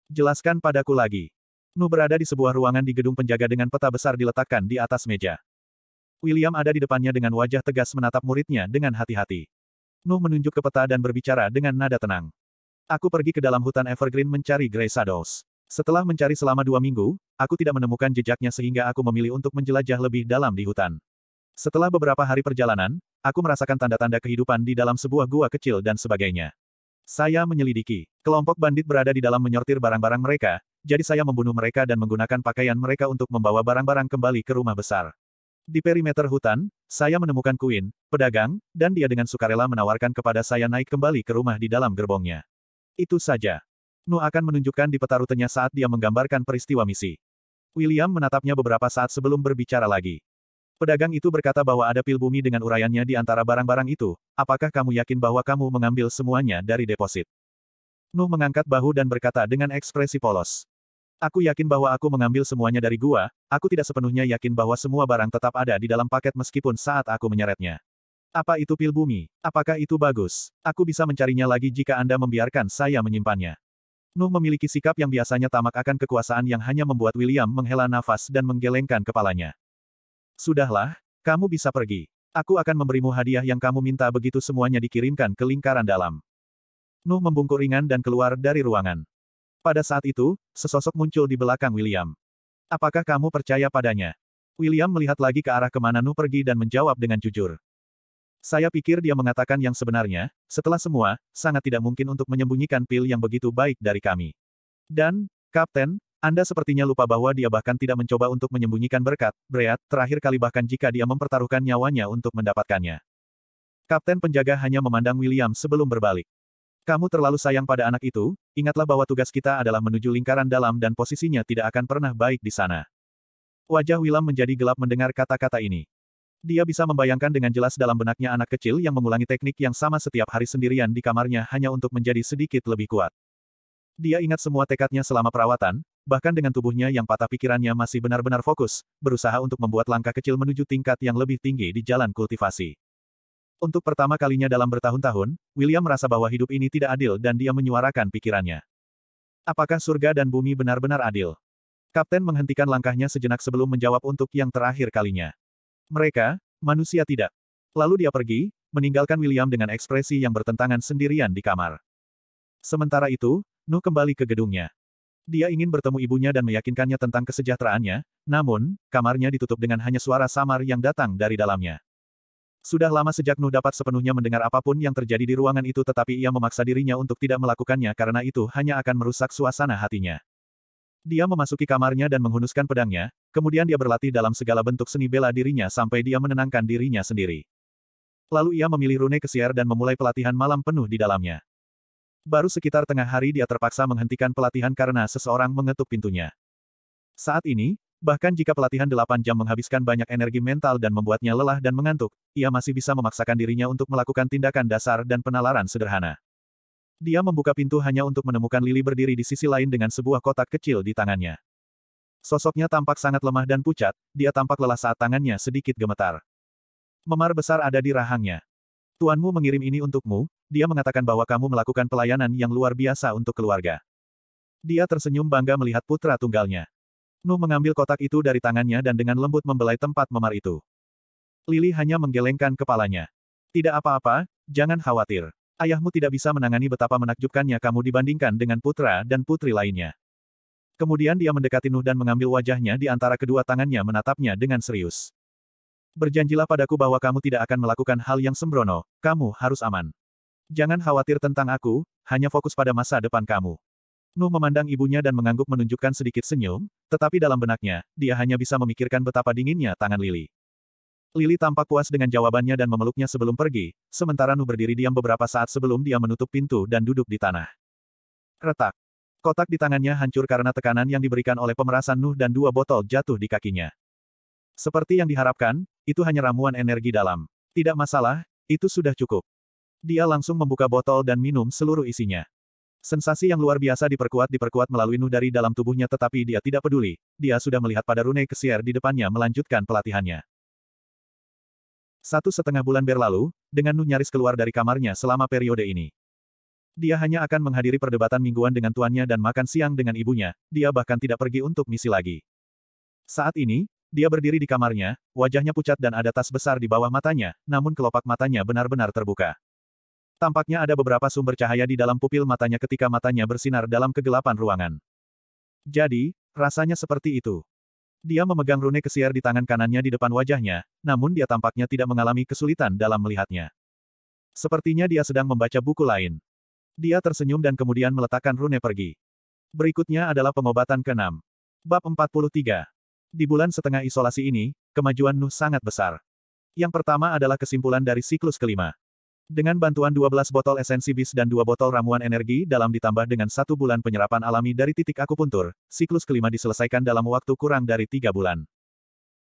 Jelaskan padaku lagi. Nuh berada di sebuah ruangan di gedung penjaga dengan peta besar diletakkan di atas meja. William ada di depannya dengan wajah tegas menatap muridnya dengan hati-hati. Nuh menunjuk ke peta dan berbicara dengan nada tenang. Aku pergi ke dalam hutan Evergreen mencari Grey Shadows. Setelah mencari selama dua minggu, aku tidak menemukan jejaknya sehingga aku memilih untuk menjelajah lebih dalam di hutan. Setelah beberapa hari perjalanan, aku merasakan tanda-tanda kehidupan di dalam sebuah gua kecil dan sebagainya. Saya menyelidiki. Kelompok bandit berada di dalam menyortir barang-barang mereka, jadi saya membunuh mereka dan menggunakan pakaian mereka untuk membawa barang-barang kembali ke rumah besar. Di perimeter hutan, saya menemukan Queen, pedagang, dan dia dengan sukarela menawarkan kepada saya naik kembali ke rumah di dalam gerbongnya. Itu saja. Nu akan menunjukkan di rutenya saat dia menggambarkan peristiwa misi. William menatapnya beberapa saat sebelum berbicara lagi. Pedagang itu berkata bahwa ada pil bumi dengan uraiannya di antara barang-barang itu, apakah kamu yakin bahwa kamu mengambil semuanya dari deposit? Nuh mengangkat bahu dan berkata dengan ekspresi polos. Aku yakin bahwa aku mengambil semuanya dari gua, aku tidak sepenuhnya yakin bahwa semua barang tetap ada di dalam paket meskipun saat aku menyeretnya. Apa itu pil bumi? Apakah itu bagus? Aku bisa mencarinya lagi jika Anda membiarkan saya menyimpannya. Nuh memiliki sikap yang biasanya tamak akan kekuasaan yang hanya membuat William menghela nafas dan menggelengkan kepalanya. Sudahlah, kamu bisa pergi. Aku akan memberimu hadiah yang kamu minta begitu semuanya dikirimkan ke lingkaran dalam. Nuh membungkuk ringan dan keluar dari ruangan. Pada saat itu, sesosok muncul di belakang William. Apakah kamu percaya padanya? William melihat lagi ke arah kemana Nuh pergi dan menjawab dengan jujur. Saya pikir dia mengatakan yang sebenarnya, setelah semua, sangat tidak mungkin untuk menyembunyikan pil yang begitu baik dari kami. Dan, Kapten, Anda sepertinya lupa bahwa dia bahkan tidak mencoba untuk menyembunyikan berkat, Breat, terakhir kali bahkan jika dia mempertaruhkan nyawanya untuk mendapatkannya. Kapten penjaga hanya memandang William sebelum berbalik. Kamu terlalu sayang pada anak itu, ingatlah bahwa tugas kita adalah menuju lingkaran dalam dan posisinya tidak akan pernah baik di sana. Wajah William menjadi gelap mendengar kata-kata ini. Dia bisa membayangkan dengan jelas dalam benaknya anak kecil yang mengulangi teknik yang sama setiap hari sendirian di kamarnya hanya untuk menjadi sedikit lebih kuat. Dia ingat semua tekadnya selama perawatan, bahkan dengan tubuhnya yang patah pikirannya masih benar-benar fokus, berusaha untuk membuat langkah kecil menuju tingkat yang lebih tinggi di jalan kultivasi. Untuk pertama kalinya dalam bertahun-tahun, William merasa bahwa hidup ini tidak adil dan dia menyuarakan pikirannya. Apakah surga dan bumi benar-benar adil? Kapten menghentikan langkahnya sejenak sebelum menjawab untuk yang terakhir kalinya. Mereka, manusia tidak. Lalu dia pergi, meninggalkan William dengan ekspresi yang bertentangan sendirian di kamar. Sementara itu, Nuh kembali ke gedungnya. Dia ingin bertemu ibunya dan meyakinkannya tentang kesejahteraannya, namun, kamarnya ditutup dengan hanya suara samar yang datang dari dalamnya. Sudah lama sejak Nuh dapat sepenuhnya mendengar apapun yang terjadi di ruangan itu tetapi ia memaksa dirinya untuk tidak melakukannya karena itu hanya akan merusak suasana hatinya. Dia memasuki kamarnya dan menghunuskan pedangnya, kemudian dia berlatih dalam segala bentuk seni bela dirinya sampai dia menenangkan dirinya sendiri. Lalu ia memilih Rune Kesiar dan memulai pelatihan malam penuh di dalamnya. Baru sekitar tengah hari dia terpaksa menghentikan pelatihan karena seseorang mengetuk pintunya. Saat ini, bahkan jika pelatihan delapan jam menghabiskan banyak energi mental dan membuatnya lelah dan mengantuk, ia masih bisa memaksakan dirinya untuk melakukan tindakan dasar dan penalaran sederhana. Dia membuka pintu hanya untuk menemukan Lily berdiri di sisi lain dengan sebuah kotak kecil di tangannya. Sosoknya tampak sangat lemah dan pucat, dia tampak lelah saat tangannya sedikit gemetar. Memar besar ada di rahangnya. Tuanmu mengirim ini untukmu, dia mengatakan bahwa kamu melakukan pelayanan yang luar biasa untuk keluarga. Dia tersenyum bangga melihat putra tunggalnya. Nu mengambil kotak itu dari tangannya dan dengan lembut membelai tempat memar itu. Lily hanya menggelengkan kepalanya. Tidak apa-apa, jangan khawatir ayahmu tidak bisa menangani betapa menakjubkannya kamu dibandingkan dengan putra dan putri lainnya. Kemudian dia mendekati Nuh dan mengambil wajahnya di antara kedua tangannya menatapnya dengan serius. Berjanjilah padaku bahwa kamu tidak akan melakukan hal yang sembrono, kamu harus aman. Jangan khawatir tentang aku, hanya fokus pada masa depan kamu. Nuh memandang ibunya dan mengangguk menunjukkan sedikit senyum, tetapi dalam benaknya, dia hanya bisa memikirkan betapa dinginnya tangan Lily. Lili tampak puas dengan jawabannya dan memeluknya sebelum pergi, sementara Nu berdiri diam beberapa saat sebelum dia menutup pintu dan duduk di tanah. Retak. Kotak di tangannya hancur karena tekanan yang diberikan oleh pemerasan Nuh dan dua botol jatuh di kakinya. Seperti yang diharapkan, itu hanya ramuan energi dalam. Tidak masalah, itu sudah cukup. Dia langsung membuka botol dan minum seluruh isinya. Sensasi yang luar biasa diperkuat diperkuat melalui Nuh dari dalam tubuhnya tetapi dia tidak peduli, dia sudah melihat pada Rune Kesier di depannya melanjutkan pelatihannya. Satu setengah bulan berlalu, dengan Nuh nyaris keluar dari kamarnya selama periode ini. Dia hanya akan menghadiri perdebatan mingguan dengan tuannya dan makan siang dengan ibunya, dia bahkan tidak pergi untuk misi lagi. Saat ini, dia berdiri di kamarnya, wajahnya pucat dan ada tas besar di bawah matanya, namun kelopak matanya benar-benar terbuka. Tampaknya ada beberapa sumber cahaya di dalam pupil matanya ketika matanya bersinar dalam kegelapan ruangan. Jadi, rasanya seperti itu. Dia memegang rune kesiar di tangan kanannya di depan wajahnya, namun dia tampaknya tidak mengalami kesulitan dalam melihatnya. Sepertinya dia sedang membaca buku lain. Dia tersenyum dan kemudian meletakkan rune pergi. Berikutnya adalah pengobatan ke-6. Bab 43. Di bulan setengah isolasi ini, kemajuan Nuh sangat besar. Yang pertama adalah kesimpulan dari siklus kelima. Dengan bantuan 12 botol esensi bis dan 2 botol ramuan energi dalam ditambah dengan satu bulan penyerapan alami dari titik akupuntur, siklus kelima diselesaikan dalam waktu kurang dari tiga bulan.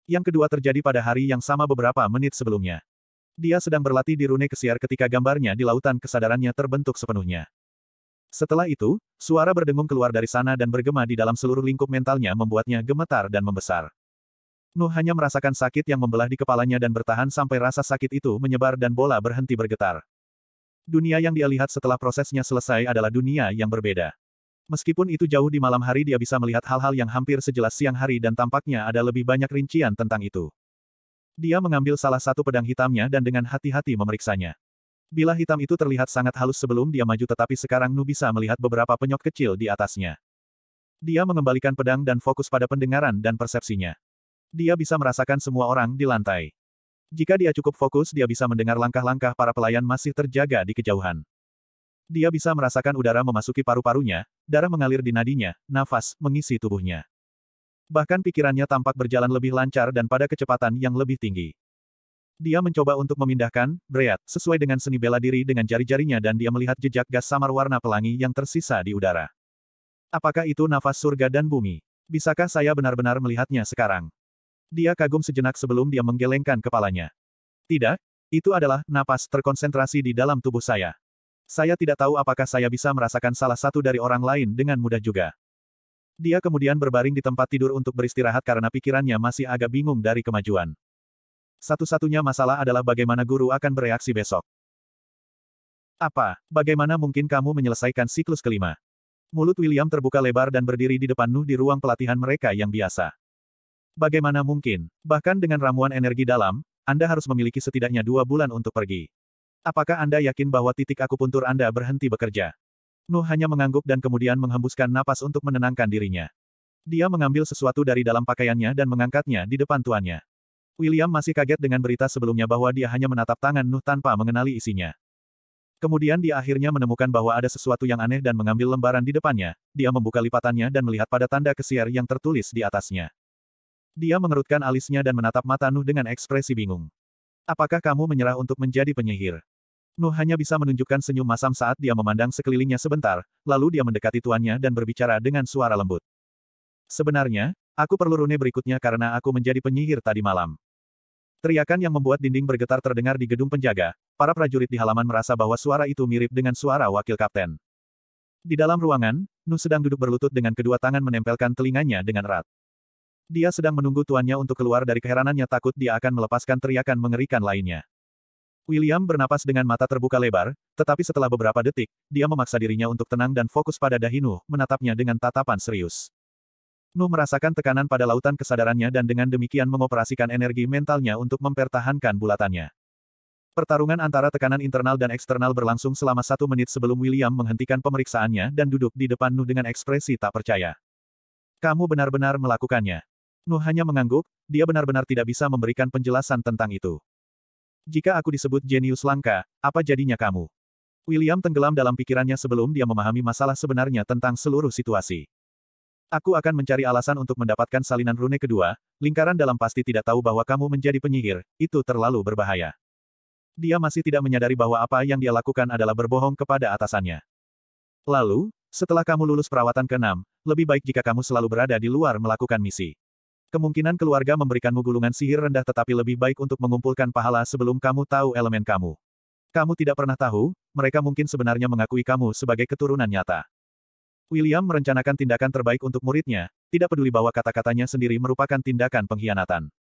Yang kedua terjadi pada hari yang sama beberapa menit sebelumnya. Dia sedang berlatih di rune kesiar ketika gambarnya di lautan kesadarannya terbentuk sepenuhnya. Setelah itu, suara berdengung keluar dari sana dan bergema di dalam seluruh lingkup mentalnya membuatnya gemetar dan membesar. Nuh hanya merasakan sakit yang membelah di kepalanya dan bertahan sampai rasa sakit itu menyebar dan bola berhenti bergetar. Dunia yang dia lihat setelah prosesnya selesai adalah dunia yang berbeda. Meskipun itu jauh di malam hari dia bisa melihat hal-hal yang hampir sejelas siang hari dan tampaknya ada lebih banyak rincian tentang itu. Dia mengambil salah satu pedang hitamnya dan dengan hati-hati memeriksanya. Bila hitam itu terlihat sangat halus sebelum dia maju tetapi sekarang Nu bisa melihat beberapa penyok kecil di atasnya. Dia mengembalikan pedang dan fokus pada pendengaran dan persepsinya. Dia bisa merasakan semua orang di lantai. Jika dia cukup fokus dia bisa mendengar langkah-langkah para pelayan masih terjaga di kejauhan. Dia bisa merasakan udara memasuki paru-parunya, darah mengalir di nadinya, nafas mengisi tubuhnya. Bahkan pikirannya tampak berjalan lebih lancar dan pada kecepatan yang lebih tinggi. Dia mencoba untuk memindahkan, Breat, sesuai dengan seni bela diri dengan jari-jarinya dan dia melihat jejak gas samar warna pelangi yang tersisa di udara. Apakah itu nafas surga dan bumi? Bisakah saya benar-benar melihatnya sekarang? Dia kagum sejenak sebelum dia menggelengkan kepalanya. Tidak, itu adalah napas terkonsentrasi di dalam tubuh saya. Saya tidak tahu apakah saya bisa merasakan salah satu dari orang lain dengan mudah juga. Dia kemudian berbaring di tempat tidur untuk beristirahat karena pikirannya masih agak bingung dari kemajuan. Satu-satunya masalah adalah bagaimana guru akan bereaksi besok. Apa, bagaimana mungkin kamu menyelesaikan siklus kelima? Mulut William terbuka lebar dan berdiri di depan Nuh di ruang pelatihan mereka yang biasa. Bagaimana mungkin? Bahkan dengan ramuan energi dalam, Anda harus memiliki setidaknya dua bulan untuk pergi. Apakah Anda yakin bahwa titik akupuntur Anda berhenti bekerja? Nuh hanya mengangguk dan kemudian menghembuskan napas untuk menenangkan dirinya. Dia mengambil sesuatu dari dalam pakaiannya dan mengangkatnya di depan tuannya. William masih kaget dengan berita sebelumnya bahwa dia hanya menatap tangan Nuh tanpa mengenali isinya. Kemudian dia akhirnya menemukan bahwa ada sesuatu yang aneh dan mengambil lembaran di depannya. Dia membuka lipatannya dan melihat pada tanda kesiar yang tertulis di atasnya. Dia mengerutkan alisnya dan menatap mata Nuh dengan ekspresi bingung. Apakah kamu menyerah untuk menjadi penyihir? Nuh hanya bisa menunjukkan senyum masam saat dia memandang sekelilingnya sebentar, lalu dia mendekati tuannya dan berbicara dengan suara lembut. Sebenarnya, aku perlu rune berikutnya karena aku menjadi penyihir tadi malam. Teriakan yang membuat dinding bergetar terdengar di gedung penjaga, para prajurit di halaman merasa bahwa suara itu mirip dengan suara wakil kapten. Di dalam ruangan, Nuh sedang duduk berlutut dengan kedua tangan menempelkan telinganya dengan erat. Dia sedang menunggu tuannya untuk keluar dari keheranannya takut dia akan melepaskan teriakan mengerikan lainnya. William bernapas dengan mata terbuka lebar, tetapi setelah beberapa detik, dia memaksa dirinya untuk tenang dan fokus pada Dahinu, menatapnya dengan tatapan serius. Nu merasakan tekanan pada lautan kesadarannya dan dengan demikian mengoperasikan energi mentalnya untuk mempertahankan bulatannya. Pertarungan antara tekanan internal dan eksternal berlangsung selama satu menit sebelum William menghentikan pemeriksaannya dan duduk di depan Nu dengan ekspresi tak percaya. Kamu benar-benar melakukannya. Nu hanya mengangguk, dia benar-benar tidak bisa memberikan penjelasan tentang itu. Jika aku disebut jenius langka, apa jadinya kamu? William tenggelam dalam pikirannya sebelum dia memahami masalah sebenarnya tentang seluruh situasi. Aku akan mencari alasan untuk mendapatkan salinan rune kedua, lingkaran dalam pasti tidak tahu bahwa kamu menjadi penyihir, itu terlalu berbahaya. Dia masih tidak menyadari bahwa apa yang dia lakukan adalah berbohong kepada atasannya. Lalu, setelah kamu lulus perawatan ke-6, lebih baik jika kamu selalu berada di luar melakukan misi. Kemungkinan keluarga memberikanmu gulungan sihir rendah tetapi lebih baik untuk mengumpulkan pahala sebelum kamu tahu elemen kamu. Kamu tidak pernah tahu, mereka mungkin sebenarnya mengakui kamu sebagai keturunan nyata. William merencanakan tindakan terbaik untuk muridnya, tidak peduli bahwa kata-katanya sendiri merupakan tindakan pengkhianatan.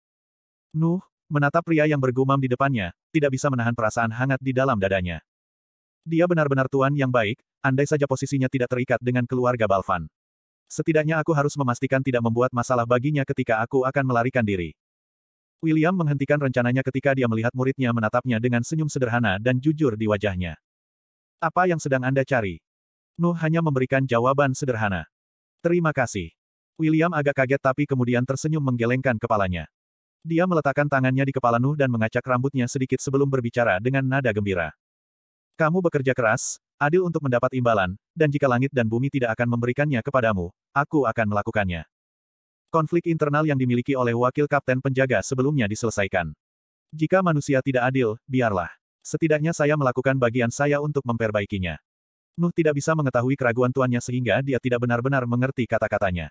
Nuh, menatap pria yang bergumam di depannya, tidak bisa menahan perasaan hangat di dalam dadanya. Dia benar-benar tuan yang baik, andai saja posisinya tidak terikat dengan keluarga Balvan. Setidaknya aku harus memastikan tidak membuat masalah baginya ketika aku akan melarikan diri. William menghentikan rencananya ketika dia melihat muridnya menatapnya dengan senyum sederhana dan jujur di wajahnya. Apa yang sedang Anda cari? Nuh hanya memberikan jawaban sederhana. Terima kasih. William agak kaget tapi kemudian tersenyum menggelengkan kepalanya. Dia meletakkan tangannya di kepala Nuh dan mengacak rambutnya sedikit sebelum berbicara dengan nada gembira. Kamu bekerja keras, adil untuk mendapat imbalan, dan jika langit dan bumi tidak akan memberikannya kepadamu, aku akan melakukannya. Konflik internal yang dimiliki oleh wakil kapten penjaga sebelumnya diselesaikan. Jika manusia tidak adil, biarlah. Setidaknya saya melakukan bagian saya untuk memperbaikinya. Nuh tidak bisa mengetahui keraguan tuannya sehingga dia tidak benar-benar mengerti kata-katanya.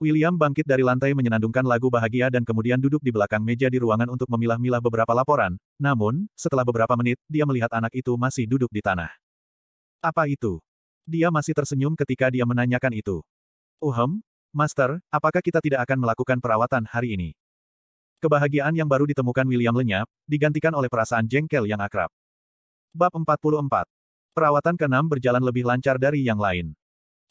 William bangkit dari lantai menyenandungkan lagu bahagia dan kemudian duduk di belakang meja di ruangan untuk memilah-milah beberapa laporan, namun, setelah beberapa menit, dia melihat anak itu masih duduk di tanah. Apa itu? Dia masih tersenyum ketika dia menanyakan itu. Uhem, oh, Master, apakah kita tidak akan melakukan perawatan hari ini? Kebahagiaan yang baru ditemukan William lenyap, digantikan oleh perasaan jengkel yang akrab. Bab 44. Perawatan keenam berjalan lebih lancar dari yang lain.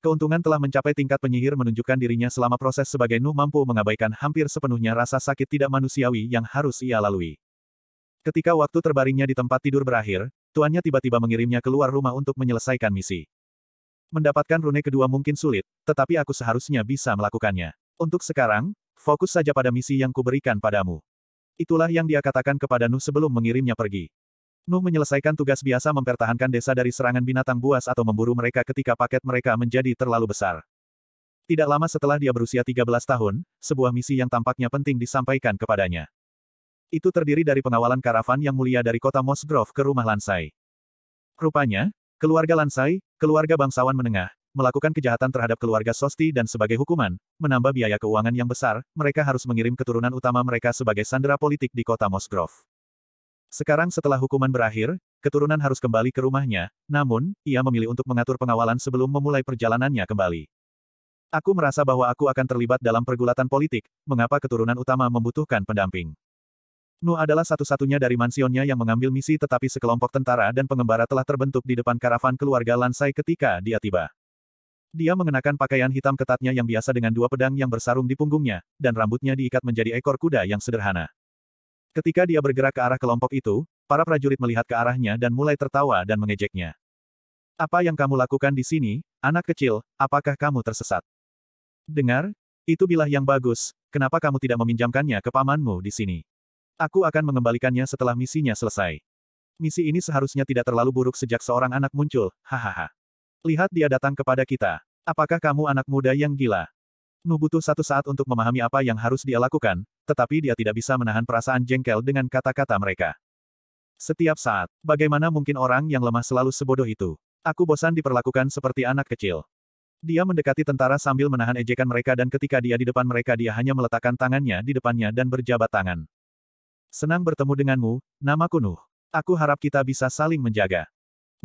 Keuntungan telah mencapai tingkat penyihir menunjukkan dirinya selama proses sebagai Nu mampu mengabaikan hampir sepenuhnya rasa sakit tidak manusiawi yang harus ia lalui. Ketika waktu terbaringnya di tempat tidur berakhir, tuannya tiba-tiba mengirimnya keluar rumah untuk menyelesaikan misi. Mendapatkan rune kedua mungkin sulit, tetapi aku seharusnya bisa melakukannya. Untuk sekarang, fokus saja pada misi yang kuberikan padamu. Itulah yang dia katakan kepada Nu sebelum mengirimnya pergi. Nuh menyelesaikan tugas biasa mempertahankan desa dari serangan binatang buas atau memburu mereka ketika paket mereka menjadi terlalu besar. Tidak lama setelah dia berusia 13 tahun, sebuah misi yang tampaknya penting disampaikan kepadanya. Itu terdiri dari pengawalan karavan yang mulia dari kota Mosgrove ke rumah Lansai. Rupanya, keluarga Lansai, keluarga bangsawan menengah, melakukan kejahatan terhadap keluarga Sosti dan sebagai hukuman, menambah biaya keuangan yang besar, mereka harus mengirim keturunan utama mereka sebagai sandera politik di kota Mosgrove. Sekarang setelah hukuman berakhir, keturunan harus kembali ke rumahnya, namun, ia memilih untuk mengatur pengawalan sebelum memulai perjalanannya kembali. Aku merasa bahwa aku akan terlibat dalam pergulatan politik, mengapa keturunan utama membutuhkan pendamping. Nu adalah satu-satunya dari mansionnya yang mengambil misi tetapi sekelompok tentara dan pengembara telah terbentuk di depan karavan keluarga Lansai ketika dia tiba. Dia mengenakan pakaian hitam ketatnya yang biasa dengan dua pedang yang bersarung di punggungnya, dan rambutnya diikat menjadi ekor kuda yang sederhana. Ketika dia bergerak ke arah kelompok itu, para prajurit melihat ke arahnya dan mulai tertawa dan mengejeknya. Apa yang kamu lakukan di sini, anak kecil, apakah kamu tersesat? Dengar, itu bilah yang bagus, kenapa kamu tidak meminjamkannya ke pamanmu di sini? Aku akan mengembalikannya setelah misinya selesai. Misi ini seharusnya tidak terlalu buruk sejak seorang anak muncul, hahaha. Lihat dia datang kepada kita. Apakah kamu anak muda yang gila? Nu butuh satu saat untuk memahami apa yang harus dia lakukan, tetapi dia tidak bisa menahan perasaan jengkel dengan kata-kata mereka. Setiap saat, bagaimana mungkin orang yang lemah selalu sebodoh itu? Aku bosan diperlakukan seperti anak kecil. Dia mendekati tentara sambil menahan ejekan mereka dan ketika dia di depan mereka dia hanya meletakkan tangannya di depannya dan berjabat tangan. Senang bertemu denganmu, namaku Nuh. Aku harap kita bisa saling menjaga.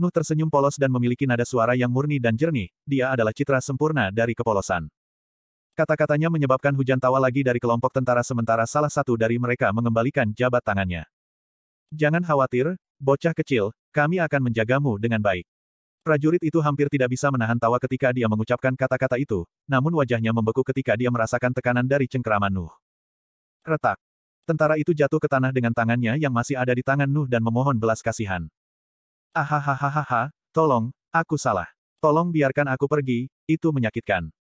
Nuh tersenyum polos dan memiliki nada suara yang murni dan jernih, dia adalah citra sempurna dari kepolosan. Kata-katanya menyebabkan hujan tawa lagi dari kelompok tentara sementara salah satu dari mereka mengembalikan jabat tangannya. Jangan khawatir, bocah kecil, kami akan menjagamu dengan baik. Prajurit itu hampir tidak bisa menahan tawa ketika dia mengucapkan kata-kata itu, namun wajahnya membeku ketika dia merasakan tekanan dari cengkeraman Nuh. Retak. Tentara itu jatuh ke tanah dengan tangannya yang masih ada di tangan Nuh dan memohon belas kasihan. Ahahahaha, tolong, aku salah. Tolong biarkan aku pergi, itu menyakitkan.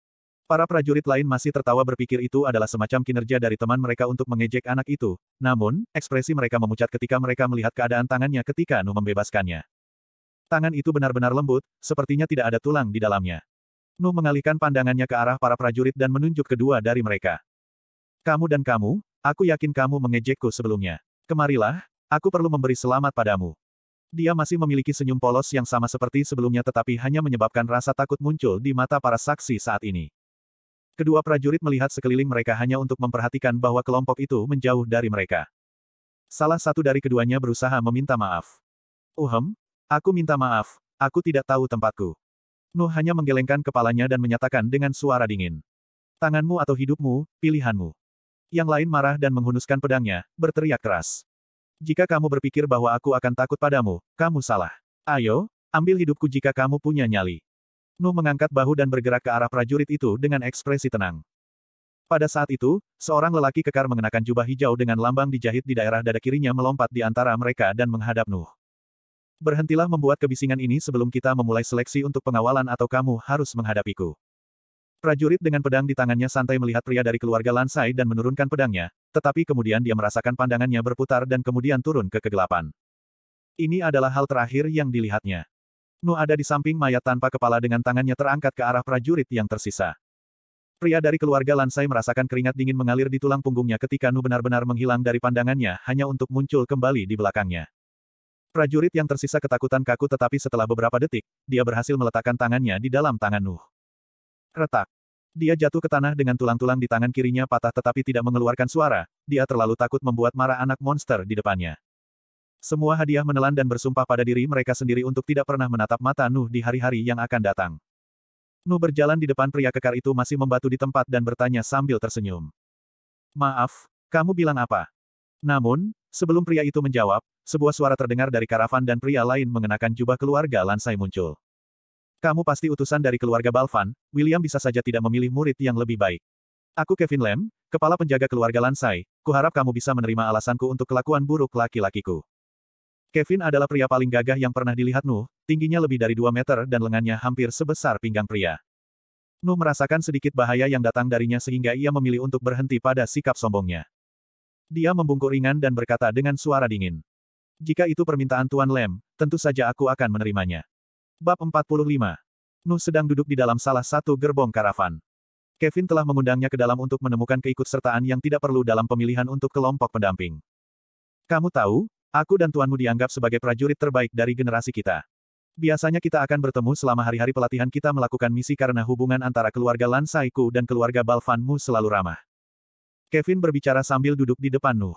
Para prajurit lain masih tertawa berpikir itu adalah semacam kinerja dari teman mereka untuk mengejek anak itu. Namun, ekspresi mereka memucat ketika mereka melihat keadaan tangannya ketika Nu membebaskannya. Tangan itu benar-benar lembut, sepertinya tidak ada tulang di dalamnya. Nu mengalihkan pandangannya ke arah para prajurit dan menunjuk kedua dari mereka. Kamu dan kamu, aku yakin kamu mengejekku sebelumnya. Kemarilah, aku perlu memberi selamat padamu. Dia masih memiliki senyum polos yang sama seperti sebelumnya tetapi hanya menyebabkan rasa takut muncul di mata para saksi saat ini. Kedua prajurit melihat sekeliling mereka hanya untuk memperhatikan bahwa kelompok itu menjauh dari mereka. Salah satu dari keduanya berusaha meminta maaf. Uhem, aku minta maaf, aku tidak tahu tempatku. Nuh hanya menggelengkan kepalanya dan menyatakan dengan suara dingin. Tanganmu atau hidupmu, pilihanmu. Yang lain marah dan menghunuskan pedangnya, berteriak keras. Jika kamu berpikir bahwa aku akan takut padamu, kamu salah. Ayo, ambil hidupku jika kamu punya nyali. Nu mengangkat bahu dan bergerak ke arah prajurit itu dengan ekspresi tenang. Pada saat itu, seorang lelaki kekar mengenakan jubah hijau dengan lambang dijahit di daerah dada kirinya melompat di antara mereka dan menghadap Nuh. Berhentilah membuat kebisingan ini sebelum kita memulai seleksi untuk pengawalan atau kamu harus menghadapiku. Prajurit dengan pedang di tangannya santai melihat pria dari keluarga Lansai dan menurunkan pedangnya, tetapi kemudian dia merasakan pandangannya berputar dan kemudian turun ke kegelapan. Ini adalah hal terakhir yang dilihatnya. Nu ada di samping mayat tanpa kepala dengan tangannya terangkat ke arah prajurit yang tersisa. Pria dari keluarga Lansai merasakan keringat dingin mengalir di tulang punggungnya ketika Nu benar-benar menghilang dari pandangannya hanya untuk muncul kembali di belakangnya. Prajurit yang tersisa ketakutan kaku tetapi setelah beberapa detik, dia berhasil meletakkan tangannya di dalam tangan Nu. Retak. Dia jatuh ke tanah dengan tulang-tulang di tangan kirinya patah tetapi tidak mengeluarkan suara, dia terlalu takut membuat marah anak monster di depannya. Semua hadiah menelan dan bersumpah pada diri mereka sendiri untuk tidak pernah menatap mata Nuh di hari-hari yang akan datang. Nuh berjalan di depan pria kekar itu masih membatu di tempat dan bertanya sambil tersenyum. Maaf, kamu bilang apa? Namun, sebelum pria itu menjawab, sebuah suara terdengar dari karavan dan pria lain mengenakan jubah keluarga Lansai muncul. Kamu pasti utusan dari keluarga Balvan, William bisa saja tidak memilih murid yang lebih baik. Aku Kevin Lem, kepala penjaga keluarga Lansai, kuharap kamu bisa menerima alasanku untuk kelakuan buruk laki-lakiku. Kevin adalah pria paling gagah yang pernah dilihat Nuh, tingginya lebih dari 2 meter dan lengannya hampir sebesar pinggang pria. Nuh merasakan sedikit bahaya yang datang darinya sehingga ia memilih untuk berhenti pada sikap sombongnya. Dia membungkuk ringan dan berkata dengan suara dingin. Jika itu permintaan Tuan Lem, tentu saja aku akan menerimanya. Bab 45 Nuh sedang duduk di dalam salah satu gerbong karavan. Kevin telah mengundangnya ke dalam untuk menemukan keikutsertaan yang tidak perlu dalam pemilihan untuk kelompok pendamping. Kamu tahu, Aku dan tuanmu dianggap sebagai prajurit terbaik dari generasi kita. Biasanya kita akan bertemu selama hari-hari pelatihan kita melakukan misi karena hubungan antara keluarga Lansaiku dan keluarga Balfanmu selalu ramah. Kevin berbicara sambil duduk di depan Nuh.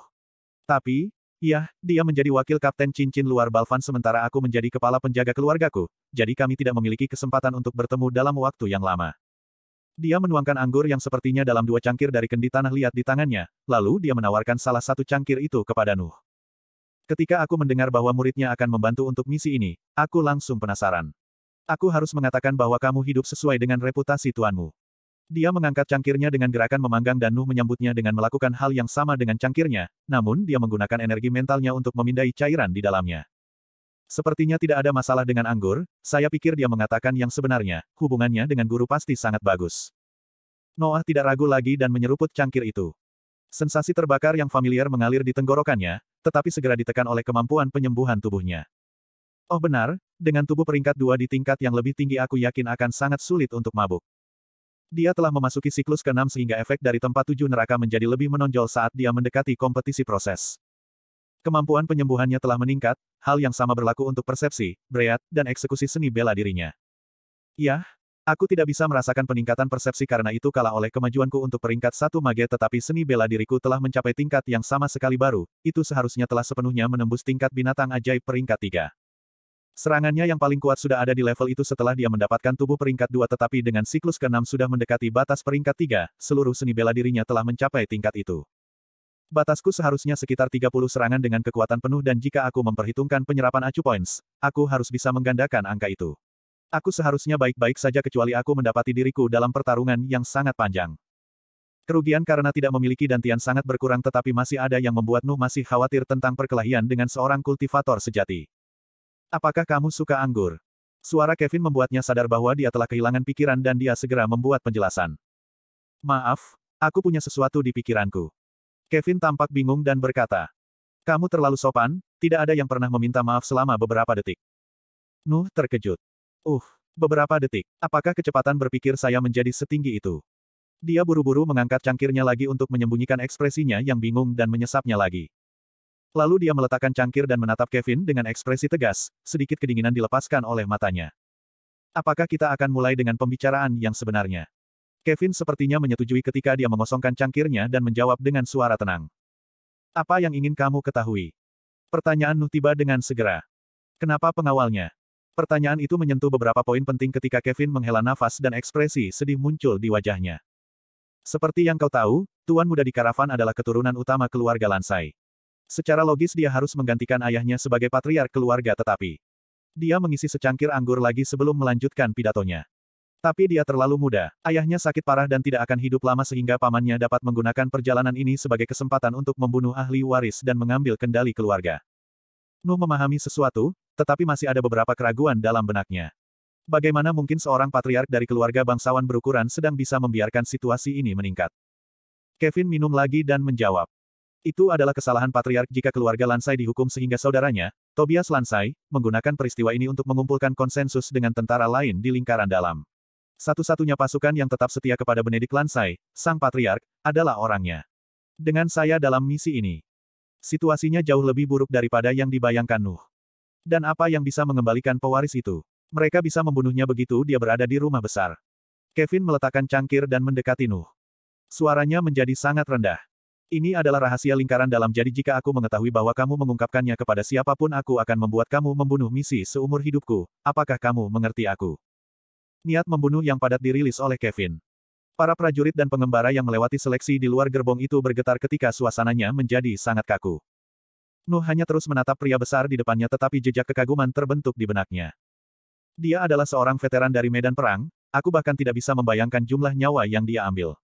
Tapi, ya, dia menjadi wakil kapten cincin luar Balvan sementara aku menjadi kepala penjaga keluargaku, jadi kami tidak memiliki kesempatan untuk bertemu dalam waktu yang lama. Dia menuangkan anggur yang sepertinya dalam dua cangkir dari kendi tanah liat di tangannya, lalu dia menawarkan salah satu cangkir itu kepada Nuh. Ketika aku mendengar bahwa muridnya akan membantu untuk misi ini, aku langsung penasaran. Aku harus mengatakan bahwa kamu hidup sesuai dengan reputasi tuanmu. Dia mengangkat cangkirnya dengan gerakan memanggang dan Nuh menyambutnya dengan melakukan hal yang sama dengan cangkirnya, namun dia menggunakan energi mentalnya untuk memindai cairan di dalamnya. Sepertinya tidak ada masalah dengan anggur, saya pikir dia mengatakan yang sebenarnya, hubungannya dengan guru pasti sangat bagus. Noah tidak ragu lagi dan menyeruput cangkir itu. Sensasi terbakar yang familiar mengalir di tenggorokannya, tetapi segera ditekan oleh kemampuan penyembuhan tubuhnya. Oh benar, dengan tubuh peringkat dua di tingkat yang lebih tinggi aku yakin akan sangat sulit untuk mabuk. Dia telah memasuki siklus ke-6 sehingga efek dari tempat tujuh neraka menjadi lebih menonjol saat dia mendekati kompetisi proses. Kemampuan penyembuhannya telah meningkat, hal yang sama berlaku untuk persepsi, breat, dan eksekusi seni bela dirinya. Yah, Aku tidak bisa merasakan peningkatan persepsi karena itu kalah oleh kemajuanku untuk peringkat satu mage tetapi seni bela diriku telah mencapai tingkat yang sama sekali baru, itu seharusnya telah sepenuhnya menembus tingkat binatang ajaib peringkat tiga. Serangannya yang paling kuat sudah ada di level itu setelah dia mendapatkan tubuh peringkat dua tetapi dengan siklus keenam sudah mendekati batas peringkat tiga, seluruh seni bela dirinya telah mencapai tingkat itu. Batasku seharusnya sekitar 30 serangan dengan kekuatan penuh dan jika aku memperhitungkan penyerapan acu points, aku harus bisa menggandakan angka itu. Aku seharusnya baik-baik saja kecuali aku mendapati diriku dalam pertarungan yang sangat panjang. Kerugian karena tidak memiliki dantian sangat berkurang tetapi masih ada yang membuat Nuh masih khawatir tentang perkelahian dengan seorang kultivator sejati. Apakah kamu suka anggur? Suara Kevin membuatnya sadar bahwa dia telah kehilangan pikiran dan dia segera membuat penjelasan. Maaf, aku punya sesuatu di pikiranku. Kevin tampak bingung dan berkata. Kamu terlalu sopan, tidak ada yang pernah meminta maaf selama beberapa detik. Nuh terkejut. Uh, beberapa detik. Apakah kecepatan berpikir saya menjadi setinggi itu? Dia buru-buru mengangkat cangkirnya lagi untuk menyembunyikan ekspresinya yang bingung dan menyesapnya lagi. Lalu dia meletakkan cangkir dan menatap Kevin dengan ekspresi tegas, sedikit kedinginan dilepaskan oleh matanya. Apakah kita akan mulai dengan pembicaraan yang sebenarnya? Kevin sepertinya menyetujui ketika dia mengosongkan cangkirnya dan menjawab dengan suara tenang. Apa yang ingin kamu ketahui? Pertanyaan Nuh tiba dengan segera. Kenapa pengawalnya? Pertanyaan itu menyentuh beberapa poin penting ketika Kevin menghela nafas dan ekspresi sedih muncul di wajahnya. Seperti yang kau tahu, Tuan Muda di Karavan adalah keturunan utama keluarga Lansai. Secara logis dia harus menggantikan ayahnya sebagai patriark keluarga tetapi dia mengisi secangkir anggur lagi sebelum melanjutkan pidatonya. Tapi dia terlalu muda, ayahnya sakit parah dan tidak akan hidup lama sehingga pamannya dapat menggunakan perjalanan ini sebagai kesempatan untuk membunuh ahli waris dan mengambil kendali keluarga. Nu memahami sesuatu, tetapi masih ada beberapa keraguan dalam benaknya. Bagaimana mungkin seorang patriark dari keluarga bangsawan berukuran sedang bisa membiarkan situasi ini meningkat? Kevin minum lagi dan menjawab. Itu adalah kesalahan patriark jika keluarga Lansai dihukum sehingga saudaranya, Tobias Lansai, menggunakan peristiwa ini untuk mengumpulkan konsensus dengan tentara lain di lingkaran dalam. Satu-satunya pasukan yang tetap setia kepada Benedik Lansai, sang patriark, adalah orangnya. Dengan saya dalam misi ini, Situasinya jauh lebih buruk daripada yang dibayangkan Nuh. Dan apa yang bisa mengembalikan pewaris itu? Mereka bisa membunuhnya begitu dia berada di rumah besar. Kevin meletakkan cangkir dan mendekati Nuh. Suaranya menjadi sangat rendah. Ini adalah rahasia lingkaran dalam jadi jika aku mengetahui bahwa kamu mengungkapkannya kepada siapapun aku akan membuat kamu membunuh misi seumur hidupku, apakah kamu mengerti aku? Niat membunuh yang padat dirilis oleh Kevin. Para prajurit dan pengembara yang melewati seleksi di luar gerbong itu bergetar ketika suasananya menjadi sangat kaku. Nuh hanya terus menatap pria besar di depannya tetapi jejak kekaguman terbentuk di benaknya. Dia adalah seorang veteran dari medan perang, aku bahkan tidak bisa membayangkan jumlah nyawa yang dia ambil.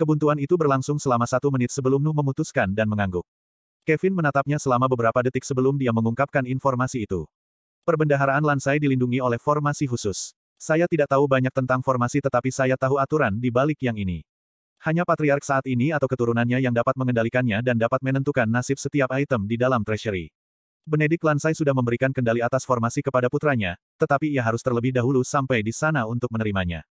Kebuntuan itu berlangsung selama satu menit sebelum Nuh memutuskan dan mengangguk. Kevin menatapnya selama beberapa detik sebelum dia mengungkapkan informasi itu. Perbendaharaan Lansai dilindungi oleh formasi khusus. Saya tidak tahu banyak tentang formasi tetapi saya tahu aturan di balik yang ini. Hanya patriark saat ini atau keturunannya yang dapat mengendalikannya dan dapat menentukan nasib setiap item di dalam treasury. Benedik Lansai sudah memberikan kendali atas formasi kepada putranya, tetapi ia harus terlebih dahulu sampai di sana untuk menerimanya.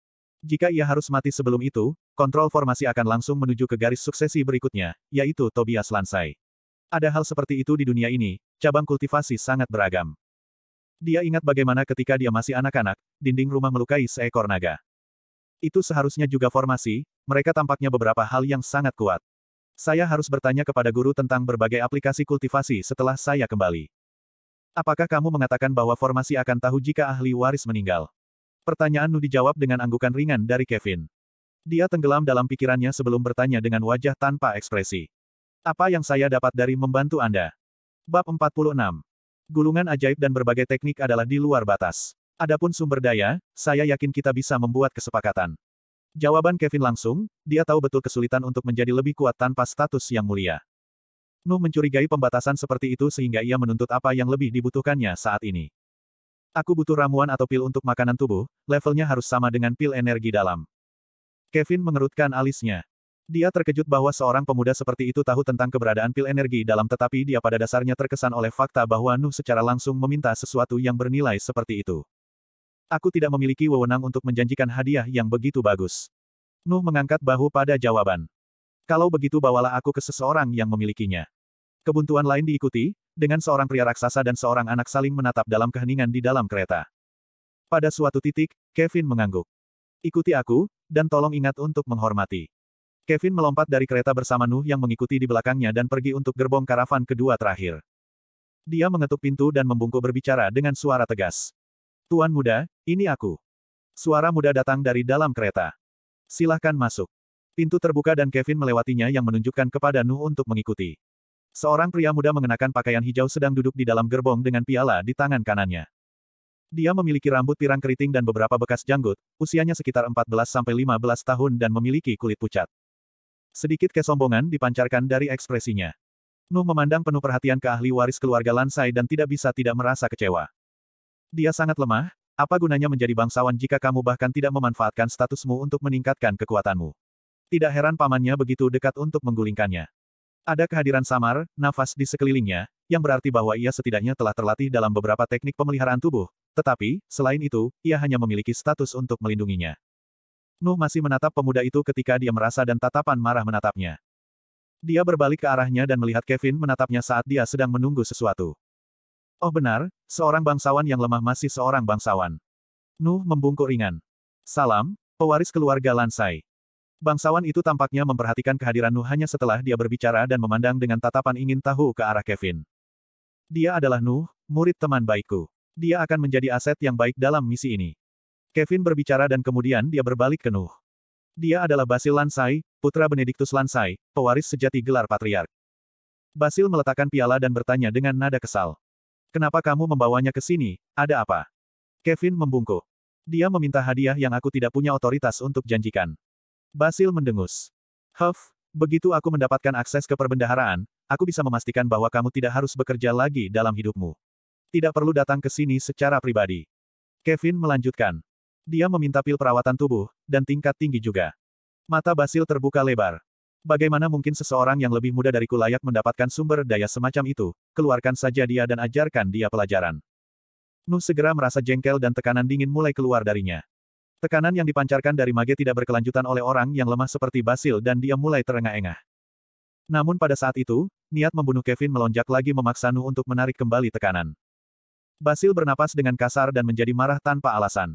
Jika ia harus mati sebelum itu, kontrol formasi akan langsung menuju ke garis suksesi berikutnya, yaitu Tobias Lansai. Ada hal seperti itu di dunia ini, cabang kultivasi sangat beragam. Dia ingat bagaimana ketika dia masih anak-anak, dinding rumah melukai seekor naga. Itu seharusnya juga formasi, mereka tampaknya beberapa hal yang sangat kuat. Saya harus bertanya kepada guru tentang berbagai aplikasi kultivasi setelah saya kembali. Apakah kamu mengatakan bahwa formasi akan tahu jika ahli waris meninggal? Pertanyaan Nu dijawab dengan anggukan ringan dari Kevin. Dia tenggelam dalam pikirannya sebelum bertanya dengan wajah tanpa ekspresi. Apa yang saya dapat dari membantu Anda? Bab 46 Gulungan ajaib dan berbagai teknik adalah di luar batas. Adapun sumber daya, saya yakin kita bisa membuat kesepakatan. Jawaban Kevin langsung, dia tahu betul kesulitan untuk menjadi lebih kuat tanpa status yang mulia. Nuh mencurigai pembatasan seperti itu sehingga ia menuntut apa yang lebih dibutuhkannya saat ini. Aku butuh ramuan atau pil untuk makanan tubuh, levelnya harus sama dengan pil energi dalam. Kevin mengerutkan alisnya. Dia terkejut bahwa seorang pemuda seperti itu tahu tentang keberadaan pil energi dalam tetapi dia pada dasarnya terkesan oleh fakta bahwa Nuh secara langsung meminta sesuatu yang bernilai seperti itu. Aku tidak memiliki wewenang untuk menjanjikan hadiah yang begitu bagus. Nuh mengangkat bahu pada jawaban. Kalau begitu bawalah aku ke seseorang yang memilikinya. Kebuntuan lain diikuti, dengan seorang pria raksasa dan seorang anak saling menatap dalam keheningan di dalam kereta. Pada suatu titik, Kevin mengangguk. Ikuti aku, dan tolong ingat untuk menghormati. Kevin melompat dari kereta bersama Nuh yang mengikuti di belakangnya dan pergi untuk gerbong karavan kedua terakhir. Dia mengetuk pintu dan membungkuk berbicara dengan suara tegas. Tuan muda, ini aku. Suara muda datang dari dalam kereta. Silahkan masuk. Pintu terbuka dan Kevin melewatinya yang menunjukkan kepada Nuh untuk mengikuti. Seorang pria muda mengenakan pakaian hijau sedang duduk di dalam gerbong dengan piala di tangan kanannya. Dia memiliki rambut pirang keriting dan beberapa bekas janggut, usianya sekitar 14-15 tahun dan memiliki kulit pucat. Sedikit kesombongan dipancarkan dari ekspresinya. Nu memandang penuh perhatian ke ahli waris keluarga Lansai dan tidak bisa tidak merasa kecewa. Dia sangat lemah, apa gunanya menjadi bangsawan jika kamu bahkan tidak memanfaatkan statusmu untuk meningkatkan kekuatanmu. Tidak heran pamannya begitu dekat untuk menggulingkannya. Ada kehadiran samar, nafas di sekelilingnya, yang berarti bahwa ia setidaknya telah terlatih dalam beberapa teknik pemeliharaan tubuh, tetapi, selain itu, ia hanya memiliki status untuk melindunginya. Nuh masih menatap pemuda itu ketika dia merasa dan tatapan marah menatapnya. Dia berbalik ke arahnya dan melihat Kevin menatapnya saat dia sedang menunggu sesuatu. Oh benar, seorang bangsawan yang lemah masih seorang bangsawan. Nuh membungkuk ringan. Salam, pewaris keluarga Lansai. Bangsawan itu tampaknya memperhatikan kehadiran Nuh hanya setelah dia berbicara dan memandang dengan tatapan ingin tahu ke arah Kevin. Dia adalah Nuh, murid teman baikku. Dia akan menjadi aset yang baik dalam misi ini. Kevin berbicara dan kemudian dia berbalik ke Nuh. Dia adalah Basil Lansai, putra Benediktus Lansai, pewaris sejati gelar patriark. Basil meletakkan piala dan bertanya dengan nada kesal. Kenapa kamu membawanya ke sini, ada apa? Kevin membungkuk. Dia meminta hadiah yang aku tidak punya otoritas untuk janjikan. Basil mendengus. Huff, begitu aku mendapatkan akses ke perbendaharaan, aku bisa memastikan bahwa kamu tidak harus bekerja lagi dalam hidupmu. Tidak perlu datang ke sini secara pribadi. Kevin melanjutkan. Dia meminta pil perawatan tubuh, dan tingkat tinggi juga. Mata Basil terbuka lebar. Bagaimana mungkin seseorang yang lebih muda dariku layak mendapatkan sumber daya semacam itu? Keluarkan saja dia dan ajarkan dia pelajaran. Nuh segera merasa jengkel dan tekanan dingin mulai keluar darinya. Tekanan yang dipancarkan dari mage tidak berkelanjutan oleh orang yang lemah seperti Basil dan dia mulai terengah-engah. Namun pada saat itu, niat membunuh Kevin melonjak lagi memaksa Nuh untuk menarik kembali tekanan. Basil bernapas dengan kasar dan menjadi marah tanpa alasan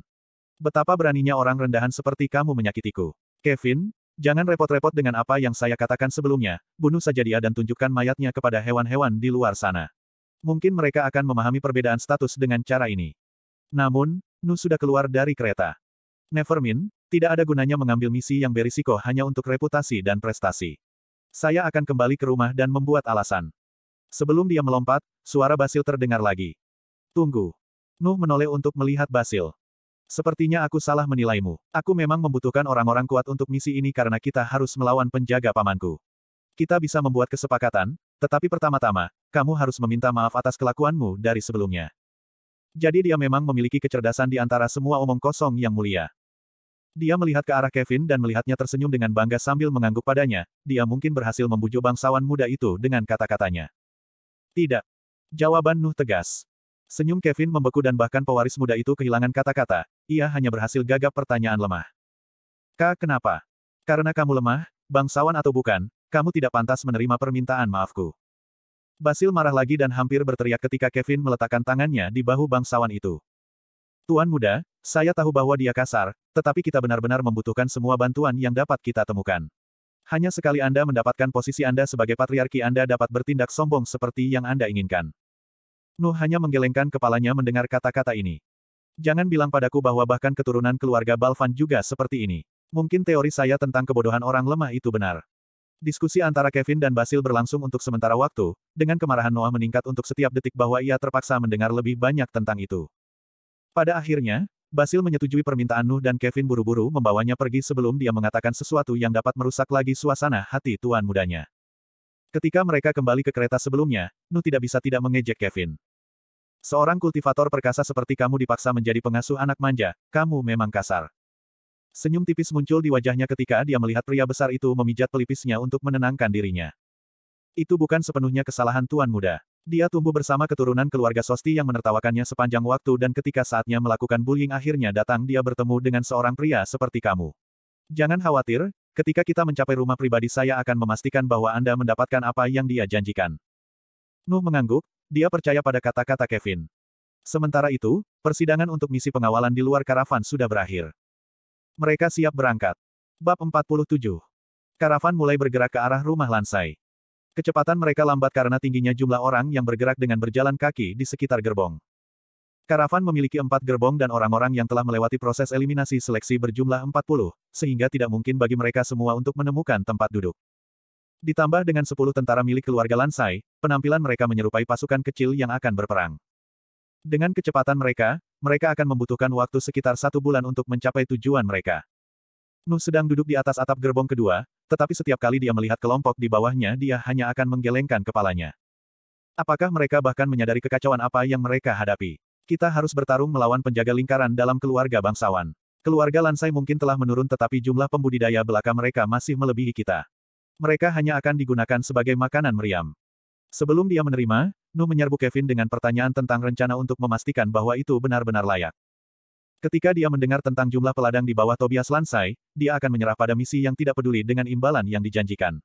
betapa beraninya orang rendahan seperti kamu menyakitiku. Kevin, jangan repot-repot dengan apa yang saya katakan sebelumnya, bunuh saja dia dan tunjukkan mayatnya kepada hewan-hewan di luar sana. Mungkin mereka akan memahami perbedaan status dengan cara ini. Namun, Nu sudah keluar dari kereta. Nevermind, tidak ada gunanya mengambil misi yang berisiko hanya untuk reputasi dan prestasi. Saya akan kembali ke rumah dan membuat alasan. Sebelum dia melompat, suara Basil terdengar lagi. Tunggu. Nuh menoleh untuk melihat Basil. Sepertinya aku salah menilaimu. Aku memang membutuhkan orang-orang kuat untuk misi ini karena kita harus melawan penjaga pamanku. Kita bisa membuat kesepakatan, tetapi pertama-tama, kamu harus meminta maaf atas kelakuanmu dari sebelumnya. Jadi dia memang memiliki kecerdasan di antara semua omong kosong yang mulia. Dia melihat ke arah Kevin dan melihatnya tersenyum dengan bangga sambil mengangguk padanya, dia mungkin berhasil membujuk bangsawan muda itu dengan kata-katanya. Tidak. Jawaban Nuh tegas. Senyum Kevin membeku dan bahkan pewaris muda itu kehilangan kata-kata, ia hanya berhasil gagap pertanyaan lemah. Ka Kenapa? Karena kamu lemah, bangsawan atau bukan, kamu tidak pantas menerima permintaan maafku. Basil marah lagi dan hampir berteriak ketika Kevin meletakkan tangannya di bahu bangsawan itu. Tuan muda, saya tahu bahwa dia kasar, tetapi kita benar-benar membutuhkan semua bantuan yang dapat kita temukan. Hanya sekali Anda mendapatkan posisi Anda sebagai patriarki Anda dapat bertindak sombong seperti yang Anda inginkan. Nuh hanya menggelengkan kepalanya mendengar kata-kata ini. Jangan bilang padaku bahwa bahkan keturunan keluarga Balvan juga seperti ini. Mungkin teori saya tentang kebodohan orang lemah itu benar. Diskusi antara Kevin dan Basil berlangsung untuk sementara waktu, dengan kemarahan Noah meningkat untuk setiap detik bahwa ia terpaksa mendengar lebih banyak tentang itu. Pada akhirnya, Basil menyetujui permintaan Nuh dan Kevin buru-buru membawanya pergi sebelum dia mengatakan sesuatu yang dapat merusak lagi suasana hati tuan mudanya. Ketika mereka kembali ke kereta sebelumnya, Nuh tidak bisa tidak mengejek Kevin. Seorang kultivator perkasa seperti kamu dipaksa menjadi pengasuh anak manja, kamu memang kasar. Senyum tipis muncul di wajahnya ketika dia melihat pria besar itu memijat pelipisnya untuk menenangkan dirinya. Itu bukan sepenuhnya kesalahan tuan muda. Dia tumbuh bersama keturunan keluarga Sosti yang menertawakannya sepanjang waktu dan ketika saatnya melakukan bullying akhirnya datang dia bertemu dengan seorang pria seperti kamu. Jangan khawatir, Ketika kita mencapai rumah pribadi saya akan memastikan bahwa Anda mendapatkan apa yang dia janjikan. Nuh mengangguk, dia percaya pada kata-kata Kevin. Sementara itu, persidangan untuk misi pengawalan di luar karavan sudah berakhir. Mereka siap berangkat. Bab 47. Karavan mulai bergerak ke arah rumah Lansai. Kecepatan mereka lambat karena tingginya jumlah orang yang bergerak dengan berjalan kaki di sekitar gerbong. Karavan memiliki empat gerbong dan orang-orang yang telah melewati proses eliminasi seleksi berjumlah 40, sehingga tidak mungkin bagi mereka semua untuk menemukan tempat duduk. Ditambah dengan sepuluh tentara milik keluarga Lansai, penampilan mereka menyerupai pasukan kecil yang akan berperang. Dengan kecepatan mereka, mereka akan membutuhkan waktu sekitar satu bulan untuk mencapai tujuan mereka. Nu sedang duduk di atas atap gerbong kedua, tetapi setiap kali dia melihat kelompok di bawahnya dia hanya akan menggelengkan kepalanya. Apakah mereka bahkan menyadari kekacauan apa yang mereka hadapi? Kita harus bertarung melawan penjaga lingkaran dalam keluarga bangsawan. Keluarga Lansai mungkin telah menurun tetapi jumlah pembudidaya belaka mereka masih melebihi kita. Mereka hanya akan digunakan sebagai makanan meriam. Sebelum dia menerima, Nu menyerbu Kevin dengan pertanyaan tentang rencana untuk memastikan bahwa itu benar-benar layak. Ketika dia mendengar tentang jumlah peladang di bawah Tobias Lansai, dia akan menyerah pada misi yang tidak peduli dengan imbalan yang dijanjikan.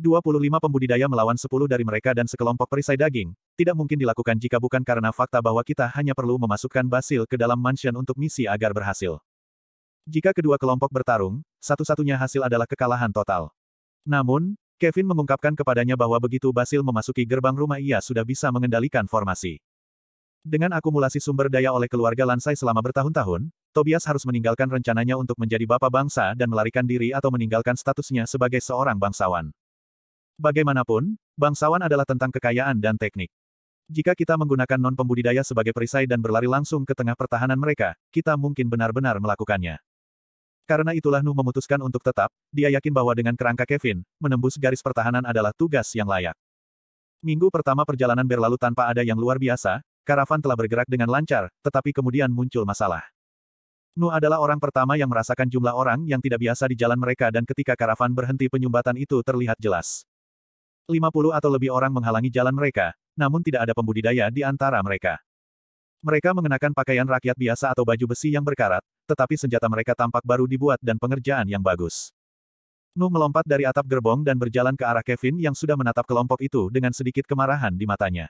25 pembudidaya melawan 10 dari mereka dan sekelompok perisai daging, tidak mungkin dilakukan jika bukan karena fakta bahwa kita hanya perlu memasukkan Basil ke dalam mansion untuk misi agar berhasil. Jika kedua kelompok bertarung, satu-satunya hasil adalah kekalahan total. Namun, Kevin mengungkapkan kepadanya bahwa begitu Basil memasuki gerbang rumah ia sudah bisa mengendalikan formasi. Dengan akumulasi sumber daya oleh keluarga Lansai selama bertahun-tahun, Tobias harus meninggalkan rencananya untuk menjadi bapak bangsa dan melarikan diri atau meninggalkan statusnya sebagai seorang bangsawan. Bagaimanapun, bangsawan adalah tentang kekayaan dan teknik. Jika kita menggunakan non-pembudidaya sebagai perisai dan berlari langsung ke tengah pertahanan mereka, kita mungkin benar-benar melakukannya. Karena itulah Nuh memutuskan untuk tetap, dia yakin bahwa dengan kerangka Kevin, menembus garis pertahanan adalah tugas yang layak. Minggu pertama perjalanan berlalu tanpa ada yang luar biasa, karavan telah bergerak dengan lancar, tetapi kemudian muncul masalah. Nuh adalah orang pertama yang merasakan jumlah orang yang tidak biasa di jalan mereka dan ketika karavan berhenti penyumbatan itu terlihat jelas. 50 atau lebih orang menghalangi jalan mereka, namun tidak ada pembudidaya di antara mereka. Mereka mengenakan pakaian rakyat biasa atau baju besi yang berkarat, tetapi senjata mereka tampak baru dibuat dan pengerjaan yang bagus. Nu melompat dari atap gerbong dan berjalan ke arah Kevin yang sudah menatap kelompok itu dengan sedikit kemarahan di matanya.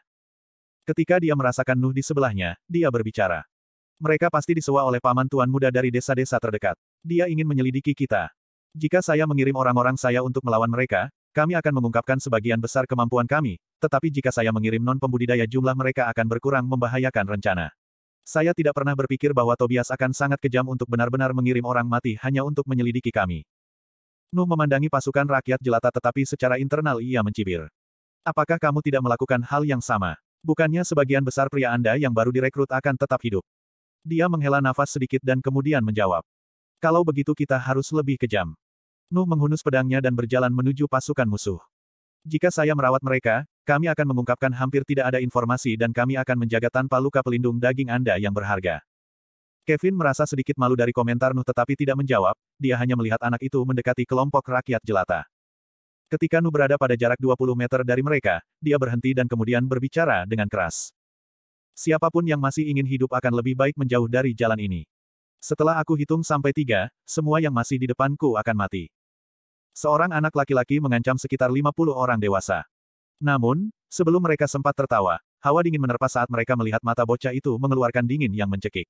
Ketika dia merasakan Nuh di sebelahnya, dia berbicara. Mereka pasti disewa oleh paman tuan muda dari desa-desa terdekat. Dia ingin menyelidiki kita. Jika saya mengirim orang-orang saya untuk melawan mereka, kami akan mengungkapkan sebagian besar kemampuan kami, tetapi jika saya mengirim non-pembudidaya jumlah mereka akan berkurang membahayakan rencana. Saya tidak pernah berpikir bahwa Tobias akan sangat kejam untuk benar-benar mengirim orang mati hanya untuk menyelidiki kami. Nuh memandangi pasukan rakyat jelata tetapi secara internal ia mencibir. Apakah kamu tidak melakukan hal yang sama? Bukannya sebagian besar pria Anda yang baru direkrut akan tetap hidup. Dia menghela nafas sedikit dan kemudian menjawab. Kalau begitu kita harus lebih kejam. Nuh menghunus pedangnya dan berjalan menuju pasukan musuh. Jika saya merawat mereka, kami akan mengungkapkan hampir tidak ada informasi dan kami akan menjaga tanpa luka pelindung daging Anda yang berharga. Kevin merasa sedikit malu dari komentar Nuh tetapi tidak menjawab, dia hanya melihat anak itu mendekati kelompok rakyat jelata. Ketika Nuh berada pada jarak 20 meter dari mereka, dia berhenti dan kemudian berbicara dengan keras. Siapapun yang masih ingin hidup akan lebih baik menjauh dari jalan ini. Setelah aku hitung sampai tiga, semua yang masih di depanku akan mati. Seorang anak laki-laki mengancam sekitar 50 orang dewasa. Namun, sebelum mereka sempat tertawa, hawa dingin menerpa saat mereka melihat mata bocah itu mengeluarkan dingin yang mencekik.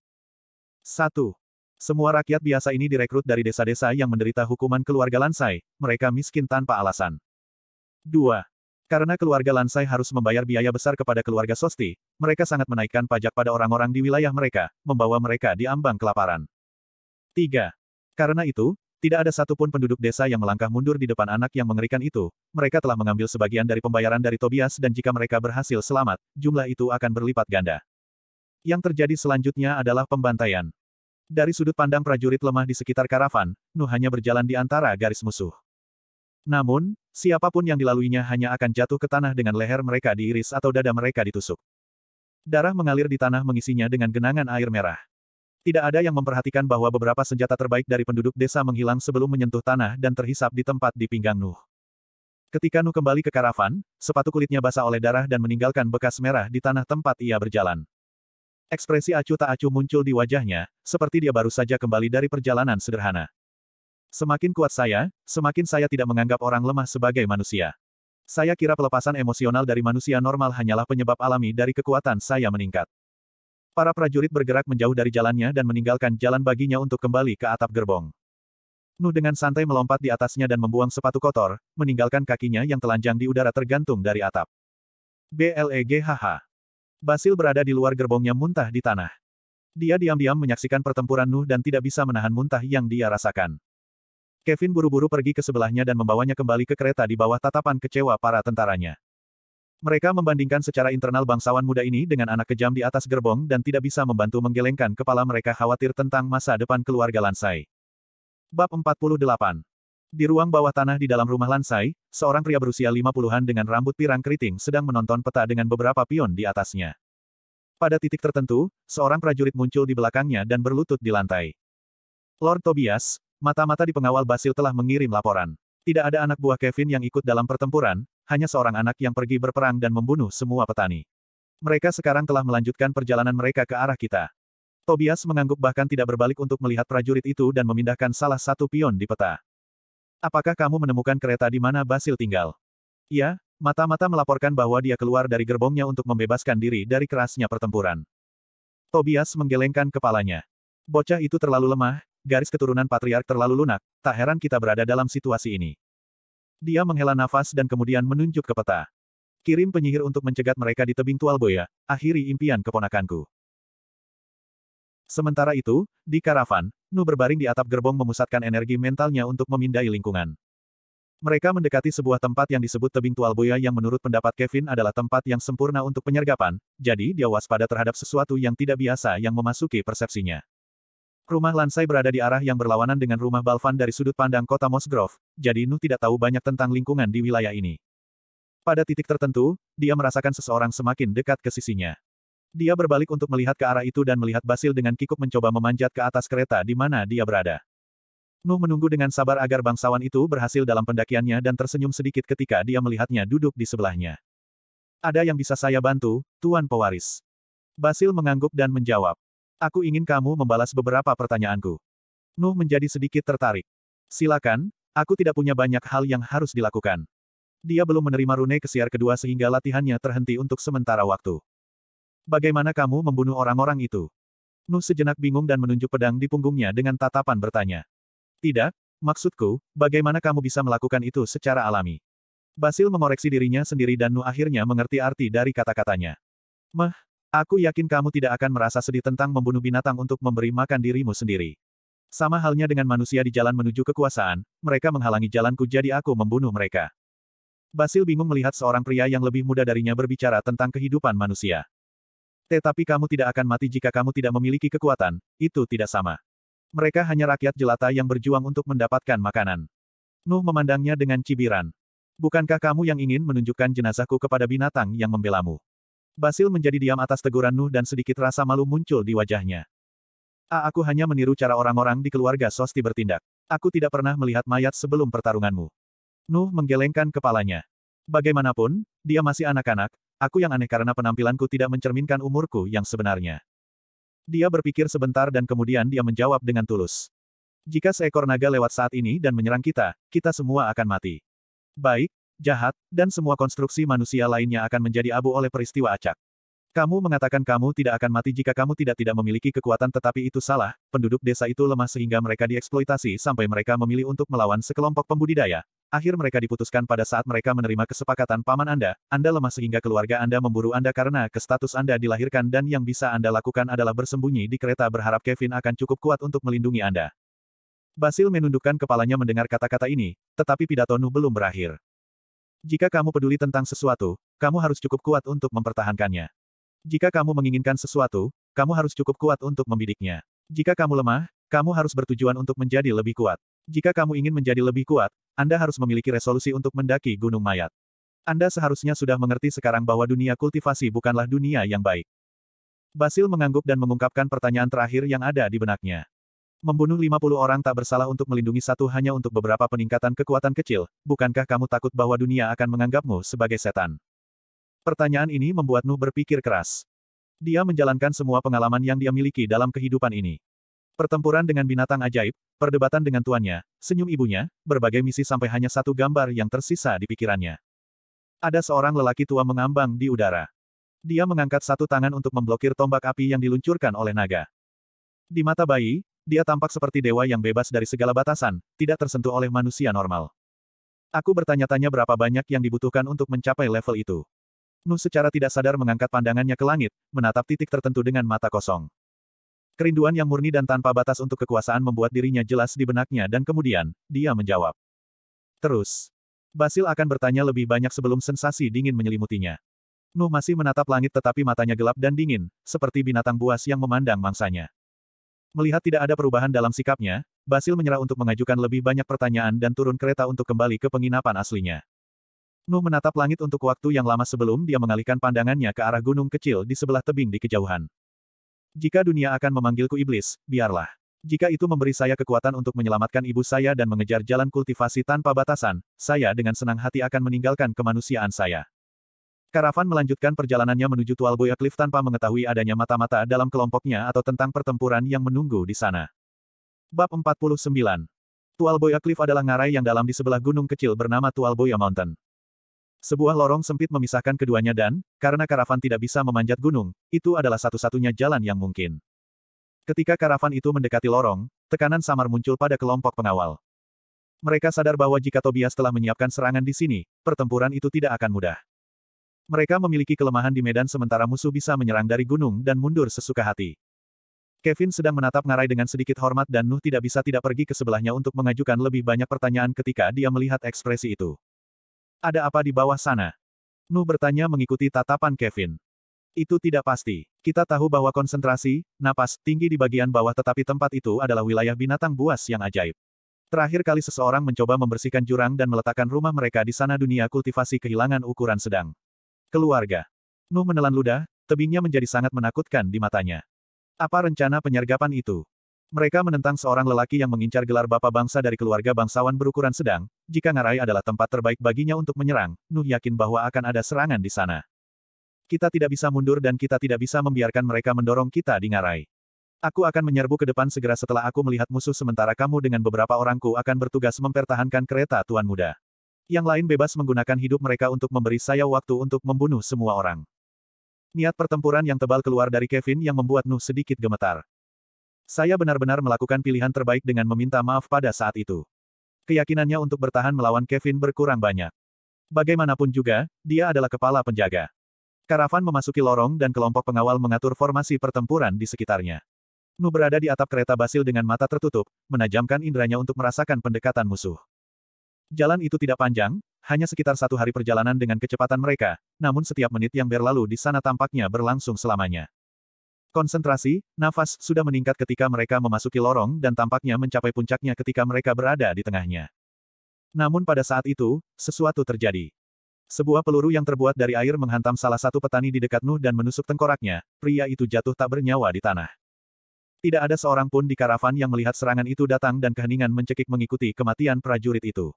1. Semua rakyat biasa ini direkrut dari desa-desa yang menderita hukuman keluarga Lansai, mereka miskin tanpa alasan. 2. Karena keluarga Lansai harus membayar biaya besar kepada keluarga Sosti, mereka sangat menaikkan pajak pada orang-orang di wilayah mereka, membawa mereka di ambang kelaparan. 3. Karena itu, tidak ada satupun penduduk desa yang melangkah mundur di depan anak yang mengerikan itu, mereka telah mengambil sebagian dari pembayaran dari Tobias dan jika mereka berhasil selamat, jumlah itu akan berlipat ganda. Yang terjadi selanjutnya adalah pembantaian. Dari sudut pandang prajurit lemah di sekitar karavan, Nuh hanya berjalan di antara garis musuh. Namun, siapapun yang dilaluinya hanya akan jatuh ke tanah dengan leher mereka diiris atau dada mereka ditusuk. Darah mengalir di tanah mengisinya dengan genangan air merah. Tidak ada yang memperhatikan bahwa beberapa senjata terbaik dari penduduk desa menghilang sebelum menyentuh tanah dan terhisap di tempat di pinggang Nuh. Ketika Nuh kembali ke karavan, sepatu kulitnya basah oleh darah dan meninggalkan bekas merah di tanah tempat ia berjalan. Ekspresi acuh tak acuh muncul di wajahnya, seperti dia baru saja kembali dari perjalanan sederhana. Semakin kuat saya, semakin saya tidak menganggap orang lemah sebagai manusia. Saya kira pelepasan emosional dari manusia normal hanyalah penyebab alami dari kekuatan saya meningkat. Para prajurit bergerak menjauh dari jalannya dan meninggalkan jalan baginya untuk kembali ke atap gerbong. Nuh dengan santai melompat di atasnya dan membuang sepatu kotor, meninggalkan kakinya yang telanjang di udara tergantung dari atap. BLEGHH. Basil berada di luar gerbongnya muntah di tanah. Dia diam-diam menyaksikan pertempuran Nuh dan tidak bisa menahan muntah yang dia rasakan. Kevin buru-buru pergi ke sebelahnya dan membawanya kembali ke kereta di bawah tatapan kecewa para tentaranya. Mereka membandingkan secara internal bangsawan muda ini dengan anak kejam di atas gerbong dan tidak bisa membantu menggelengkan kepala mereka khawatir tentang masa depan keluarga Lansai. Bab 48 Di ruang bawah tanah di dalam rumah Lansai, seorang pria berusia lima puluhan dengan rambut pirang keriting sedang menonton peta dengan beberapa pion di atasnya. Pada titik tertentu, seorang prajurit muncul di belakangnya dan berlutut di lantai. Lord Tobias, mata-mata di pengawal Basil telah mengirim laporan. Tidak ada anak buah Kevin yang ikut dalam pertempuran, hanya seorang anak yang pergi berperang dan membunuh semua petani. Mereka sekarang telah melanjutkan perjalanan mereka ke arah kita. Tobias mengangguk bahkan tidak berbalik untuk melihat prajurit itu dan memindahkan salah satu pion di peta. Apakah kamu menemukan kereta di mana Basil tinggal? Ya, mata-mata melaporkan bahwa dia keluar dari gerbongnya untuk membebaskan diri dari kerasnya pertempuran. Tobias menggelengkan kepalanya. Bocah itu terlalu lemah, garis keturunan patriark terlalu lunak, tak heran kita berada dalam situasi ini. Dia menghela nafas dan kemudian menunjuk ke peta. Kirim penyihir untuk mencegat mereka di tebing tual boya, akhiri impian keponakanku. Sementara itu, di karavan, Nu berbaring di atap gerbong memusatkan energi mentalnya untuk memindai lingkungan. Mereka mendekati sebuah tempat yang disebut tebing tual boya yang menurut pendapat Kevin adalah tempat yang sempurna untuk penyergapan, jadi dia waspada terhadap sesuatu yang tidak biasa yang memasuki persepsinya. Rumah Lansai berada di arah yang berlawanan dengan rumah Balvan dari sudut pandang kota Mosgrove, jadi Nuh tidak tahu banyak tentang lingkungan di wilayah ini. Pada titik tertentu, dia merasakan seseorang semakin dekat ke sisinya. Dia berbalik untuk melihat ke arah itu dan melihat Basil dengan kikuk mencoba memanjat ke atas kereta di mana dia berada. Nuh menunggu dengan sabar agar bangsawan itu berhasil dalam pendakiannya dan tersenyum sedikit ketika dia melihatnya duduk di sebelahnya. Ada yang bisa saya bantu, Tuan Pewaris. Basil mengangguk dan menjawab. Aku ingin kamu membalas beberapa pertanyaanku. Nuh menjadi sedikit tertarik. Silakan, aku tidak punya banyak hal yang harus dilakukan. Dia belum menerima rune kesiar kedua sehingga latihannya terhenti untuk sementara waktu. Bagaimana kamu membunuh orang-orang itu? Nuh sejenak bingung dan menunjuk pedang di punggungnya dengan tatapan bertanya. Tidak, maksudku, bagaimana kamu bisa melakukan itu secara alami? Basil mengoreksi dirinya sendiri dan Nuh akhirnya mengerti arti dari kata-katanya. Mah, Aku yakin kamu tidak akan merasa sedih tentang membunuh binatang untuk memberi makan dirimu sendiri. Sama halnya dengan manusia di jalan menuju kekuasaan, mereka menghalangi jalanku jadi aku membunuh mereka. Basil bingung melihat seorang pria yang lebih muda darinya berbicara tentang kehidupan manusia. Tetapi kamu tidak akan mati jika kamu tidak memiliki kekuatan, itu tidak sama. Mereka hanya rakyat jelata yang berjuang untuk mendapatkan makanan. Nuh memandangnya dengan cibiran. Bukankah kamu yang ingin menunjukkan jenazahku kepada binatang yang membelamu? Basil menjadi diam atas teguran Nuh dan sedikit rasa malu muncul di wajahnya. A ah, aku hanya meniru cara orang-orang di keluarga Sosti bertindak. Aku tidak pernah melihat mayat sebelum pertarunganmu. Nuh menggelengkan kepalanya. Bagaimanapun, dia masih anak-anak, aku yang aneh karena penampilanku tidak mencerminkan umurku yang sebenarnya. Dia berpikir sebentar dan kemudian dia menjawab dengan tulus. Jika seekor naga lewat saat ini dan menyerang kita, kita semua akan mati. Baik, jahat, dan semua konstruksi manusia lainnya akan menjadi abu oleh peristiwa acak. Kamu mengatakan kamu tidak akan mati jika kamu tidak tidak memiliki kekuatan tetapi itu salah, penduduk desa itu lemah sehingga mereka dieksploitasi sampai mereka memilih untuk melawan sekelompok pembudidaya. Akhir mereka diputuskan pada saat mereka menerima kesepakatan paman Anda, Anda lemah sehingga keluarga Anda memburu Anda karena ke status Anda dilahirkan dan yang bisa Anda lakukan adalah bersembunyi di kereta berharap Kevin akan cukup kuat untuk melindungi Anda. Basil menundukkan kepalanya mendengar kata-kata ini, tetapi pidato Nu belum berakhir. Jika kamu peduli tentang sesuatu, kamu harus cukup kuat untuk mempertahankannya. Jika kamu menginginkan sesuatu, kamu harus cukup kuat untuk membidiknya. Jika kamu lemah, kamu harus bertujuan untuk menjadi lebih kuat. Jika kamu ingin menjadi lebih kuat, Anda harus memiliki resolusi untuk mendaki gunung mayat. Anda seharusnya sudah mengerti sekarang bahwa dunia kultivasi bukanlah dunia yang baik. Basil mengangguk dan mengungkapkan pertanyaan terakhir yang ada di benaknya. Membunuh 50 orang tak bersalah untuk melindungi satu hanya untuk beberapa peningkatan kekuatan kecil, bukankah kamu takut bahwa dunia akan menganggapmu sebagai setan? Pertanyaan ini membuat Nuh berpikir keras. Dia menjalankan semua pengalaman yang dia miliki dalam kehidupan ini. Pertempuran dengan binatang ajaib, perdebatan dengan tuannya, senyum ibunya, berbagai misi sampai hanya satu gambar yang tersisa di pikirannya. Ada seorang lelaki tua mengambang di udara. Dia mengangkat satu tangan untuk memblokir tombak api yang diluncurkan oleh naga. Di mata bayi, dia tampak seperti dewa yang bebas dari segala batasan, tidak tersentuh oleh manusia normal. Aku bertanya-tanya berapa banyak yang dibutuhkan untuk mencapai level itu. Nu secara tidak sadar mengangkat pandangannya ke langit, menatap titik tertentu dengan mata kosong. Kerinduan yang murni dan tanpa batas untuk kekuasaan membuat dirinya jelas di benaknya dan kemudian, dia menjawab. Terus. Basil akan bertanya lebih banyak sebelum sensasi dingin menyelimutinya. Nuh masih menatap langit tetapi matanya gelap dan dingin, seperti binatang buas yang memandang mangsanya. Melihat tidak ada perubahan dalam sikapnya, Basil menyerah untuk mengajukan lebih banyak pertanyaan dan turun kereta untuk kembali ke penginapan aslinya. Nuh menatap langit untuk waktu yang lama sebelum dia mengalihkan pandangannya ke arah gunung kecil di sebelah tebing di kejauhan. Jika dunia akan memanggilku iblis, biarlah. Jika itu memberi saya kekuatan untuk menyelamatkan ibu saya dan mengejar jalan kultivasi tanpa batasan, saya dengan senang hati akan meninggalkan kemanusiaan saya. Karavan melanjutkan perjalanannya menuju Tual Boya Cliff tanpa mengetahui adanya mata-mata dalam kelompoknya atau tentang pertempuran yang menunggu di sana. Bab 49 Boya Cliff adalah ngarai yang dalam di sebelah gunung kecil bernama Tual Boya Mountain. Sebuah lorong sempit memisahkan keduanya dan, karena karavan tidak bisa memanjat gunung, itu adalah satu-satunya jalan yang mungkin. Ketika karavan itu mendekati lorong, tekanan samar muncul pada kelompok pengawal. Mereka sadar bahwa jika Tobias telah menyiapkan serangan di sini, pertempuran itu tidak akan mudah. Mereka memiliki kelemahan di medan sementara musuh bisa menyerang dari gunung dan mundur sesuka hati. Kevin sedang menatap ngarai dengan sedikit hormat dan Nuh tidak bisa tidak pergi ke sebelahnya untuk mengajukan lebih banyak pertanyaan ketika dia melihat ekspresi itu. Ada apa di bawah sana? Nuh bertanya mengikuti tatapan Kevin. Itu tidak pasti. Kita tahu bahwa konsentrasi, napas, tinggi di bagian bawah tetapi tempat itu adalah wilayah binatang buas yang ajaib. Terakhir kali seseorang mencoba membersihkan jurang dan meletakkan rumah mereka di sana dunia kultivasi kehilangan ukuran sedang. Keluarga. Nuh menelan ludah, tebingnya menjadi sangat menakutkan di matanya. Apa rencana penyergapan itu? Mereka menentang seorang lelaki yang mengincar gelar bapak bangsa dari keluarga bangsawan berukuran sedang, jika Ngarai adalah tempat terbaik baginya untuk menyerang, Nuh yakin bahwa akan ada serangan di sana. Kita tidak bisa mundur dan kita tidak bisa membiarkan mereka mendorong kita di Ngarai. Aku akan menyerbu ke depan segera setelah aku melihat musuh sementara kamu dengan beberapa orangku akan bertugas mempertahankan kereta Tuan Muda. Yang lain bebas menggunakan hidup mereka untuk memberi saya waktu untuk membunuh semua orang. Niat pertempuran yang tebal keluar dari Kevin yang membuat Nu sedikit gemetar. Saya benar-benar melakukan pilihan terbaik dengan meminta maaf pada saat itu. Keyakinannya untuk bertahan melawan Kevin berkurang banyak. Bagaimanapun juga, dia adalah kepala penjaga. Karavan memasuki lorong dan kelompok pengawal mengatur formasi pertempuran di sekitarnya. Nu berada di atap kereta basil dengan mata tertutup, menajamkan inderanya untuk merasakan pendekatan musuh. Jalan itu tidak panjang, hanya sekitar satu hari perjalanan dengan kecepatan mereka, namun setiap menit yang berlalu di sana tampaknya berlangsung selamanya. Konsentrasi, nafas, sudah meningkat ketika mereka memasuki lorong dan tampaknya mencapai puncaknya ketika mereka berada di tengahnya. Namun pada saat itu, sesuatu terjadi. Sebuah peluru yang terbuat dari air menghantam salah satu petani di dekat Nuh dan menusuk tengkoraknya, pria itu jatuh tak bernyawa di tanah. Tidak ada seorang pun di karavan yang melihat serangan itu datang dan keheningan mencekik mengikuti kematian prajurit itu.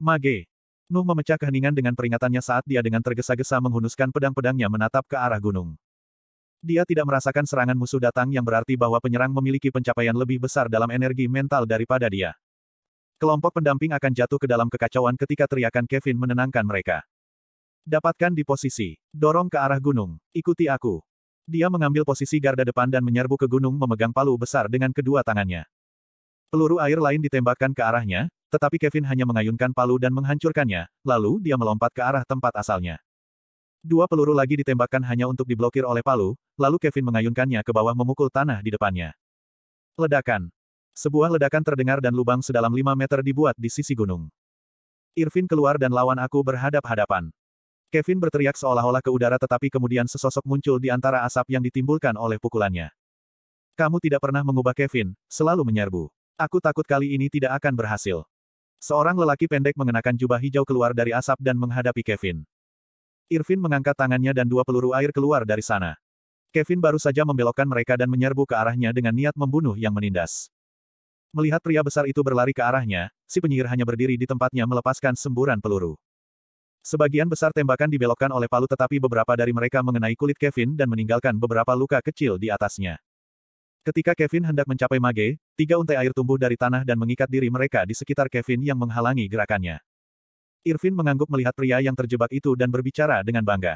Mage. Nuh memecah keheningan dengan peringatannya saat dia dengan tergesa-gesa menghunuskan pedang-pedangnya menatap ke arah gunung. Dia tidak merasakan serangan musuh datang yang berarti bahwa penyerang memiliki pencapaian lebih besar dalam energi mental daripada dia. Kelompok pendamping akan jatuh ke dalam kekacauan ketika teriakan Kevin menenangkan mereka. Dapatkan di posisi. Dorong ke arah gunung. Ikuti aku. Dia mengambil posisi garda depan dan menyerbu ke gunung memegang palu besar dengan kedua tangannya. Peluru air lain ditembakkan ke arahnya, tetapi Kevin hanya mengayunkan palu dan menghancurkannya, lalu dia melompat ke arah tempat asalnya. Dua peluru lagi ditembakkan hanya untuk diblokir oleh palu, lalu Kevin mengayunkannya ke bawah memukul tanah di depannya. Ledakan. Sebuah ledakan terdengar dan lubang sedalam 5 meter dibuat di sisi gunung. Irvin keluar dan lawan aku berhadap-hadapan. Kevin berteriak seolah-olah ke udara tetapi kemudian sesosok muncul di antara asap yang ditimbulkan oleh pukulannya. Kamu tidak pernah mengubah Kevin, selalu menyerbu. Aku takut kali ini tidak akan berhasil. Seorang lelaki pendek mengenakan jubah hijau keluar dari asap dan menghadapi Kevin. Irvin mengangkat tangannya dan dua peluru air keluar dari sana. Kevin baru saja membelokkan mereka dan menyerbu ke arahnya dengan niat membunuh yang menindas. Melihat pria besar itu berlari ke arahnya, si penyihir hanya berdiri di tempatnya melepaskan semburan peluru. Sebagian besar tembakan dibelokkan oleh palu tetapi beberapa dari mereka mengenai kulit Kevin dan meninggalkan beberapa luka kecil di atasnya. Ketika Kevin hendak mencapai Mage, tiga untai air tumbuh dari tanah dan mengikat diri mereka di sekitar Kevin yang menghalangi gerakannya. Irvin mengangguk melihat pria yang terjebak itu dan berbicara dengan bangga.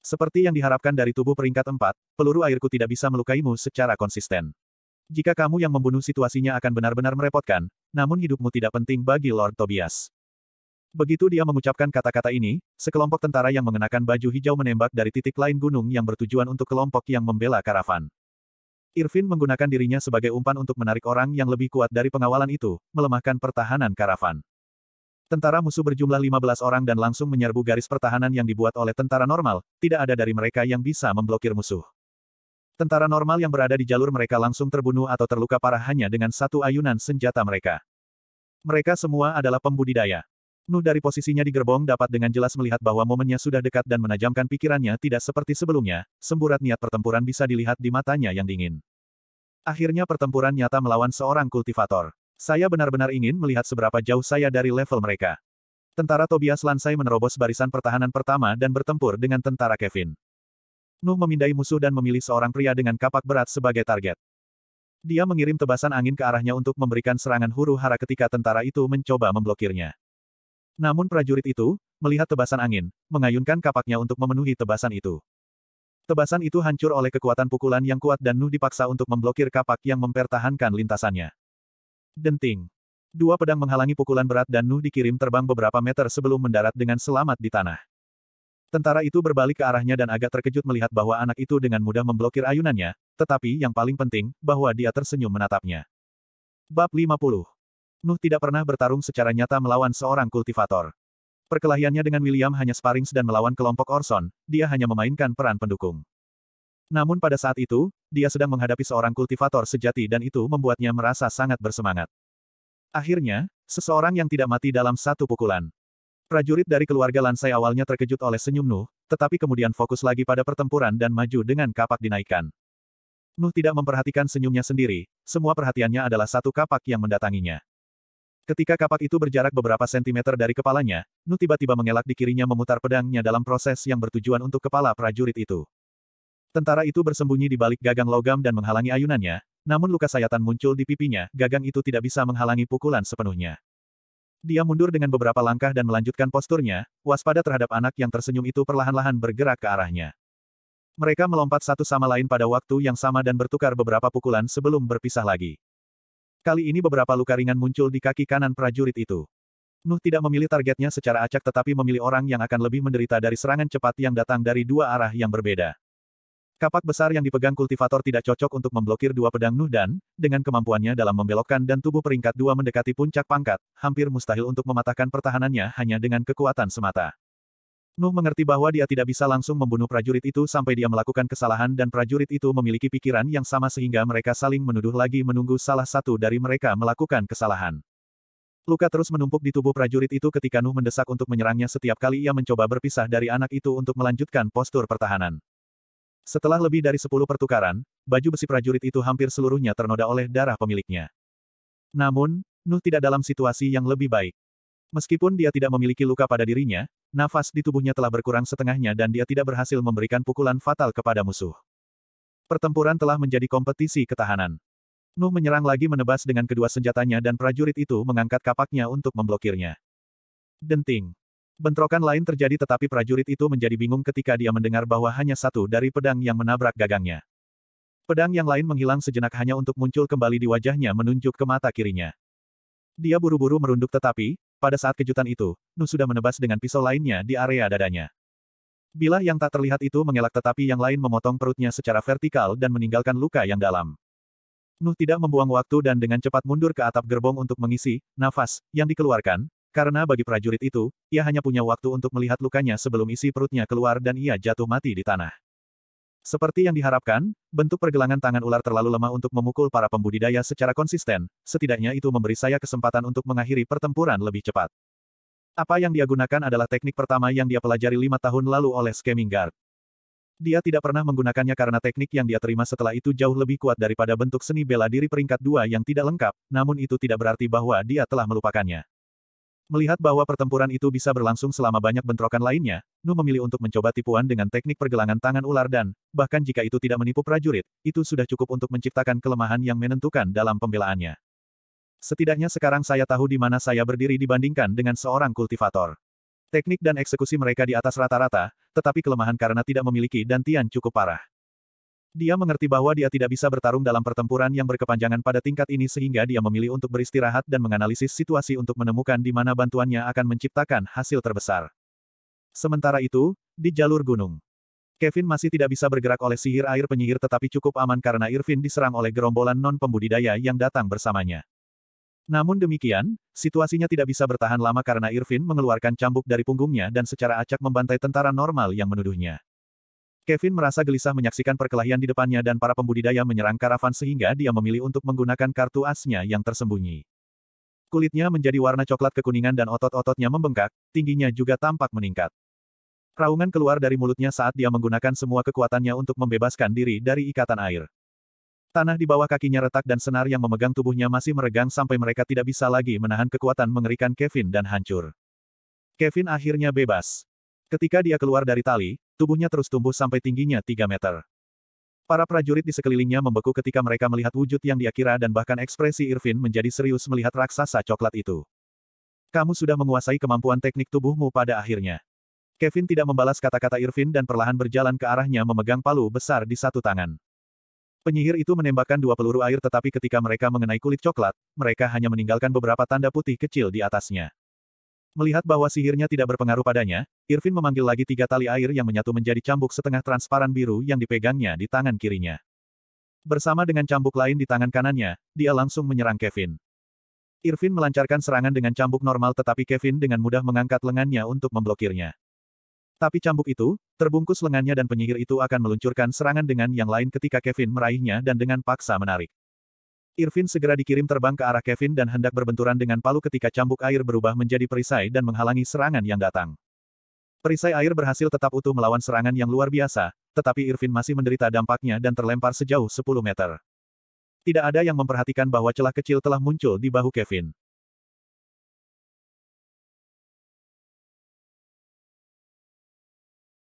Seperti yang diharapkan dari tubuh peringkat empat, peluru airku tidak bisa melukaimu secara konsisten. Jika kamu yang membunuh situasinya akan benar-benar merepotkan, namun hidupmu tidak penting bagi Lord Tobias. Begitu dia mengucapkan kata-kata ini, sekelompok tentara yang mengenakan baju hijau menembak dari titik lain gunung yang bertujuan untuk kelompok yang membela karavan. Irvin menggunakan dirinya sebagai umpan untuk menarik orang yang lebih kuat dari pengawalan itu, melemahkan pertahanan karavan. Tentara musuh berjumlah 15 orang dan langsung menyerbu garis pertahanan yang dibuat oleh tentara normal, tidak ada dari mereka yang bisa memblokir musuh. Tentara normal yang berada di jalur mereka langsung terbunuh atau terluka parah hanya dengan satu ayunan senjata mereka. Mereka semua adalah pembudidaya. Nuh dari posisinya di gerbong dapat dengan jelas melihat bahwa momennya sudah dekat dan menajamkan pikirannya tidak seperti sebelumnya, semburat niat pertempuran bisa dilihat di matanya yang dingin. Akhirnya pertempuran nyata melawan seorang kultivator. Saya benar-benar ingin melihat seberapa jauh saya dari level mereka. Tentara Tobias Lansai menerobos barisan pertahanan pertama dan bertempur dengan tentara Kevin. Nuh memindai musuh dan memilih seorang pria dengan kapak berat sebagai target. Dia mengirim tebasan angin ke arahnya untuk memberikan serangan huru hara ketika tentara itu mencoba memblokirnya. Namun prajurit itu, melihat tebasan angin, mengayunkan kapaknya untuk memenuhi tebasan itu. Tebasan itu hancur oleh kekuatan pukulan yang kuat dan Nuh dipaksa untuk memblokir kapak yang mempertahankan lintasannya. Denting. Dua pedang menghalangi pukulan berat dan Nuh dikirim terbang beberapa meter sebelum mendarat dengan selamat di tanah. Tentara itu berbalik ke arahnya dan agak terkejut melihat bahwa anak itu dengan mudah memblokir ayunannya, tetapi yang paling penting, bahwa dia tersenyum menatapnya. Bab 50 Nuh tidak pernah bertarung secara nyata melawan seorang kultivator. Perkelahiannya dengan William hanya sparring dan melawan kelompok Orson, dia hanya memainkan peran pendukung. Namun pada saat itu, dia sedang menghadapi seorang kultivator sejati dan itu membuatnya merasa sangat bersemangat. Akhirnya, seseorang yang tidak mati dalam satu pukulan. Prajurit dari keluarga Lansai awalnya terkejut oleh senyum Nuh, tetapi kemudian fokus lagi pada pertempuran dan maju dengan kapak dinaikkan. Nuh tidak memperhatikan senyumnya sendiri, semua perhatiannya adalah satu kapak yang mendatanginya. Ketika kapak itu berjarak beberapa sentimeter dari kepalanya, Nu tiba-tiba mengelak di kirinya memutar pedangnya dalam proses yang bertujuan untuk kepala prajurit itu. Tentara itu bersembunyi di balik gagang logam dan menghalangi ayunannya, namun luka sayatan muncul di pipinya, gagang itu tidak bisa menghalangi pukulan sepenuhnya. Dia mundur dengan beberapa langkah dan melanjutkan posturnya, waspada terhadap anak yang tersenyum itu perlahan-lahan bergerak ke arahnya. Mereka melompat satu sama lain pada waktu yang sama dan bertukar beberapa pukulan sebelum berpisah lagi. Kali ini beberapa luka ringan muncul di kaki kanan prajurit itu. Nuh tidak memilih targetnya secara acak tetapi memilih orang yang akan lebih menderita dari serangan cepat yang datang dari dua arah yang berbeda. Kapak besar yang dipegang kultivator tidak cocok untuk memblokir dua pedang Nuh dan, dengan kemampuannya dalam membelokkan dan tubuh peringkat dua mendekati puncak pangkat, hampir mustahil untuk mematahkan pertahanannya hanya dengan kekuatan semata. Nuh mengerti bahwa dia tidak bisa langsung membunuh prajurit itu sampai dia melakukan kesalahan dan prajurit itu memiliki pikiran yang sama sehingga mereka saling menuduh lagi menunggu salah satu dari mereka melakukan kesalahan. Luka terus menumpuk di tubuh prajurit itu ketika Nuh mendesak untuk menyerangnya setiap kali ia mencoba berpisah dari anak itu untuk melanjutkan postur pertahanan. Setelah lebih dari sepuluh pertukaran, baju besi prajurit itu hampir seluruhnya ternoda oleh darah pemiliknya. Namun, Nuh tidak dalam situasi yang lebih baik. Meskipun dia tidak memiliki luka pada dirinya, nafas di tubuhnya telah berkurang setengahnya dan dia tidak berhasil memberikan pukulan fatal kepada musuh. Pertempuran telah menjadi kompetisi ketahanan. Nuh menyerang lagi menebas dengan kedua senjatanya dan prajurit itu mengangkat kapaknya untuk memblokirnya. Denting. Bentrokan lain terjadi tetapi prajurit itu menjadi bingung ketika dia mendengar bahwa hanya satu dari pedang yang menabrak gagangnya. Pedang yang lain menghilang sejenak hanya untuk muncul kembali di wajahnya menunjuk ke mata kirinya. Dia buru-buru merunduk tetapi, pada saat kejutan itu, Nu sudah menebas dengan pisau lainnya di area dadanya. Bilah yang tak terlihat itu mengelak tetapi yang lain memotong perutnya secara vertikal dan meninggalkan luka yang dalam. Nuh tidak membuang waktu dan dengan cepat mundur ke atap gerbong untuk mengisi nafas yang dikeluarkan, karena bagi prajurit itu, ia hanya punya waktu untuk melihat lukanya sebelum isi perutnya keluar dan ia jatuh mati di tanah. Seperti yang diharapkan, bentuk pergelangan tangan ular terlalu lemah untuk memukul para pembudidaya secara konsisten, setidaknya itu memberi saya kesempatan untuk mengakhiri pertempuran lebih cepat. Apa yang dia gunakan adalah teknik pertama yang dia pelajari lima tahun lalu oleh Scamming Guard. Dia tidak pernah menggunakannya karena teknik yang dia terima setelah itu jauh lebih kuat daripada bentuk seni bela diri peringkat dua yang tidak lengkap, namun itu tidak berarti bahwa dia telah melupakannya. Melihat bahwa pertempuran itu bisa berlangsung selama banyak bentrokan lainnya, Nu memilih untuk mencoba tipuan dengan teknik pergelangan tangan ular dan, bahkan jika itu tidak menipu prajurit, itu sudah cukup untuk menciptakan kelemahan yang menentukan dalam pembelaannya. Setidaknya sekarang saya tahu di mana saya berdiri dibandingkan dengan seorang kultivator. Teknik dan eksekusi mereka di atas rata-rata, tetapi kelemahan karena tidak memiliki dantian cukup parah. Dia mengerti bahwa dia tidak bisa bertarung dalam pertempuran yang berkepanjangan pada tingkat ini sehingga dia memilih untuk beristirahat dan menganalisis situasi untuk menemukan di mana bantuannya akan menciptakan hasil terbesar. Sementara itu, di jalur gunung, Kevin masih tidak bisa bergerak oleh sihir air penyihir tetapi cukup aman karena Irvin diserang oleh gerombolan non-pembudidaya yang datang bersamanya. Namun demikian, situasinya tidak bisa bertahan lama karena Irvin mengeluarkan cambuk dari punggungnya dan secara acak membantai tentara normal yang menuduhnya. Kevin merasa gelisah menyaksikan perkelahian di depannya dan para pembudidaya menyerang karavan sehingga dia memilih untuk menggunakan kartu asnya yang tersembunyi. Kulitnya menjadi warna coklat kekuningan dan otot-ototnya membengkak, tingginya juga tampak meningkat. Raungan keluar dari mulutnya saat dia menggunakan semua kekuatannya untuk membebaskan diri dari ikatan air. Tanah di bawah kakinya retak dan senar yang memegang tubuhnya masih meregang sampai mereka tidak bisa lagi menahan kekuatan mengerikan Kevin dan hancur. Kevin akhirnya bebas. Ketika dia keluar dari tali, tubuhnya terus tumbuh sampai tingginya 3 meter. Para prajurit di sekelilingnya membeku ketika mereka melihat wujud yang diakira dan bahkan ekspresi Irvin menjadi serius melihat raksasa coklat itu. Kamu sudah menguasai kemampuan teknik tubuhmu pada akhirnya. Kevin tidak membalas kata-kata Irvin dan perlahan berjalan ke arahnya memegang palu besar di satu tangan. Penyihir itu menembakkan dua peluru air tetapi ketika mereka mengenai kulit coklat, mereka hanya meninggalkan beberapa tanda putih kecil di atasnya. Melihat bahwa sihirnya tidak berpengaruh padanya, Irvin memanggil lagi tiga tali air yang menyatu menjadi cambuk setengah transparan biru yang dipegangnya di tangan kirinya. Bersama dengan cambuk lain di tangan kanannya, dia langsung menyerang Kevin. Irvin melancarkan serangan dengan cambuk normal tetapi Kevin dengan mudah mengangkat lengannya untuk memblokirnya. Tapi cambuk itu, terbungkus lengannya dan penyihir itu akan meluncurkan serangan dengan yang lain ketika Kevin meraihnya dan dengan paksa menarik. Irvin segera dikirim terbang ke arah Kevin dan hendak berbenturan dengan palu ketika cambuk air berubah menjadi perisai dan menghalangi serangan yang datang. Perisai air berhasil tetap utuh melawan serangan yang luar biasa, tetapi Irvin masih menderita dampaknya dan terlempar sejauh 10 meter. Tidak ada yang memperhatikan bahwa celah kecil telah muncul di bahu Kevin.